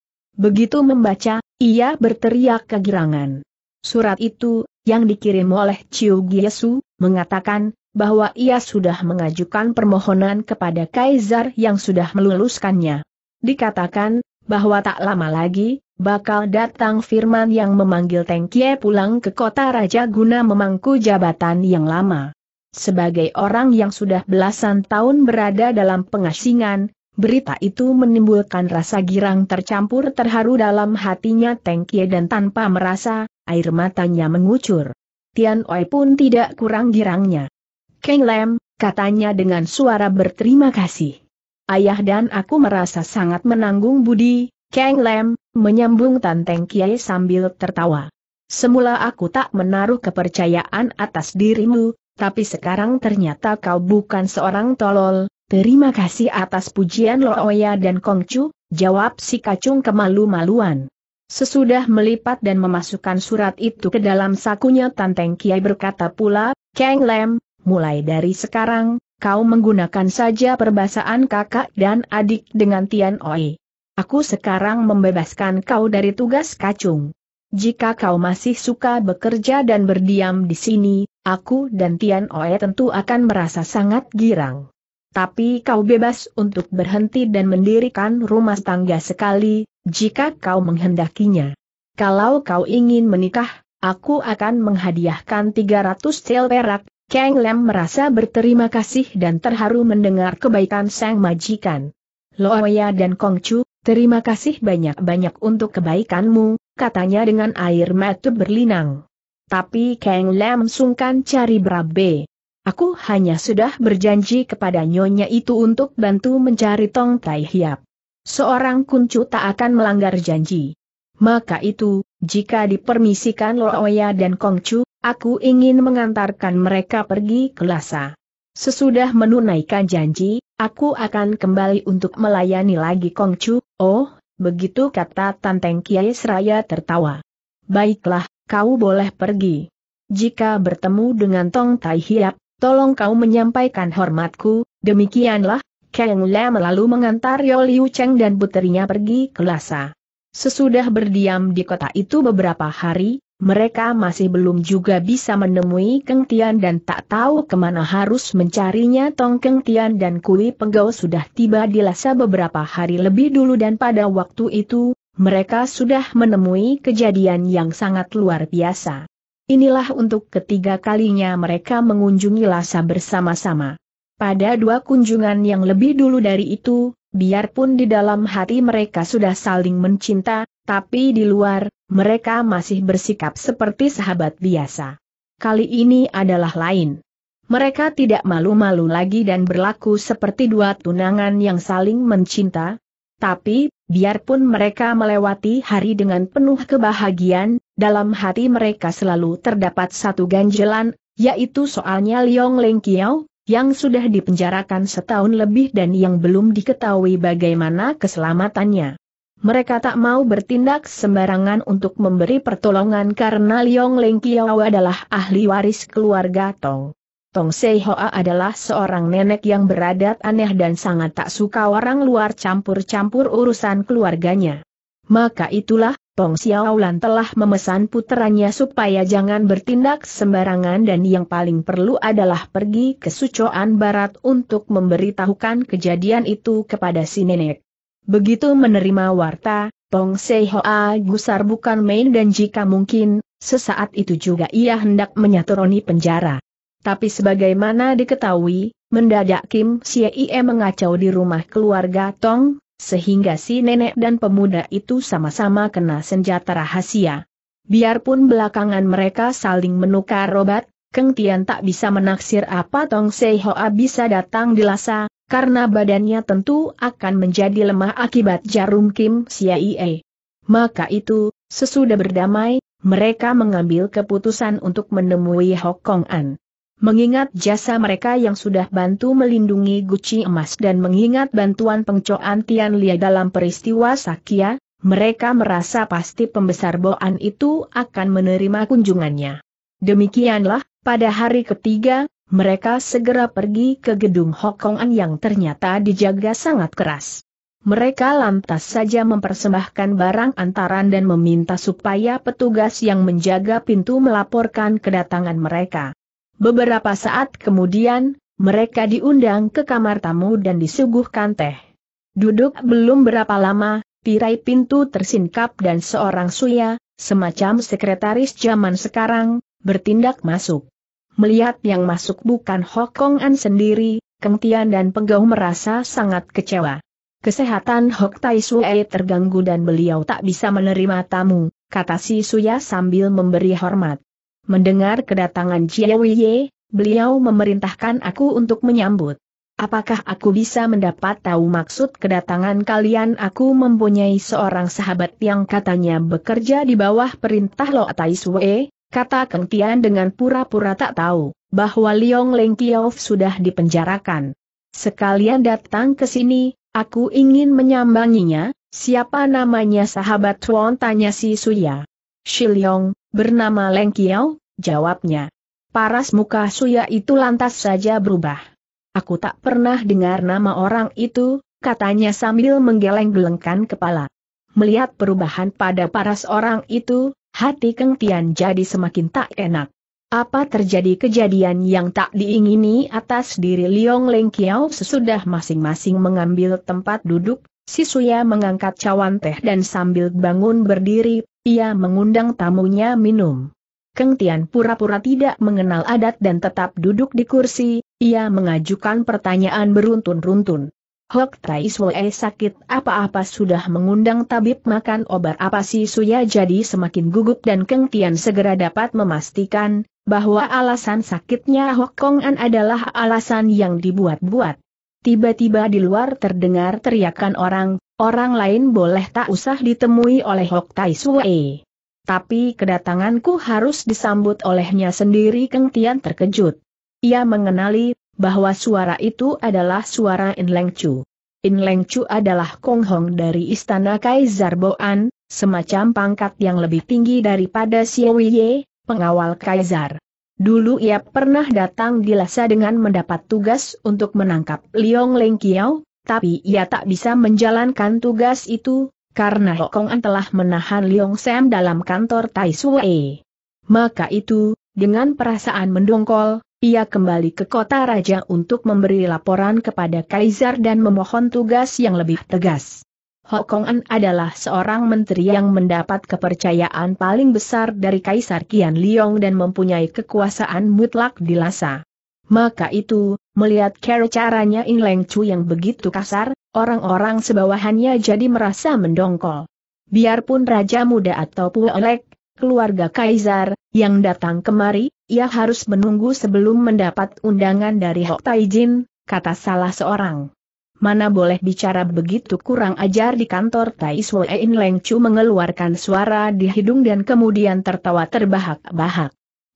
Begitu membaca, ia berteriak kegirangan. Surat itu, yang dikirim oleh Chiu Giesu, mengatakan, bahwa ia sudah mengajukan permohonan kepada Kaisar yang sudah meluluskannya. Dikatakan, bahwa tak lama lagi, bakal datang firman yang memanggil Tengkie pulang ke kota raja guna memangku jabatan yang lama. Sebagai orang yang sudah belasan tahun berada dalam pengasingan, Berita itu menimbulkan rasa girang tercampur terharu dalam hatinya Tengkie dan tanpa merasa, air matanya mengucur. Tian Oi pun tidak kurang girangnya. Keng Lem, katanya dengan suara berterima kasih. Ayah dan aku merasa sangat menanggung budi, Keng Lem, menyambung Tan Kiai sambil tertawa. Semula aku tak menaruh kepercayaan atas dirimu, tapi sekarang ternyata kau bukan seorang tolol, Terima kasih atas pujian Looya dan Kongcu, jawab si kacung kemalu-maluan. Sesudah melipat dan memasukkan surat itu ke dalam sakunya Tanteng Kiai berkata pula, Kang Lem, mulai dari sekarang, kau menggunakan saja perbasaan kakak dan adik dengan Tian Oi. Aku sekarang membebaskan kau dari tugas kacung. Jika kau masih suka bekerja dan berdiam di sini, aku dan Tian Oe tentu akan merasa sangat girang tapi kau bebas untuk berhenti dan mendirikan rumah tangga sekali, jika kau menghendakinya. Kalau kau ingin menikah, aku akan menghadiahkan 300 tel perak, Kang Lem merasa berterima kasih dan terharu mendengar kebaikan sang majikan. Loya dan Kong Chu, terima kasih banyak-banyak untuk kebaikanmu, katanya dengan air mata berlinang. Tapi Kang Lam sungkan cari brabe. Aku hanya sudah berjanji kepada nyonya itu untuk bantu mencari Tong Tai Hiap. Seorang kuncu tak akan melanggar janji. Maka itu, jika dipermisikan Looya dan Kongcu, aku ingin mengantarkan mereka pergi ke Lhasa. Sesudah menunaikan janji, aku akan kembali untuk melayani lagi Kongcu, oh, begitu kata Tanteng Kiai Seraya tertawa. Baiklah, kau boleh pergi. Jika bertemu dengan Tong Tai Hiap, tolong kau menyampaikan hormatku, demikianlah, Kang Le melalu mengantar Yo Liu Cheng dan puterinya pergi ke Lhasa. Sesudah berdiam di kota itu beberapa hari, mereka masih belum juga bisa menemui Keng Tian dan tak tahu kemana harus mencarinya Tong Keng Tian dan Kui Penggau sudah tiba di Lhasa beberapa hari lebih dulu dan pada waktu itu, mereka sudah menemui kejadian yang sangat luar biasa. Inilah untuk ketiga kalinya mereka mengunjungi Lhasa bersama-sama. Pada dua kunjungan yang lebih dulu dari itu, biarpun di dalam hati mereka sudah saling mencinta, tapi di luar, mereka masih bersikap seperti sahabat biasa. Kali ini adalah lain. Mereka tidak malu-malu lagi dan berlaku seperti dua tunangan yang saling mencinta, tapi Biarpun mereka melewati hari dengan penuh kebahagiaan, dalam hati mereka selalu terdapat satu ganjelan, yaitu soalnya Liong Leng Kiao, yang sudah dipenjarakan setahun lebih dan yang belum diketahui bagaimana keselamatannya. Mereka tak mau bertindak sembarangan untuk memberi pertolongan karena Liong Leng Kiao adalah ahli waris keluarga Tong. Tong Sei Hoa adalah seorang nenek yang beradat aneh dan sangat tak suka orang luar campur-campur urusan keluarganya. Maka itulah, Tong Xiaolan telah memesan puteranya supaya jangan bertindak sembarangan dan yang paling perlu adalah pergi ke Sucoan Barat untuk memberitahukan kejadian itu kepada si nenek. Begitu menerima warta, Tong Sei Hoa gusar bukan main dan jika mungkin, sesaat itu juga ia hendak menyatroni penjara. Tapi sebagaimana diketahui, mendadak Kim Sie mengacau di rumah keluarga Tong, sehingga si nenek dan pemuda itu sama-sama kena senjata rahasia. Biarpun belakangan mereka saling menukar obat, Keng Tian tak bisa menaksir apa Tong Se Hoa bisa datang di Lasa, karena badannya tentu akan menjadi lemah akibat jarum Kim Sie. Maka itu, sesudah berdamai, mereka mengambil keputusan untuk menemui Hokong An. Mengingat jasa mereka yang sudah bantu melindungi guci emas dan mengingat bantuan pengcoan Tian Lia dalam peristiwa Sakya, mereka merasa pasti pembesar Boan itu akan menerima kunjungannya. Demikianlah, pada hari ketiga, mereka segera pergi ke gedung Hokongan yang ternyata dijaga sangat keras. Mereka lantas saja mempersembahkan barang antaran dan meminta supaya petugas yang menjaga pintu melaporkan kedatangan mereka. Beberapa saat kemudian, mereka diundang ke kamar tamu dan disuguhkan teh. Duduk belum berapa lama, tirai pintu tersingkap dan seorang suya, semacam sekretaris zaman sekarang, bertindak masuk. Melihat yang masuk bukan Hokong An sendiri, Keng Tian dan Penggau merasa sangat kecewa. Kesehatan Hok Tai Sui terganggu dan beliau tak bisa menerima tamu, kata si Suya sambil memberi hormat. Mendengar kedatangan Jia Wei beliau memerintahkan aku untuk menyambut. Apakah aku bisa mendapat tahu maksud kedatangan kalian? Aku mempunyai seorang sahabat yang katanya bekerja di bawah perintah Lo Taiswe, kata Keng Tian dengan pura-pura tak tahu, bahwa Liong Leng Kiao sudah dipenjarakan. Sekalian datang ke sini, aku ingin menyambanginya, Siapa namanya sahabat Tuan tanya si Suya. Shi Liong, bernama Leng Kiao, jawabnya. Paras muka Suya itu lantas saja berubah. Aku tak pernah dengar nama orang itu, katanya sambil menggeleng-gelengkan kepala. Melihat perubahan pada paras orang itu, hati Keng Tian jadi semakin tak enak. Apa terjadi kejadian yang tak diingini atas diri Liong Leng Kiao sesudah masing-masing mengambil tempat duduk, Si Suya mengangkat cawan teh dan sambil bangun berdiri, ia mengundang tamunya minum. Keng Tian pura-pura tidak mengenal adat dan tetap duduk di kursi, ia mengajukan pertanyaan beruntun-runtun. Hok Tai Swoe sakit apa-apa sudah mengundang tabib makan obat apa si Suya jadi semakin gugup dan Keng Tian segera dapat memastikan bahwa alasan sakitnya Hok Kong An adalah alasan yang dibuat-buat. Tiba-tiba di luar terdengar teriakan orang, orang lain boleh tak usah ditemui oleh Hok Tai Swoe tapi kedatanganku harus disambut olehnya sendiri Keng Tian terkejut. Ia mengenali bahwa suara itu adalah suara In Leng Chu. In Leng Chu adalah Kong Hong dari Istana Kaisar Boan, semacam pangkat yang lebih tinggi daripada Xiao Ye, pengawal Kaisar. Dulu ia pernah datang di Lhasa dengan mendapat tugas untuk menangkap Liong Leng Kiao, tapi ia tak bisa menjalankan tugas itu, karena Hong oh. An telah menahan Liong Sam dalam kantor Tai Sui. Maka itu, dengan perasaan mendongkol, ia kembali ke kota raja untuk memberi laporan kepada kaisar dan memohon tugas yang lebih tegas. Hokong An adalah seorang menteri yang mendapat kepercayaan paling besar dari Kaisar Qian Liong dan mempunyai kekuasaan mutlak di Lhasa. Maka itu, melihat cara caranya In Leng Chu yang begitu kasar, orang-orang sebawahannya jadi merasa mendongkol. Biarpun Raja Muda atau Puelek, keluarga Kaisar, yang datang kemari, ia harus menunggu sebelum mendapat undangan dari Hok Taijin, kata salah seorang. Mana boleh bicara begitu kurang ajar di kantor Tai Sue In Leng Chu mengeluarkan suara di hidung dan kemudian tertawa terbahak-bahak.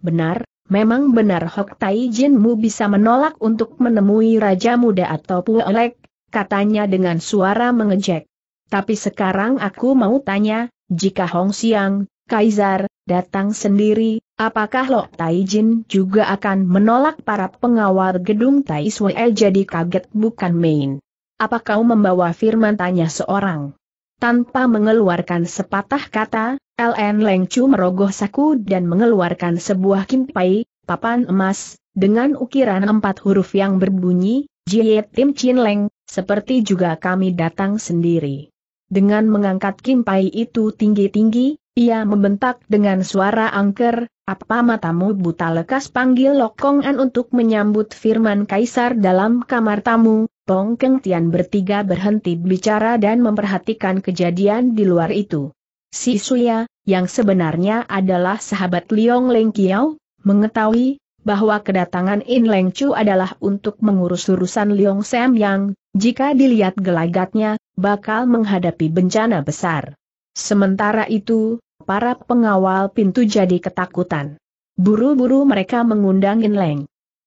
Benar, Memang benar Hok Tai Jinmu bisa menolak untuk menemui Raja Muda atau Puelek, katanya dengan suara mengejek. Tapi sekarang aku mau tanya, jika Hong Xiang, Kaisar, datang sendiri, apakah Lok Tai Jin juga akan menolak para pengawal gedung Tai Sui jadi kaget bukan main? Apa kau membawa firman tanya seorang? Tanpa mengeluarkan sepatah kata, LN Lengcu merogoh saku dan mengeluarkan sebuah kimpai, papan emas, dengan ukiran empat huruf yang berbunyi, Jiet Tim Chin Leng, seperti juga kami datang sendiri. Dengan mengangkat kimpai itu tinggi-tinggi, ia membentak dengan suara angker, apa matamu buta lekas panggil Lokongan untuk menyambut firman kaisar dalam kamar tamu, Tong Keng Tian bertiga berhenti bicara dan memperhatikan kejadian di luar itu. Si Suya, yang sebenarnya adalah sahabat Liong Leng Kiao, mengetahui bahwa kedatangan In Leng Chu adalah untuk mengurus urusan Liong Sam Yang, jika dilihat gelagatnya, bakal menghadapi bencana besar. Sementara itu, para pengawal pintu jadi ketakutan. Buru-buru mereka mengundang In Leng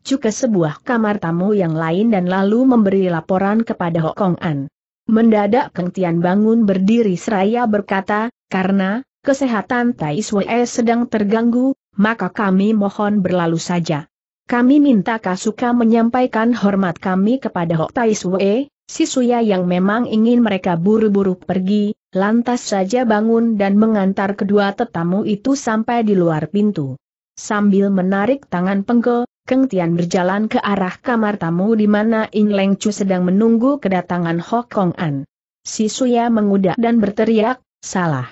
menuju ke sebuah kamar tamu yang lain dan lalu memberi laporan kepada Hokong An. Mendadak Keng Tian bangun berdiri seraya berkata, karena kesehatan Tai Swe sedang terganggu, maka kami mohon berlalu saja. Kami minta Kasuka menyampaikan hormat kami kepada Hok Tai Sui e, si Suya yang memang ingin mereka buru-buru pergi, lantas saja bangun dan mengantar kedua tetamu itu sampai di luar pintu. Sambil menarik tangan penggel, Keng Tian berjalan ke arah kamar tamu di mana In Leng Chu sedang menunggu kedatangan Hok Kong An. Si Suya mengudak dan berteriak, salah.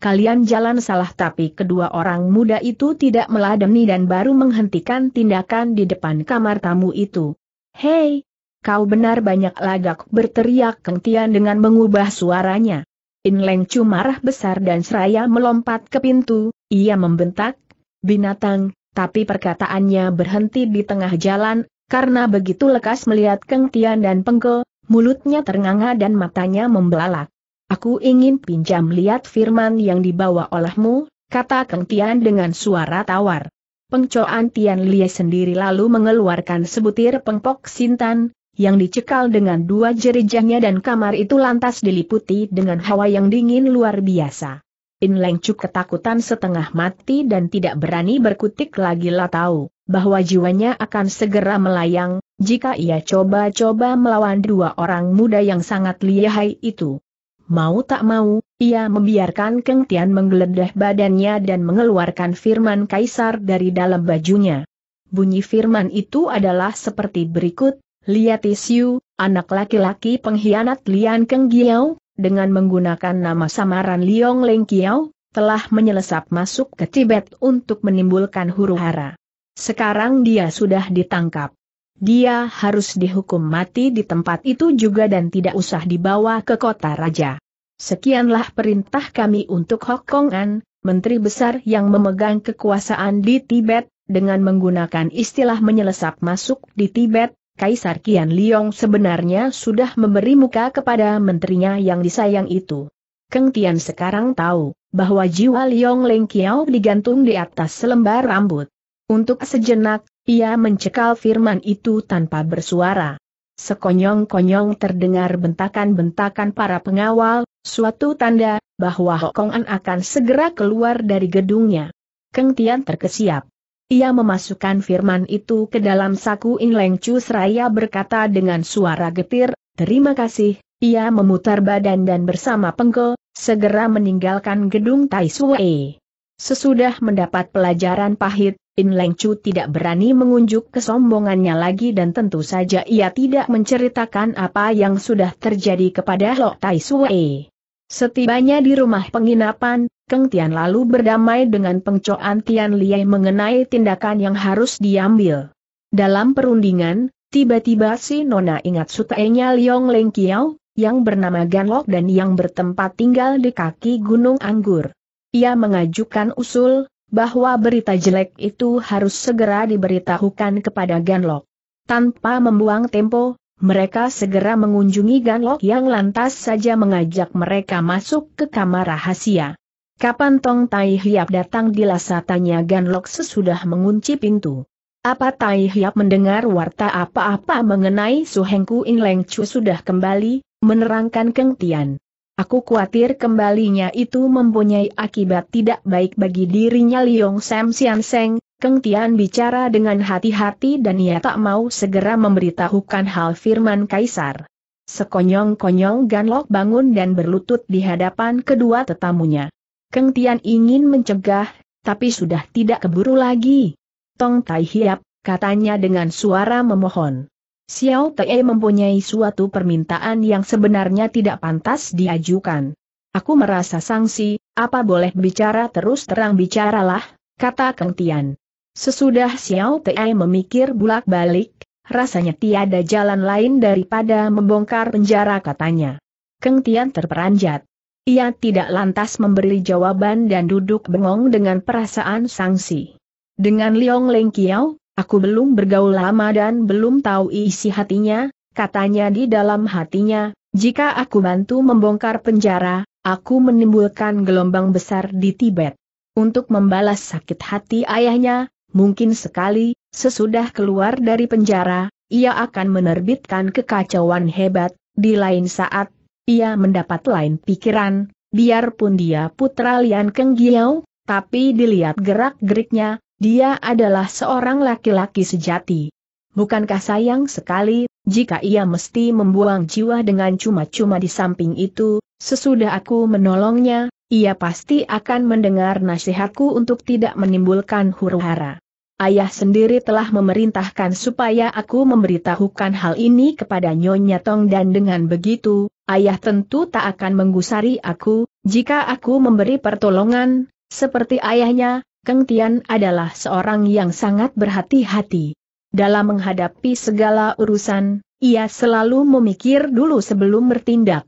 Kalian jalan salah tapi kedua orang muda itu tidak meladeni dan baru menghentikan tindakan di depan kamar tamu itu. Hei, kau benar banyak lagak berteriak Keng Tian dengan mengubah suaranya. In Leng Chu marah besar dan seraya melompat ke pintu, ia membentak, binatang, tapi perkataannya berhenti di tengah jalan, karena begitu lekas melihat Keng Tian dan Pengko, mulutnya ternganga dan matanya membelalak. Aku ingin pinjam lihat firman yang dibawa olehmu, kata Keng Tian dengan suara tawar. Pengcoan Tian Lie sendiri lalu mengeluarkan sebutir pengpok sintan, yang dicekal dengan dua jerijahnya dan kamar itu lantas diliputi dengan hawa yang dingin luar biasa. In Lengcuk ketakutan setengah mati dan tidak berani berkutik lagi lah tahu, bahwa jiwanya akan segera melayang, jika ia coba-coba melawan dua orang muda yang sangat lihai itu. Mau tak mau, ia membiarkan Keng Tian menggeledah badannya dan mengeluarkan firman kaisar dari dalam bajunya. Bunyi firman itu adalah seperti berikut, Liatis anak laki-laki pengkhianat Lian Keng Giau, dengan menggunakan nama samaran Liong Leng Kiao, telah menyelesap masuk ke Tibet untuk menimbulkan huru-hara. Sekarang dia sudah ditangkap. Dia harus dihukum mati di tempat itu juga dan tidak usah dibawa ke kota raja. Sekianlah perintah kami untuk Hokkongan, Menteri Besar yang memegang kekuasaan di Tibet, dengan menggunakan istilah menyelesap masuk di Tibet, Kaisar Kian Liong sebenarnya sudah memberi muka kepada menterinya yang disayang itu. Keng Tian sekarang tahu bahwa jiwa Liong Leng Kiao digantung di atas selembar rambut. Untuk sejenak, ia mencekal firman itu tanpa bersuara. Sekonyong-konyong terdengar bentakan-bentakan para pengawal, suatu tanda bahwa Hokongan akan segera keluar dari gedungnya. Keng Tian terkesiap. Ia memasukkan firman itu ke dalam saku Leng Chu seraya berkata dengan suara getir, terima kasih, ia memutar badan dan bersama Pengko, segera meninggalkan gedung Tai Sue. Sesudah mendapat pelajaran pahit, In Leng Chu tidak berani mengunjuk kesombongannya lagi dan tentu saja ia tidak menceritakan apa yang sudah terjadi kepada Lok Tai Sue. Setibanya di rumah penginapan, Keng Tian lalu berdamai dengan pengcoan Tian Liai mengenai tindakan yang harus diambil. Dalam perundingan, tiba-tiba si Nona ingat sutenya Liong Leng Kiao, yang bernama Ganlok dan yang bertempat tinggal di kaki Gunung Anggur. Ia mengajukan usul, bahwa berita jelek itu harus segera diberitahukan kepada Ganlok. Tanpa membuang tempo, mereka segera mengunjungi Ganlok yang lantas saja mengajak mereka masuk ke kamar rahasia. Kapan Tong Tai Hiap datang di tanya Ganlok sesudah mengunci pintu. Apa Tai Hiap mendengar warta apa-apa mengenai Suhengku In Leng Chu sudah kembali, menerangkan Keng Tian. Aku khawatir kembalinya itu mempunyai akibat tidak baik bagi dirinya Liong Sam Sian Seng, Keng Tian bicara dengan hati-hati dan ia tak mau segera memberitahukan hal firman Kaisar. Sekonyong-konyong Ganlok bangun dan berlutut di hadapan kedua tetamunya. Keng Tian ingin mencegah, tapi sudah tidak keburu lagi. Tong Tai Hiap, katanya dengan suara memohon. Xiao Tei mempunyai suatu permintaan yang sebenarnya tidak pantas diajukan. Aku merasa sangsi, apa boleh bicara terus terang bicaralah, kata Keng Tian. Sesudah Xiao Tei memikir bulak-balik, rasanya tiada jalan lain daripada membongkar penjara katanya. Keng Tian terperanjat. Ia tidak lantas memberi jawaban dan duduk bengong dengan perasaan sangsi. Dengan Liong Leng Kiao, aku belum bergaul lama dan belum tahu isi hatinya, katanya di dalam hatinya, jika aku bantu membongkar penjara, aku menimbulkan gelombang besar di Tibet. Untuk membalas sakit hati ayahnya, mungkin sekali, sesudah keluar dari penjara, ia akan menerbitkan kekacauan hebat, di lain saat, ia mendapat lain pikiran, biarpun dia putra Lian Keng Giau, tapi dilihat gerak-geriknya, dia adalah seorang laki-laki sejati. Bukankah sayang sekali, jika ia mesti membuang jiwa dengan cuma-cuma di samping itu, sesudah aku menolongnya, ia pasti akan mendengar nasihatku untuk tidak menimbulkan huru-hara. Ayah sendiri telah memerintahkan supaya aku memberitahukan hal ini kepada Nyonya Tong dan dengan begitu, ayah tentu tak akan menggusari aku, jika aku memberi pertolongan, seperti ayahnya, Keng Tian adalah seorang yang sangat berhati-hati. Dalam menghadapi segala urusan, ia selalu memikir dulu sebelum bertindak.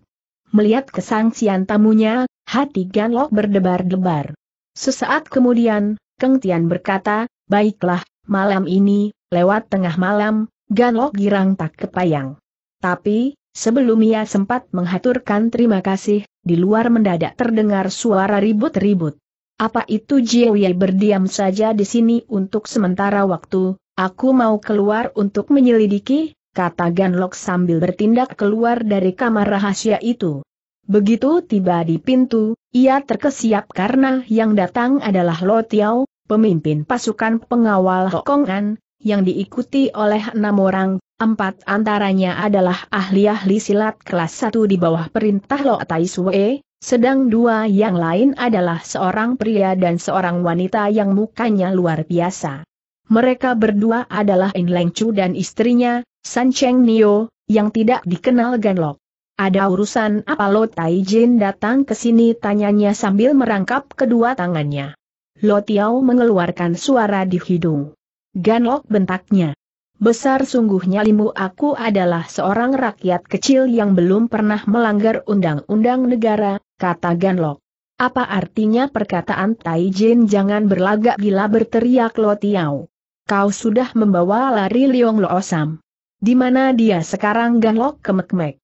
Melihat kesangsian tamunya, hati Ganlok berdebar-debar. Sesaat kemudian, Keng Tian berkata, Baiklah, malam ini, lewat tengah malam, Ganlok girang tak kepayang. Tapi, sebelum ia sempat menghaturkan terima kasih, di luar mendadak terdengar suara ribut-ribut. Apa itu Jiwi berdiam saja di sini untuk sementara waktu, aku mau keluar untuk menyelidiki, kata Ganlok sambil bertindak keluar dari kamar rahasia itu. Begitu tiba di pintu, ia terkesiap karena yang datang adalah Lo Tiao, pemimpin pasukan pengawal Hokongan, yang diikuti oleh enam orang, empat antaranya adalah ahli-ahli silat kelas satu di bawah perintah Lo Tai Sue, sedang dua yang lain adalah seorang pria dan seorang wanita yang mukanya luar biasa. Mereka berdua adalah In Leng Chu dan istrinya, San Cheng Nio, yang tidak dikenal Lok. Ada urusan apa Lo Tai Jin datang ke sini tanyanya sambil merangkap kedua tangannya. Lotiau mengeluarkan suara di hidung. Ganlok bentaknya. Besar sungguhnya limu aku adalah seorang rakyat kecil yang belum pernah melanggar undang-undang negara, kata Ganlok. Apa artinya perkataan Tai Jin jangan berlagak gila berteriak Lotiau. Kau sudah membawa lari Liong Loosam. Di mana dia sekarang Ganlok kemek kemekmek.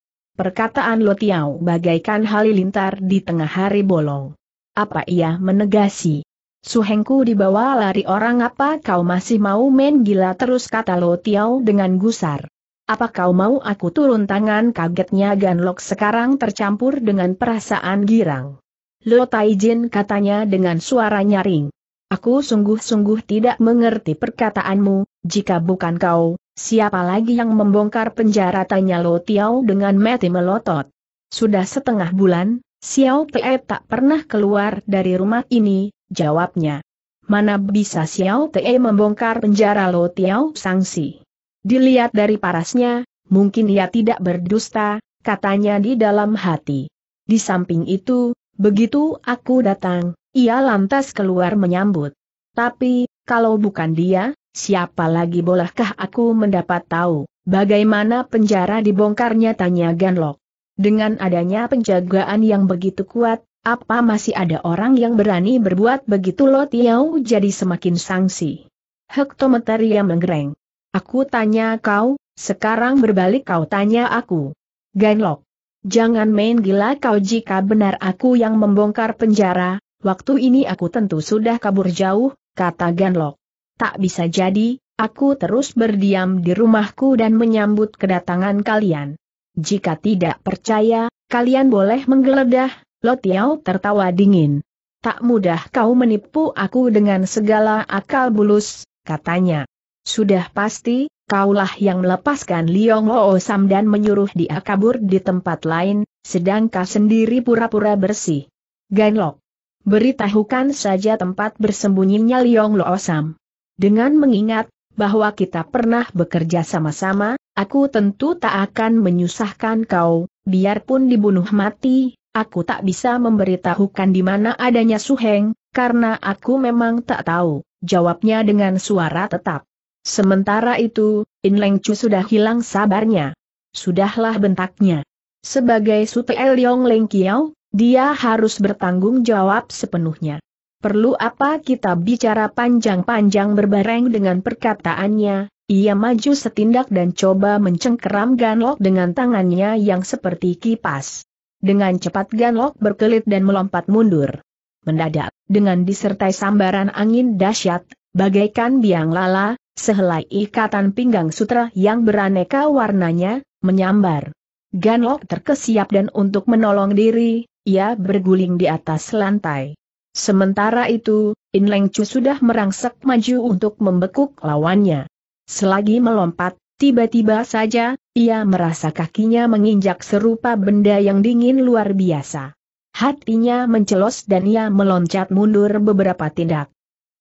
Perkataan Lotiau bagaikan halilintar di tengah hari bolong. Apa ia menegasi? Suhengku dibawa lari orang apa kau masih mau main gila terus kata Lo Tiao dengan gusar. Apa kau mau aku turun tangan kagetnya Ganlok sekarang tercampur dengan perasaan girang. Lo Taijin katanya dengan suara nyaring. Aku sungguh-sungguh tidak mengerti perkataanmu, jika bukan kau, siapa lagi yang membongkar penjara tanya Lo Tiao dengan mati melotot. Sudah setengah bulan, Xiao Pei tak pernah keluar dari rumah ini, jawabnya. Mana bisa Xiao Te membongkar penjara Lo Tiao Sangsi? Dilihat dari parasnya, mungkin ia tidak berdusta, katanya di dalam hati. Di samping itu, begitu aku datang, ia lantas keluar menyambut. Tapi, kalau bukan dia, siapa lagi bolehkah aku mendapat tahu, bagaimana penjara dibongkarnya tanya Ganlok. Dengan adanya penjagaan yang begitu kuat, apa masih ada orang yang berani berbuat begitu Lo Tiau jadi semakin sangsi? Hektometer yang menggereng. Aku tanya kau, sekarang berbalik kau tanya aku. Ganlok. Jangan main gila kau jika benar aku yang membongkar penjara, waktu ini aku tentu sudah kabur jauh, kata Ganlok. Tak bisa jadi, aku terus berdiam di rumahku dan menyambut kedatangan kalian. Jika tidak percaya, kalian boleh menggeledah, Lotiao tertawa dingin. Tak mudah kau menipu aku dengan segala akal bulus, katanya. Sudah pasti, kaulah yang melepaskan Liong Ho Sam dan menyuruh dia kabur di tempat lain, sedang kau sendiri pura-pura bersih. Ganlok. Beritahukan saja tempat bersembunyinya Liong Lo Sam. Dengan mengingat, bahwa kita pernah bekerja sama-sama, aku tentu tak akan menyusahkan kau, biarpun dibunuh mati, Aku tak bisa memberitahukan di mana adanya Suheng, karena aku memang tak tahu, jawabnya dengan suara tetap. Sementara itu, In Leng Chu sudah hilang sabarnya. Sudahlah bentaknya. Sebagai Sute Yong Leng Kiao, dia harus bertanggung jawab sepenuhnya. Perlu apa kita bicara panjang-panjang berbareng dengan perkataannya, ia maju setindak dan coba mencengkeram Ganlok dengan tangannya yang seperti kipas. Dengan cepat Ganlok berkelit dan melompat mundur. Mendadak, dengan disertai sambaran angin dahsyat, bagaikan biang lala, sehelai ikatan pinggang sutra yang beraneka warnanya, menyambar. Ganlok terkesiap dan untuk menolong diri, ia berguling di atas lantai. Sementara itu, In Leng Chu sudah merangsek maju untuk membekuk lawannya. Selagi melompat, Tiba-tiba saja, ia merasa kakinya menginjak serupa benda yang dingin luar biasa. Hatinya mencelos dan ia meloncat mundur beberapa tindak.